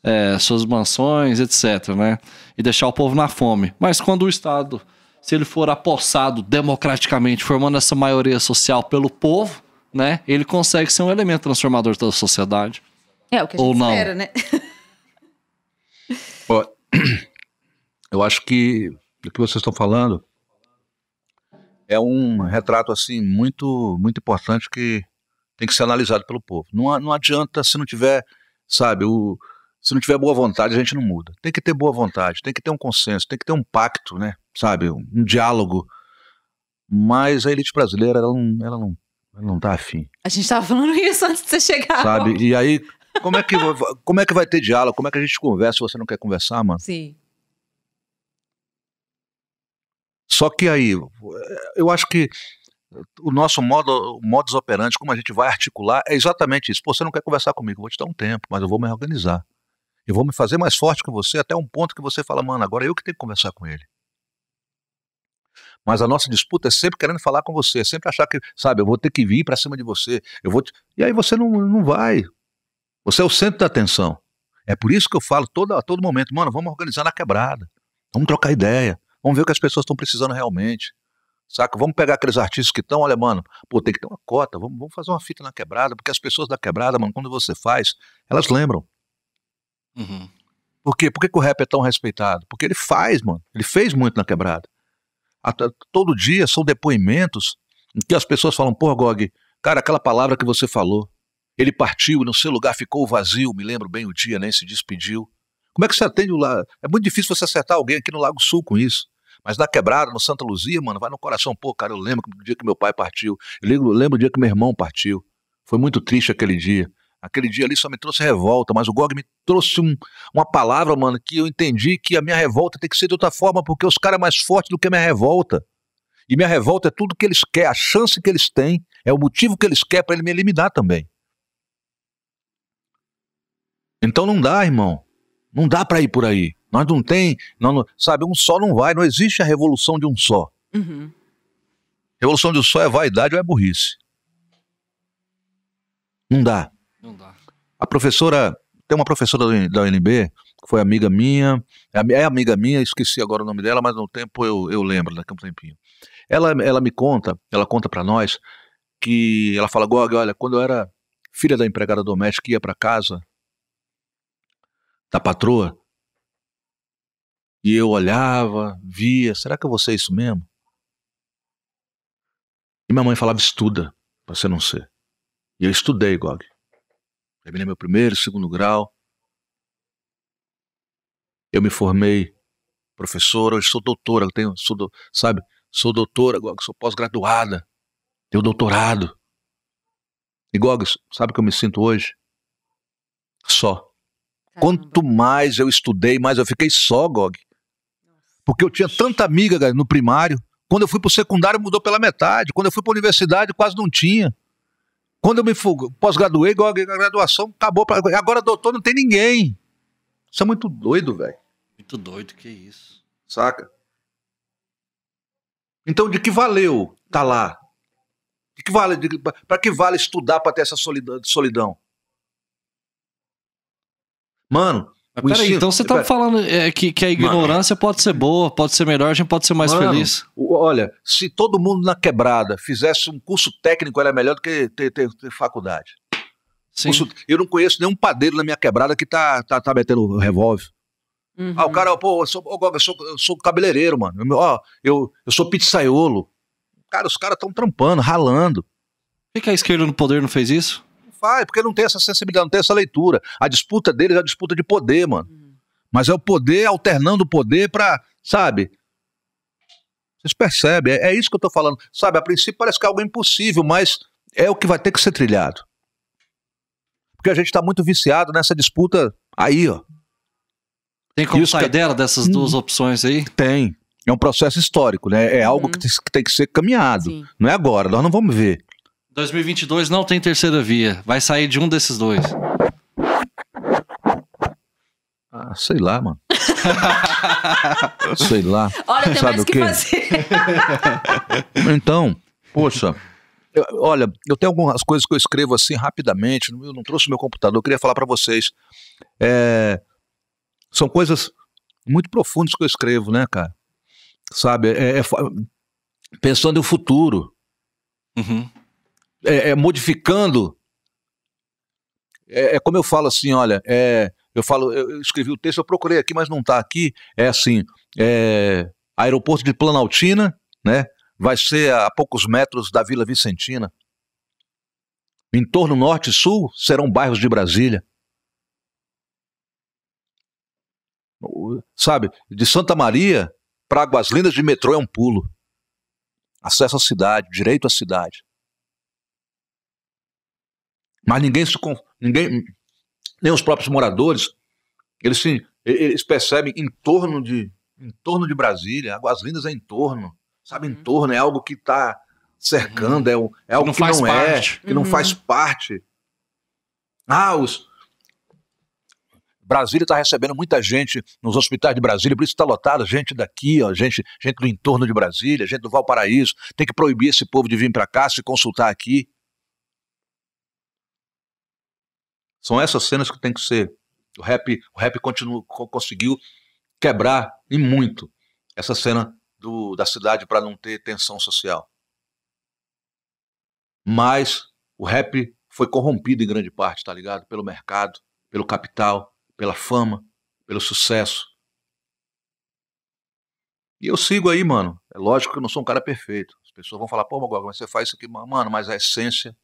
é, suas mansões, etc. Né? E deixar o povo na fome. Mas quando o Estado, se ele for apossado democraticamente, formando essa maioria social pelo povo, né, ele consegue ser um elemento transformador da sociedade. É o que a gente Ou não. espera, né? <clears throat> eu acho que o que vocês estão falando é um retrato assim muito muito importante que tem que ser analisado pelo povo. Não, não adianta se não tiver, sabe, o, se não tiver boa vontade, a gente não muda. Tem que ter boa vontade, tem que ter um consenso, tem que ter um pacto, né? Sabe, um, um diálogo. Mas a elite brasileira, ela não, ela não, ela não tá afim. A gente estava falando isso antes de você chegar. Sabe, e aí como é, que, como é que vai ter diálogo? Como é que a gente conversa se você não quer conversar, mano? Sim. Só que aí, eu acho que o nosso modo, o modus operandi, como a gente vai articular, é exatamente isso. Pô, você não quer conversar comigo, eu vou te dar um tempo, mas eu vou me organizar. Eu vou me fazer mais forte que você até um ponto que você fala, mano, agora eu que tenho que conversar com ele. Mas a nossa disputa é sempre querendo falar com você, é sempre achar que, sabe, eu vou ter que vir para cima de você, eu vou te... e aí você não, não vai. Você é o centro da atenção. É por isso que eu falo todo, a todo momento, mano, vamos organizar na quebrada. Vamos trocar ideia. Vamos ver o que as pessoas estão precisando realmente. Saca? Vamos pegar aqueles artistas que estão, olha, mano, pô, tem que ter uma cota, vamos, vamos fazer uma fita na quebrada, porque as pessoas da quebrada, mano, quando você faz, elas lembram. Uhum. Por quê? Por que, que o rap é tão respeitado? Porque ele faz, mano. Ele fez muito na quebrada. Até, todo dia são depoimentos em que as pessoas falam, pô, Gog, cara, aquela palavra que você falou, ele partiu, no seu lugar ficou vazio, me lembro bem o dia, nem né? se despediu. Como é que você atende o lá? É muito difícil você acertar alguém aqui no Lago Sul com isso. Mas na quebrada, no Santa Luzia, mano, vai no coração. Pô, cara, eu lembro do dia que meu pai partiu. Eu lembro, do dia que meu irmão partiu. Foi muito triste aquele dia. Aquele dia ali só me trouxe revolta, mas o Gog me trouxe um, uma palavra, mano, que eu entendi que a minha revolta tem que ser de outra forma, porque os caras é mais fortes do que a minha revolta. E minha revolta é tudo que eles querem, a chance que eles têm, é o motivo que eles querem para ele me eliminar também. Então não dá, irmão. Não dá para ir por aí. Nós não tem, não, sabe, um só não vai, não existe a revolução de um só. Uhum. Revolução de um só é vaidade ou é burrice. Não dá. Não dá. A professora, tem uma professora da UNB, que foi amiga minha, é, é amiga minha, esqueci agora o nome dela, mas no tempo eu, eu lembro, daqui a um tempinho. Ela, ela me conta, ela conta para nós, que ela fala, Gog, olha, quando eu era filha da empregada doméstica, ia para casa, da patroa. E eu olhava, via, será que eu vou ser isso mesmo? E minha mãe falava, estuda, para você não ser. E eu estudei, Gog. Terminei meu primeiro, segundo grau. Eu me formei professora, hoje sou doutora, eu tenho, sou, do, sabe, sou doutora, Gog, sou pós-graduada, tenho doutorado. E Gog, sabe que eu me sinto hoje? Só. Quanto mais eu estudei, mais eu fiquei só, Gog. Porque eu tinha tanta amiga cara, no primário. Quando eu fui para o secundário, mudou pela metade. Quando eu fui para a universidade, quase não tinha. Quando eu me pós-graduei, Gog, a graduação acabou. Pra... Agora, doutor, não tem ninguém. Isso é muito doido, velho. Muito doido, que isso. Saca? Então, de que valeu tá lá? De que vale, para que vale estudar para ter essa solidão? Mano, Peraí, então você tá falando é, que, que a ignorância Mano. pode ser boa, pode ser melhor, a gente pode ser mais Mano, feliz. Olha, se todo mundo na quebrada fizesse um curso técnico, era melhor do que ter, ter, ter faculdade. Sim. Curso, eu não conheço nenhum padeiro na minha quebrada que tá, tá, tá metendo revólver. Uhum. Ah, o cara, pô, eu sou, eu sou, eu sou cabeleireiro, mano. Eu, ó, eu, eu sou pizzaiolo. Cara, os caras estão trampando, ralando. Por que a esquerda no poder não fez isso? faz, porque não tem essa sensibilidade, não tem essa leitura. A disputa deles é a disputa de poder, mano. Uhum. Mas é o poder alternando o poder para, sabe? Vocês percebem, é, é isso que eu tô falando. Sabe, a princípio parece que é algo impossível, mas é o que vai ter que ser trilhado. Porque a gente está muito viciado nessa disputa aí, ó. Tem como sair que... dela dessas duas uhum. opções aí? Tem. É um processo histórico, né? É algo que, uhum. tem, que ser caminhado. Sim. Não é agora, nós não vamos ver. 2022 não tem terceira via. Vai sair de um desses dois. Ah, sei lá, mano. <laughs> sei lá. Olha, tem Sabe mais o que fazer. <laughs> então, poxa. Eu, olha, eu tenho algumas coisas que eu escrevo assim rapidamente. Eu não trouxe meu computador. Eu queria falar para vocês. É, são coisas muito profundas que eu escrevo, né, cara? Sabe? É, é, pensando no futuro. Uhum é, é, modificando. É, é, como eu falo assim, olha, é, eu falo, eu escrevi o texto, eu procurei aqui, mas não está aqui. É assim, é, aeroporto de Planaltina, né? Vai ser a poucos metros da Vila Vicentina. Em torno norte e sul serão bairros de Brasília. Sabe, de Santa Maria para Águas Lindas de metrô é um pulo. Acesso à cidade, direito à cidade. Mas ninguém se. Ninguém, nem os próprios moradores, eles, se, eles percebem em torno, de, em torno de Brasília, Águas Lindas é em torno, sabe? Em uhum. torno é algo que está cercando, é, é algo que não, que não é, que uhum. não faz uhum. parte. Ah, os. Brasília está recebendo muita gente nos hospitais de Brasília, por isso está lotado, gente daqui, ó, gente, gente do entorno de Brasília, gente do Valparaíso. Tem que proibir esse povo de vir para cá, se consultar aqui. São essas cenas que tem que ser. O rap, o rap conseguiu quebrar e muito essa cena do, da cidade para não ter tensão social. Mas o rap foi corrompido em grande parte, tá ligado? Pelo mercado, pelo capital, pela fama, pelo sucesso. E eu sigo aí, mano. É lógico que eu não sou um cara perfeito. As pessoas vão falar, pô, Magoga, mas você faz isso aqui, mano, mas a essência.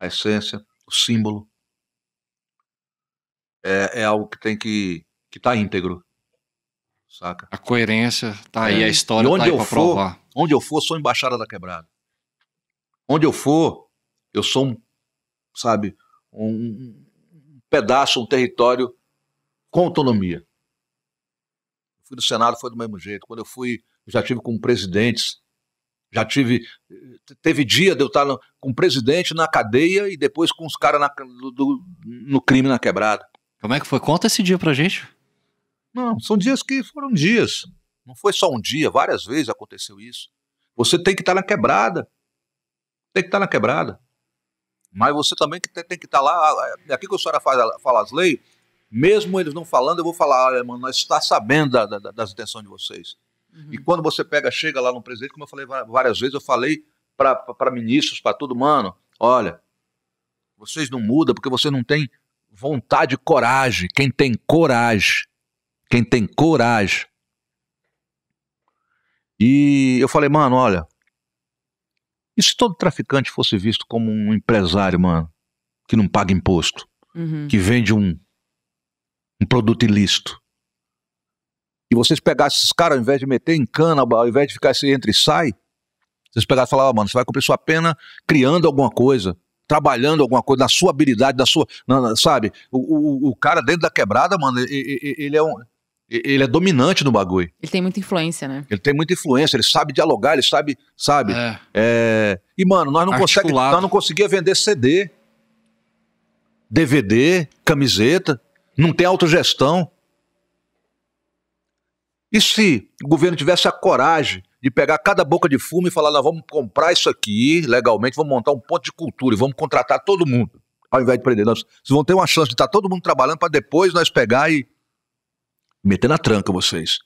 A essência o símbolo. É, é algo que tem que que tá íntegro. Saca? A coerência tá aí, é. a história e tá onde tá eu aí pra for, provar. Onde eu for, sou embaixada da quebrada. Onde eu for, eu sou um, sabe, um pedaço, um território com autonomia. Eu fui do Senado, foi do mesmo jeito. Quando eu fui, eu já tive com presidentes já tive. Teve dia de eu estar no, com o presidente na cadeia e depois com os caras no crime na quebrada. Como é que foi? Conta esse dia pra gente. Não, são dias que foram dias. Não foi só um dia, várias vezes aconteceu isso. Você tem que estar na quebrada. Tem que estar na quebrada. Mas você também tem que estar lá. É aqui que o senhora fala, fala as leis, mesmo eles não falando, eu vou falar, olha, mano, nós está sabendo da, da, das intenções de vocês. Uhum. E quando você pega, chega lá no presidente, como eu falei várias vezes, eu falei para ministros, para todo mundo, olha, vocês não mudam porque vocês não têm vontade e coragem. Quem tem coragem, quem tem coragem. E eu falei, mano, olha, e se todo traficante fosse visto como um empresário, mano, que não paga imposto, uhum. que vende um, um produto ilícito? e vocês pegassem esses caras, ao invés de meter em cana, ao invés de ficar assim, entre e sai, vocês pegassem e falavam, ah, mano, você vai cumprir sua pena criando alguma coisa, trabalhando alguma coisa, na sua habilidade, na sua. Na, sabe? O, o, o, cara dentro da quebrada, mano, ele, ele é um ele é dominante no bagulho. Ele tem muita influência, né? Ele tem muita influência, ele sabe dialogar, ele sabe, sabe? É. É... E, mano, nós não, consegue, nós não conseguia vender CD, DVD, camiseta, não tem autogestão. E se o governo tivesse a coragem de pegar cada boca de fumo e falar, nós vamos comprar isso aqui legalmente, vamos montar um ponto de cultura e vamos contratar todo mundo, ao invés de prender. Nós, vocês vão ter uma chance de estar tá todo mundo trabalhando para depois nós pegar e meter na tranca vocês.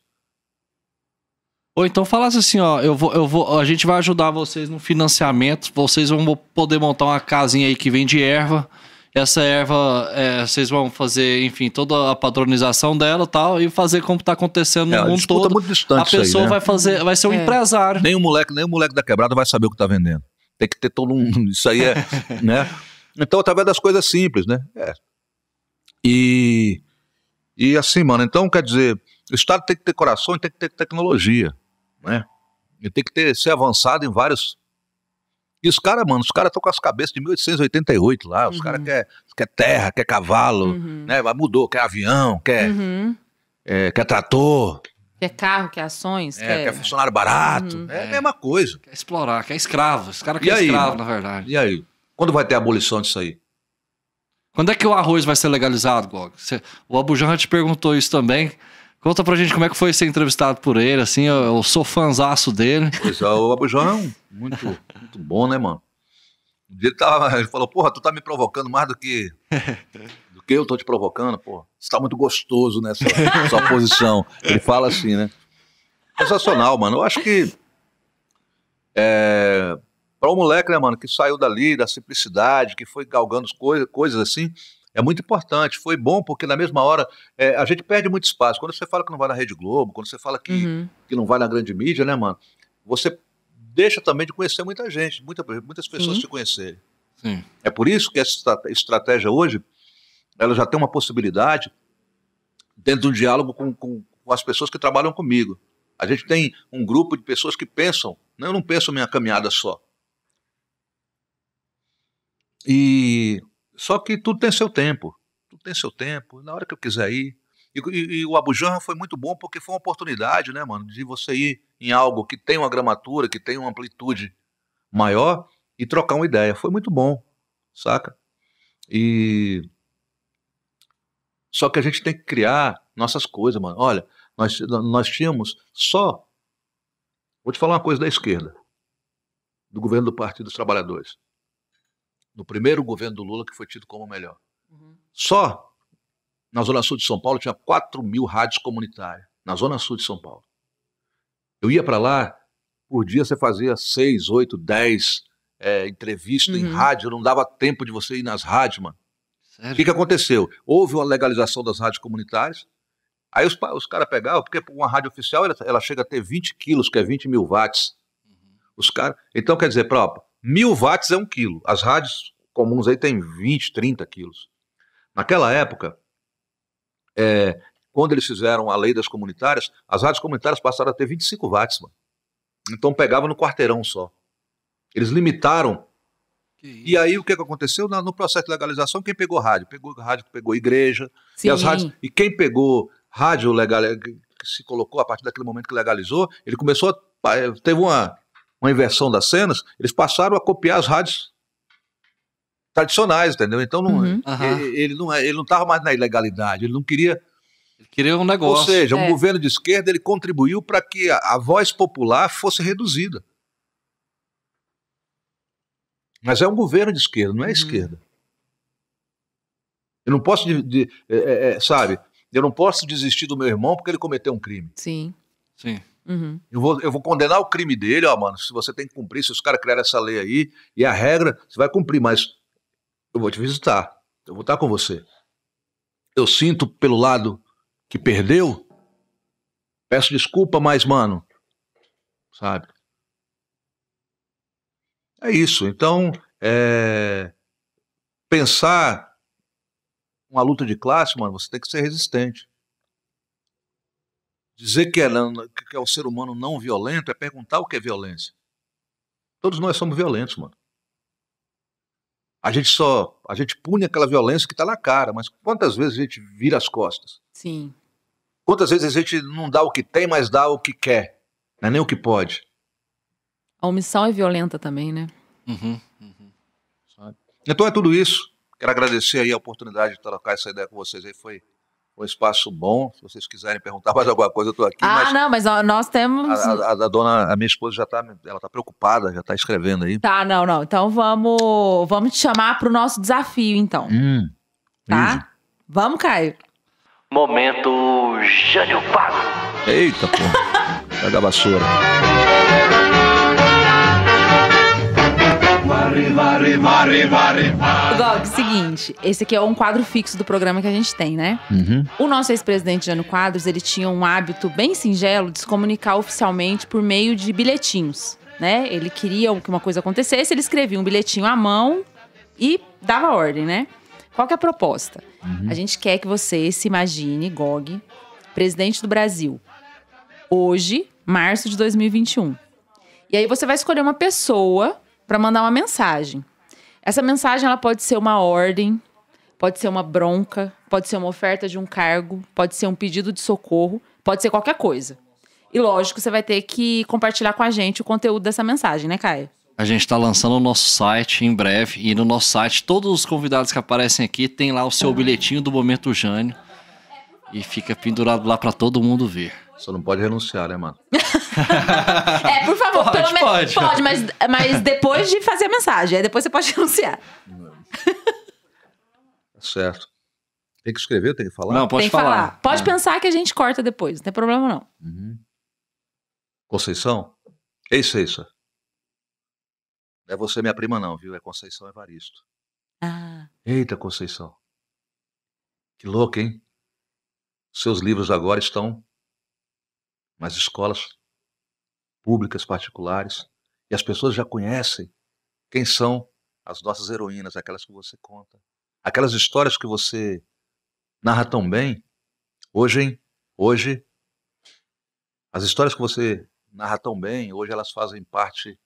Ou então falasse assim, ó, eu vou, eu vou, a gente vai ajudar vocês no financiamento, vocês vão poder montar uma casinha aí que vende erva, essa erva, é, vocês vão fazer, enfim, toda a padronização dela tal, e fazer como está acontecendo no é, mundo é todo. Muito distante a pessoa aí, né? vai fazer, vai ser um é. empresário. Nem o moleque, nem o moleque da quebrada vai saber o que está vendendo. Tem que ter todo um. <laughs> Isso aí é. <laughs> né? Então, através das coisas simples, né? É. E, e assim, mano, então quer dizer, o Estado tem que ter coração e tem que ter tecnologia, né? E tem que ter, ser avançado em vários e os caras, mano, os caras estão com as cabeças de 1888 lá. Os uhum. caras querem quer terra, quer cavalo, uhum. né? mudou, quer avião, quer, uhum. é, quer trator. Quer carro, quer ações. É, quer, quer funcionário barato. Uhum. É a é. mesma coisa. Quer explorar, quer escravo. Os caras querem escravo, mano? na verdade. E aí? Quando vai ter abolição disso aí? Quando é que o arroz vai ser legalizado, Gog? O já te perguntou isso também. Conta pra gente como é que foi ser entrevistado por ele, assim, eu, eu sou fanzaço dele. Pois é, o Abujão é um, muito, muito bom, né, mano? Um dia ele, tava, ele falou, porra, tu tá me provocando mais do que, do que eu tô te provocando, porra. Você tá muito gostoso nessa né, sua posição. Ele fala assim, né? Sensacional, mano. Eu acho que é, para o um moleque, né, mano, que saiu dali, da simplicidade, que foi galgando coisa, coisas assim, é muito importante. Foi bom porque na mesma hora é, a gente perde muito espaço. Quando você fala que não vai na Rede Globo, quando você fala que, uhum. que não vai na grande mídia, né, mano? Você deixa também de conhecer muita gente, muita, muitas pessoas Sim. te conhecerem. Sim. É por isso que essa estratégia hoje, ela já tem uma possibilidade dentro de um diálogo com, com, com as pessoas que trabalham comigo. A gente tem um grupo de pessoas que pensam, né, eu não penso minha caminhada só. E só que tudo tem seu tempo. Tudo tem seu tempo. Na hora que eu quiser ir. E, e, e o Abujamra foi muito bom porque foi uma oportunidade, né, mano? De você ir em algo que tem uma gramatura, que tem uma amplitude maior e trocar uma ideia. Foi muito bom, saca? E. Só que a gente tem que criar nossas coisas, mano. Olha, nós, nós tínhamos só. Vou te falar uma coisa da esquerda, do governo do Partido dos Trabalhadores no primeiro governo do Lula, que foi tido como o melhor. Uhum. Só na Zona Sul de São Paulo tinha 4 mil rádios comunitárias, na Zona Sul de São Paulo. Eu ia para lá, por dia você fazia 6, 8, 10 é, entrevistas uhum. em rádio, não dava tempo de você ir nas rádios, mano. O que, que aconteceu? Houve uma legalização das rádios comunitárias, aí os, os caras pegavam, porque uma rádio oficial ela, ela, chega a ter 20 quilos, que é 20 mil watts. Uhum. Os caras. Então, quer dizer, próprio, Mil watts é um quilo. As rádios comuns aí têm 20, 30 quilos. Naquela época, é, quando eles fizeram a lei das comunitárias, as rádios comunitárias passaram a ter 25 watts, mano. Então pegava no quarteirão só. Eles limitaram. E aí o que, que aconteceu? No processo de legalização, quem pegou rádio? Pegou rádio, pegou igreja. Sim. E, as rádios, e quem pegou rádio legal, que se colocou a partir daquele momento que legalizou, ele começou a. Eh, teve uma uma inversão das cenas, eles passaram a copiar as rádios tradicionais, entendeu? Então não, uhum. ele, ele, não é, ele não estava mais na ilegalidade, ele não queria ele queria um negócio. Ou seja, o é. um governo de esquerda ele contribuiu para que a, a, voz popular fosse reduzida. Mas é um governo de esquerda, não é uhum. esquerda. Eu não posso, de, de, é, é, é sabe? Eu não posso desistir do meu irmão porque ele cometeu um crime. Sim. Sim. Uhum. Eu, vou, eu vou condenar o crime dele, ó, mano. Se você tem que cumprir, se os caras criaram essa lei aí e a regra, você vai cumprir, mas eu vou te visitar. Eu vou estar com você. Eu sinto pelo lado que perdeu. Peço desculpa, mas, mano, sabe? É isso. Então, é... pensar uma luta de classe, mano, você tem que ser resistente. Dizer que, é ela, que é o ser humano não violento é perguntar o que é violência. Todos nós somos violentos, mano. A gente só, a gente pune aquela violência que está na cara, mas quantas vezes a gente vira as costas? Sim. Quantas vezes a gente não dá o que tem, mas dá o que quer, não é nem o que pode. A omissão é violenta também, né? Uhum, uhum. Então é tudo isso. Quero agradecer aí a oportunidade de trocar essa ideia com vocês aí, foi um espaço bom. Se vocês quiserem perguntar mais alguma coisa, eu estou aqui. Ah, não, mas nós temos. A, a, a, dona, a minha esposa já está, ela está preocupada, já está escrevendo aí. Tá, não, não. Então vamos, vamos te chamar para o nosso desafio, então. Hum, tá? Vamos, Caio. Momento Jânio Pago. Eita, pô. Pega <laughs> a vassoura varre, Gog, seguinte, esse aqui é um quadro fixo do programa que a gente tem, né? Uhum. O nosso ex-presidente Jânio Quadros, ele tinha um hábito bem singelo de se comunicar oficialmente por meio de bilhetinhos. Né? Ele queria que uma coisa acontecesse, ele escrevia um bilhetinho à mão e dava ordem, né? Qual é a proposta? Uhum. A gente quer que você se imagine, Gog, presidente do Brasil, hoje, março de 2021. E aí você vai escolher uma pessoa para mandar uma mensagem. Essa mensagem ela pode ser uma ordem, pode ser uma bronca, pode ser uma oferta de um cargo, pode ser um pedido de socorro, pode ser qualquer coisa. E lógico, você vai ter que compartilhar com a gente o conteúdo dessa mensagem, né, Caio? A gente está lançando o nosso site em breve. E no nosso site, todos os convidados que aparecem aqui tem lá o seu bilhetinho do Momento Jânio. E fica pendurado lá para todo mundo ver. Só não pode renunciar, né, mano? <laughs> é, por favor, pode, pelo menos pode, pode mas, mas depois de fazer a mensagem, aí depois você pode <laughs> renunciar. tá certo. Tem que escrever, tem que falar? Não, pode tem que falar. falar. Pode é. pensar que a gente corta depois, não tem problema não. Uhum. Conceição? Ei, é Ceiça. É não é você minha prima não, viu? É Conceição Evaristo. Ah. Eita, Conceição. Que louco, hein? Seus livros agora estão nas escolas públicas particulares, e as pessoas já conhecem quem são as nossas heroínas, aquelas que você conta, aquelas histórias que você narra tão bem. Hoje, hoje as histórias que você narra tão bem, hoje elas fazem parte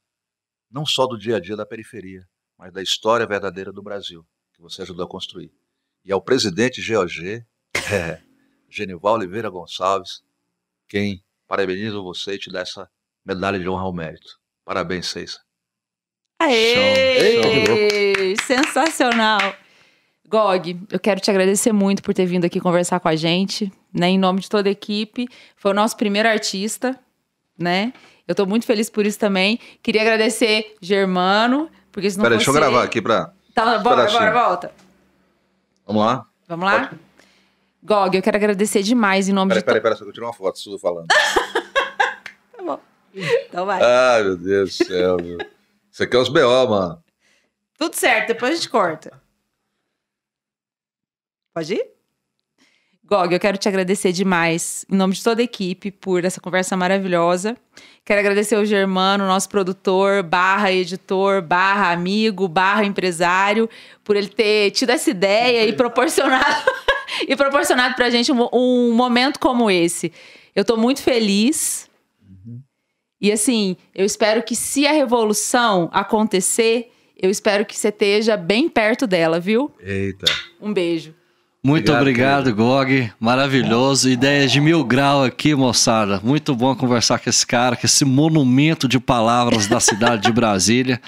não só do dia a dia da periferia, mas da história verdadeira do Brasil, que você ajudou a construir. E ao presidente GOG, é, <laughs> Genival Oliveira Gonçalves, quem parabenizo você e te dá essa medalha de honra ao mérito. Parabéns, vocês. Aê! Sensacional! Gog, eu quero te agradecer muito por ter vindo aqui conversar com a gente, né? Em nome de toda a equipe. Foi o nosso primeiro artista, né? Eu estou muito feliz por isso também. Queria agradecer Germano, porque se não Pera, fosse... deixa eu gravar aqui para. Tá, bora, bora, volta. Vamos lá? Vamos lá? Pode. Gog, eu quero agradecer demais em nome pera, de. Peraí, peraí, peraí, eu tiro uma foto tudo falando. <laughs> tá bom. Então vai. Ai, meu Deus do céu, meu. Isso aqui é os BO, mano. Tudo certo, depois a gente corta. Pode ir? Gog, eu quero te agradecer demais, em nome de toda a equipe, por essa conversa maravilhosa. Quero agradecer ao Germano, nosso produtor, barra editor, barra amigo, barra empresário, por ele ter tido essa ideia e proporcionado. <laughs> e proporcionado pra gente um, um, momento como esse. Eu tô muito feliz. Uhum. E assim, eu espero que se a revolução acontecer, eu espero que você esteja bem perto dela, viu? Eita. Um beijo. Muito obrigado, obrigado Gog. Maravilhoso. Ideias de mil grau aqui, moçada. Muito bom conversar com esse cara, com esse monumento de palavras da cidade de Brasília.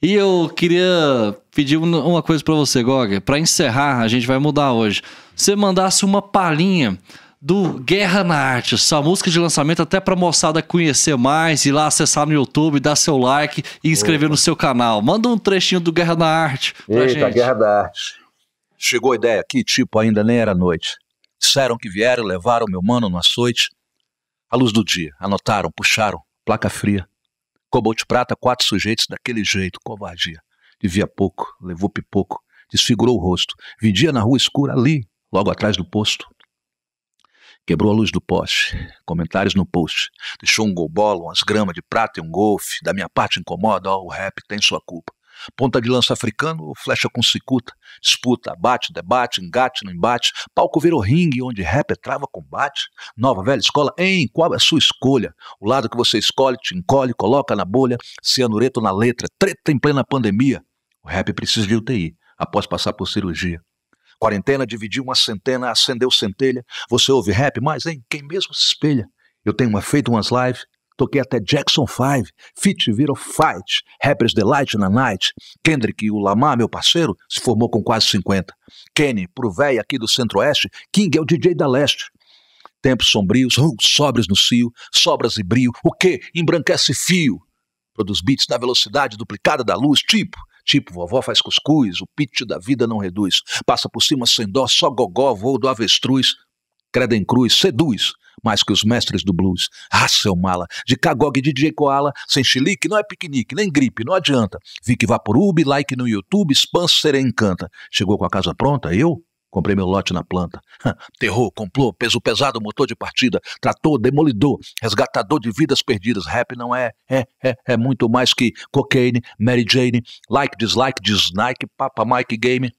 E eu queria pedir uma coisa para você, Gog. Para encerrar, a gente vai mudar hoje você mandasse uma palhinha do Guerra na Arte, sua música de lançamento até para moçada conhecer mais, ir lá acessar no YouTube, dar seu like e inscrever no seu canal. Manda um trechinho do Guerra na Arte pra Eita, gente. Guerra da Arte. Chegou a ideia aqui, tipo, ainda nem era noite. Disseram que vieram, levaram meu mano no açoite. A luz do dia, anotaram, puxaram, placa fria. Cobote prata, quatro sujeitos daquele jeito, covardia. Devia pouco, levou pipoco, desfigurou o rosto. Vendia na rua escura ali, logo atrás do posto. Quebrou a luz do poste. Comentários no post. Deixou um golbolo, umas gramas de prata e um golfe. Da minha parte incomoda, ó, o rap tem sua culpa. Ponta de lança africano ou flecha com cicuta. Disputa, abate, debate, engate, no embate. Palco virou ringue onde rap é trava combate. Nova velha escola, em qual é a sua escolha? O lado que você escolhe, te encolhe, coloca na bolha. Cianureto na letra, treta em plena pandemia. O rap precisa de UTI, após passar por cirurgia quarentena, dividiu uma centena, acendeu centelha. Você ouve rap, mas em quem mesmo se espelha? Eu tenho uma, feito umas lives, toquei até Jackson 5, Fit Viral Fight, Rappers Delight na Night, Kendrick e o Lamar, meu parceiro, se formou com quase 50. Kenny, pro véio aqui do Centro-Oeste, King é o DJ da Leste. Tempos sombrios, uh, sobres no cio, sobras e brio, o que? Embranquece fio. Produz beats na velocidade duplicada da luz, tipo Tipo, vovó faz cuscuz, o pitch da vida não reduz. Passa por cima sem dó, só gogó, voo do avestruz. Credem cruz, seduz, mais que os mestres do blues. Ah, seu mala, de Cagog e DJ Koala, sem chilique não é piquenique, nem gripe, não adianta. Vi por Vaporub, like no YouTube, Spancer encanta. Chegou com a casa pronta, eu? Comprei meu lote na planta. Terror, complô, peso pesado, motor de partida, trator, demolidor, resgatador de vidas perdidas. Rap não é, é, é, é muito mais que cocaine, Mary Jane, like, dislike, dislike, Papa Mike Game.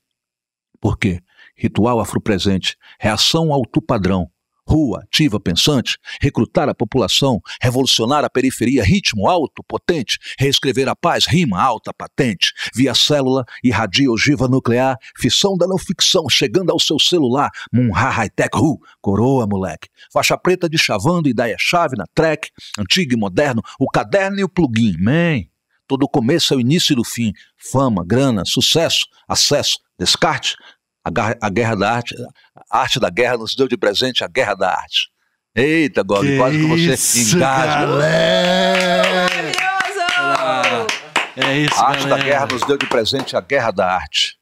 Por quê? Ritual afro-presente, reação ao tu padrão, rua, ativa, pensante, recrutar a população, revolucionar a periferia, ritmo alto, potente, reescrever a paz, rima alta, patente, via célula, irradia ogiva nuclear, fissão da não ficção, chegando ao seu celular, munha high-tech, ru, coroa, moleque, faixa preta de chavando, ideia-chave na track, antigo e moderno, o caderno e o plugin, man. Todo começo é o início do fim, fama, grana, sucesso, acesso, descarte, a, guerra da arte, a arte da guerra nos deu de presente a guerra da arte. Eita, Gobi, quase que você engasga. É isso, A arte galera. da guerra nos deu de presente a guerra da arte.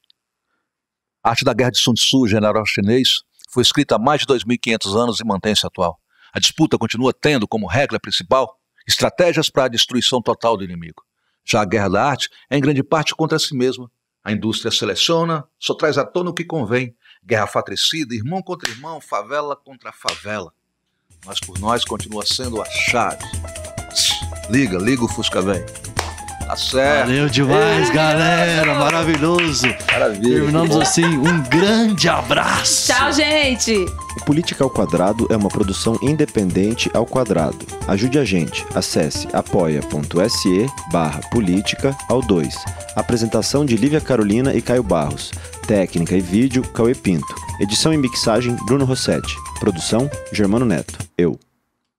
A arte da guerra de Sun Tzu, general chinês, foi escrita há mais de 2.500 anos e mantém-se atual. A disputa continua tendo como regra principal estratégias para a destruição total do inimigo. Já a guerra da arte é em grande parte contra si mesma a indústria seleciona, só traz à tona o que convém. Guerra fatrecida, irmão contra irmão, favela contra favela. Mas por nós continua sendo a chave. Liga, liga o Fusca Velho. Tá certo. Valeu demais, galera. Maravilhoso. Maravilha. Terminamos assim. Um grande abraço. Tchau, gente. O Política ao Quadrado é uma produção independente ao quadrado. Ajude a gente. Acesse apoia.se barra política ao 2. Apresentação de Lívia Carolina e Caio Barros. Técnica e vídeo, Cauê Pinto. Edição e mixagem, Bruno Rossetti. Produção, Germano Neto. Eu.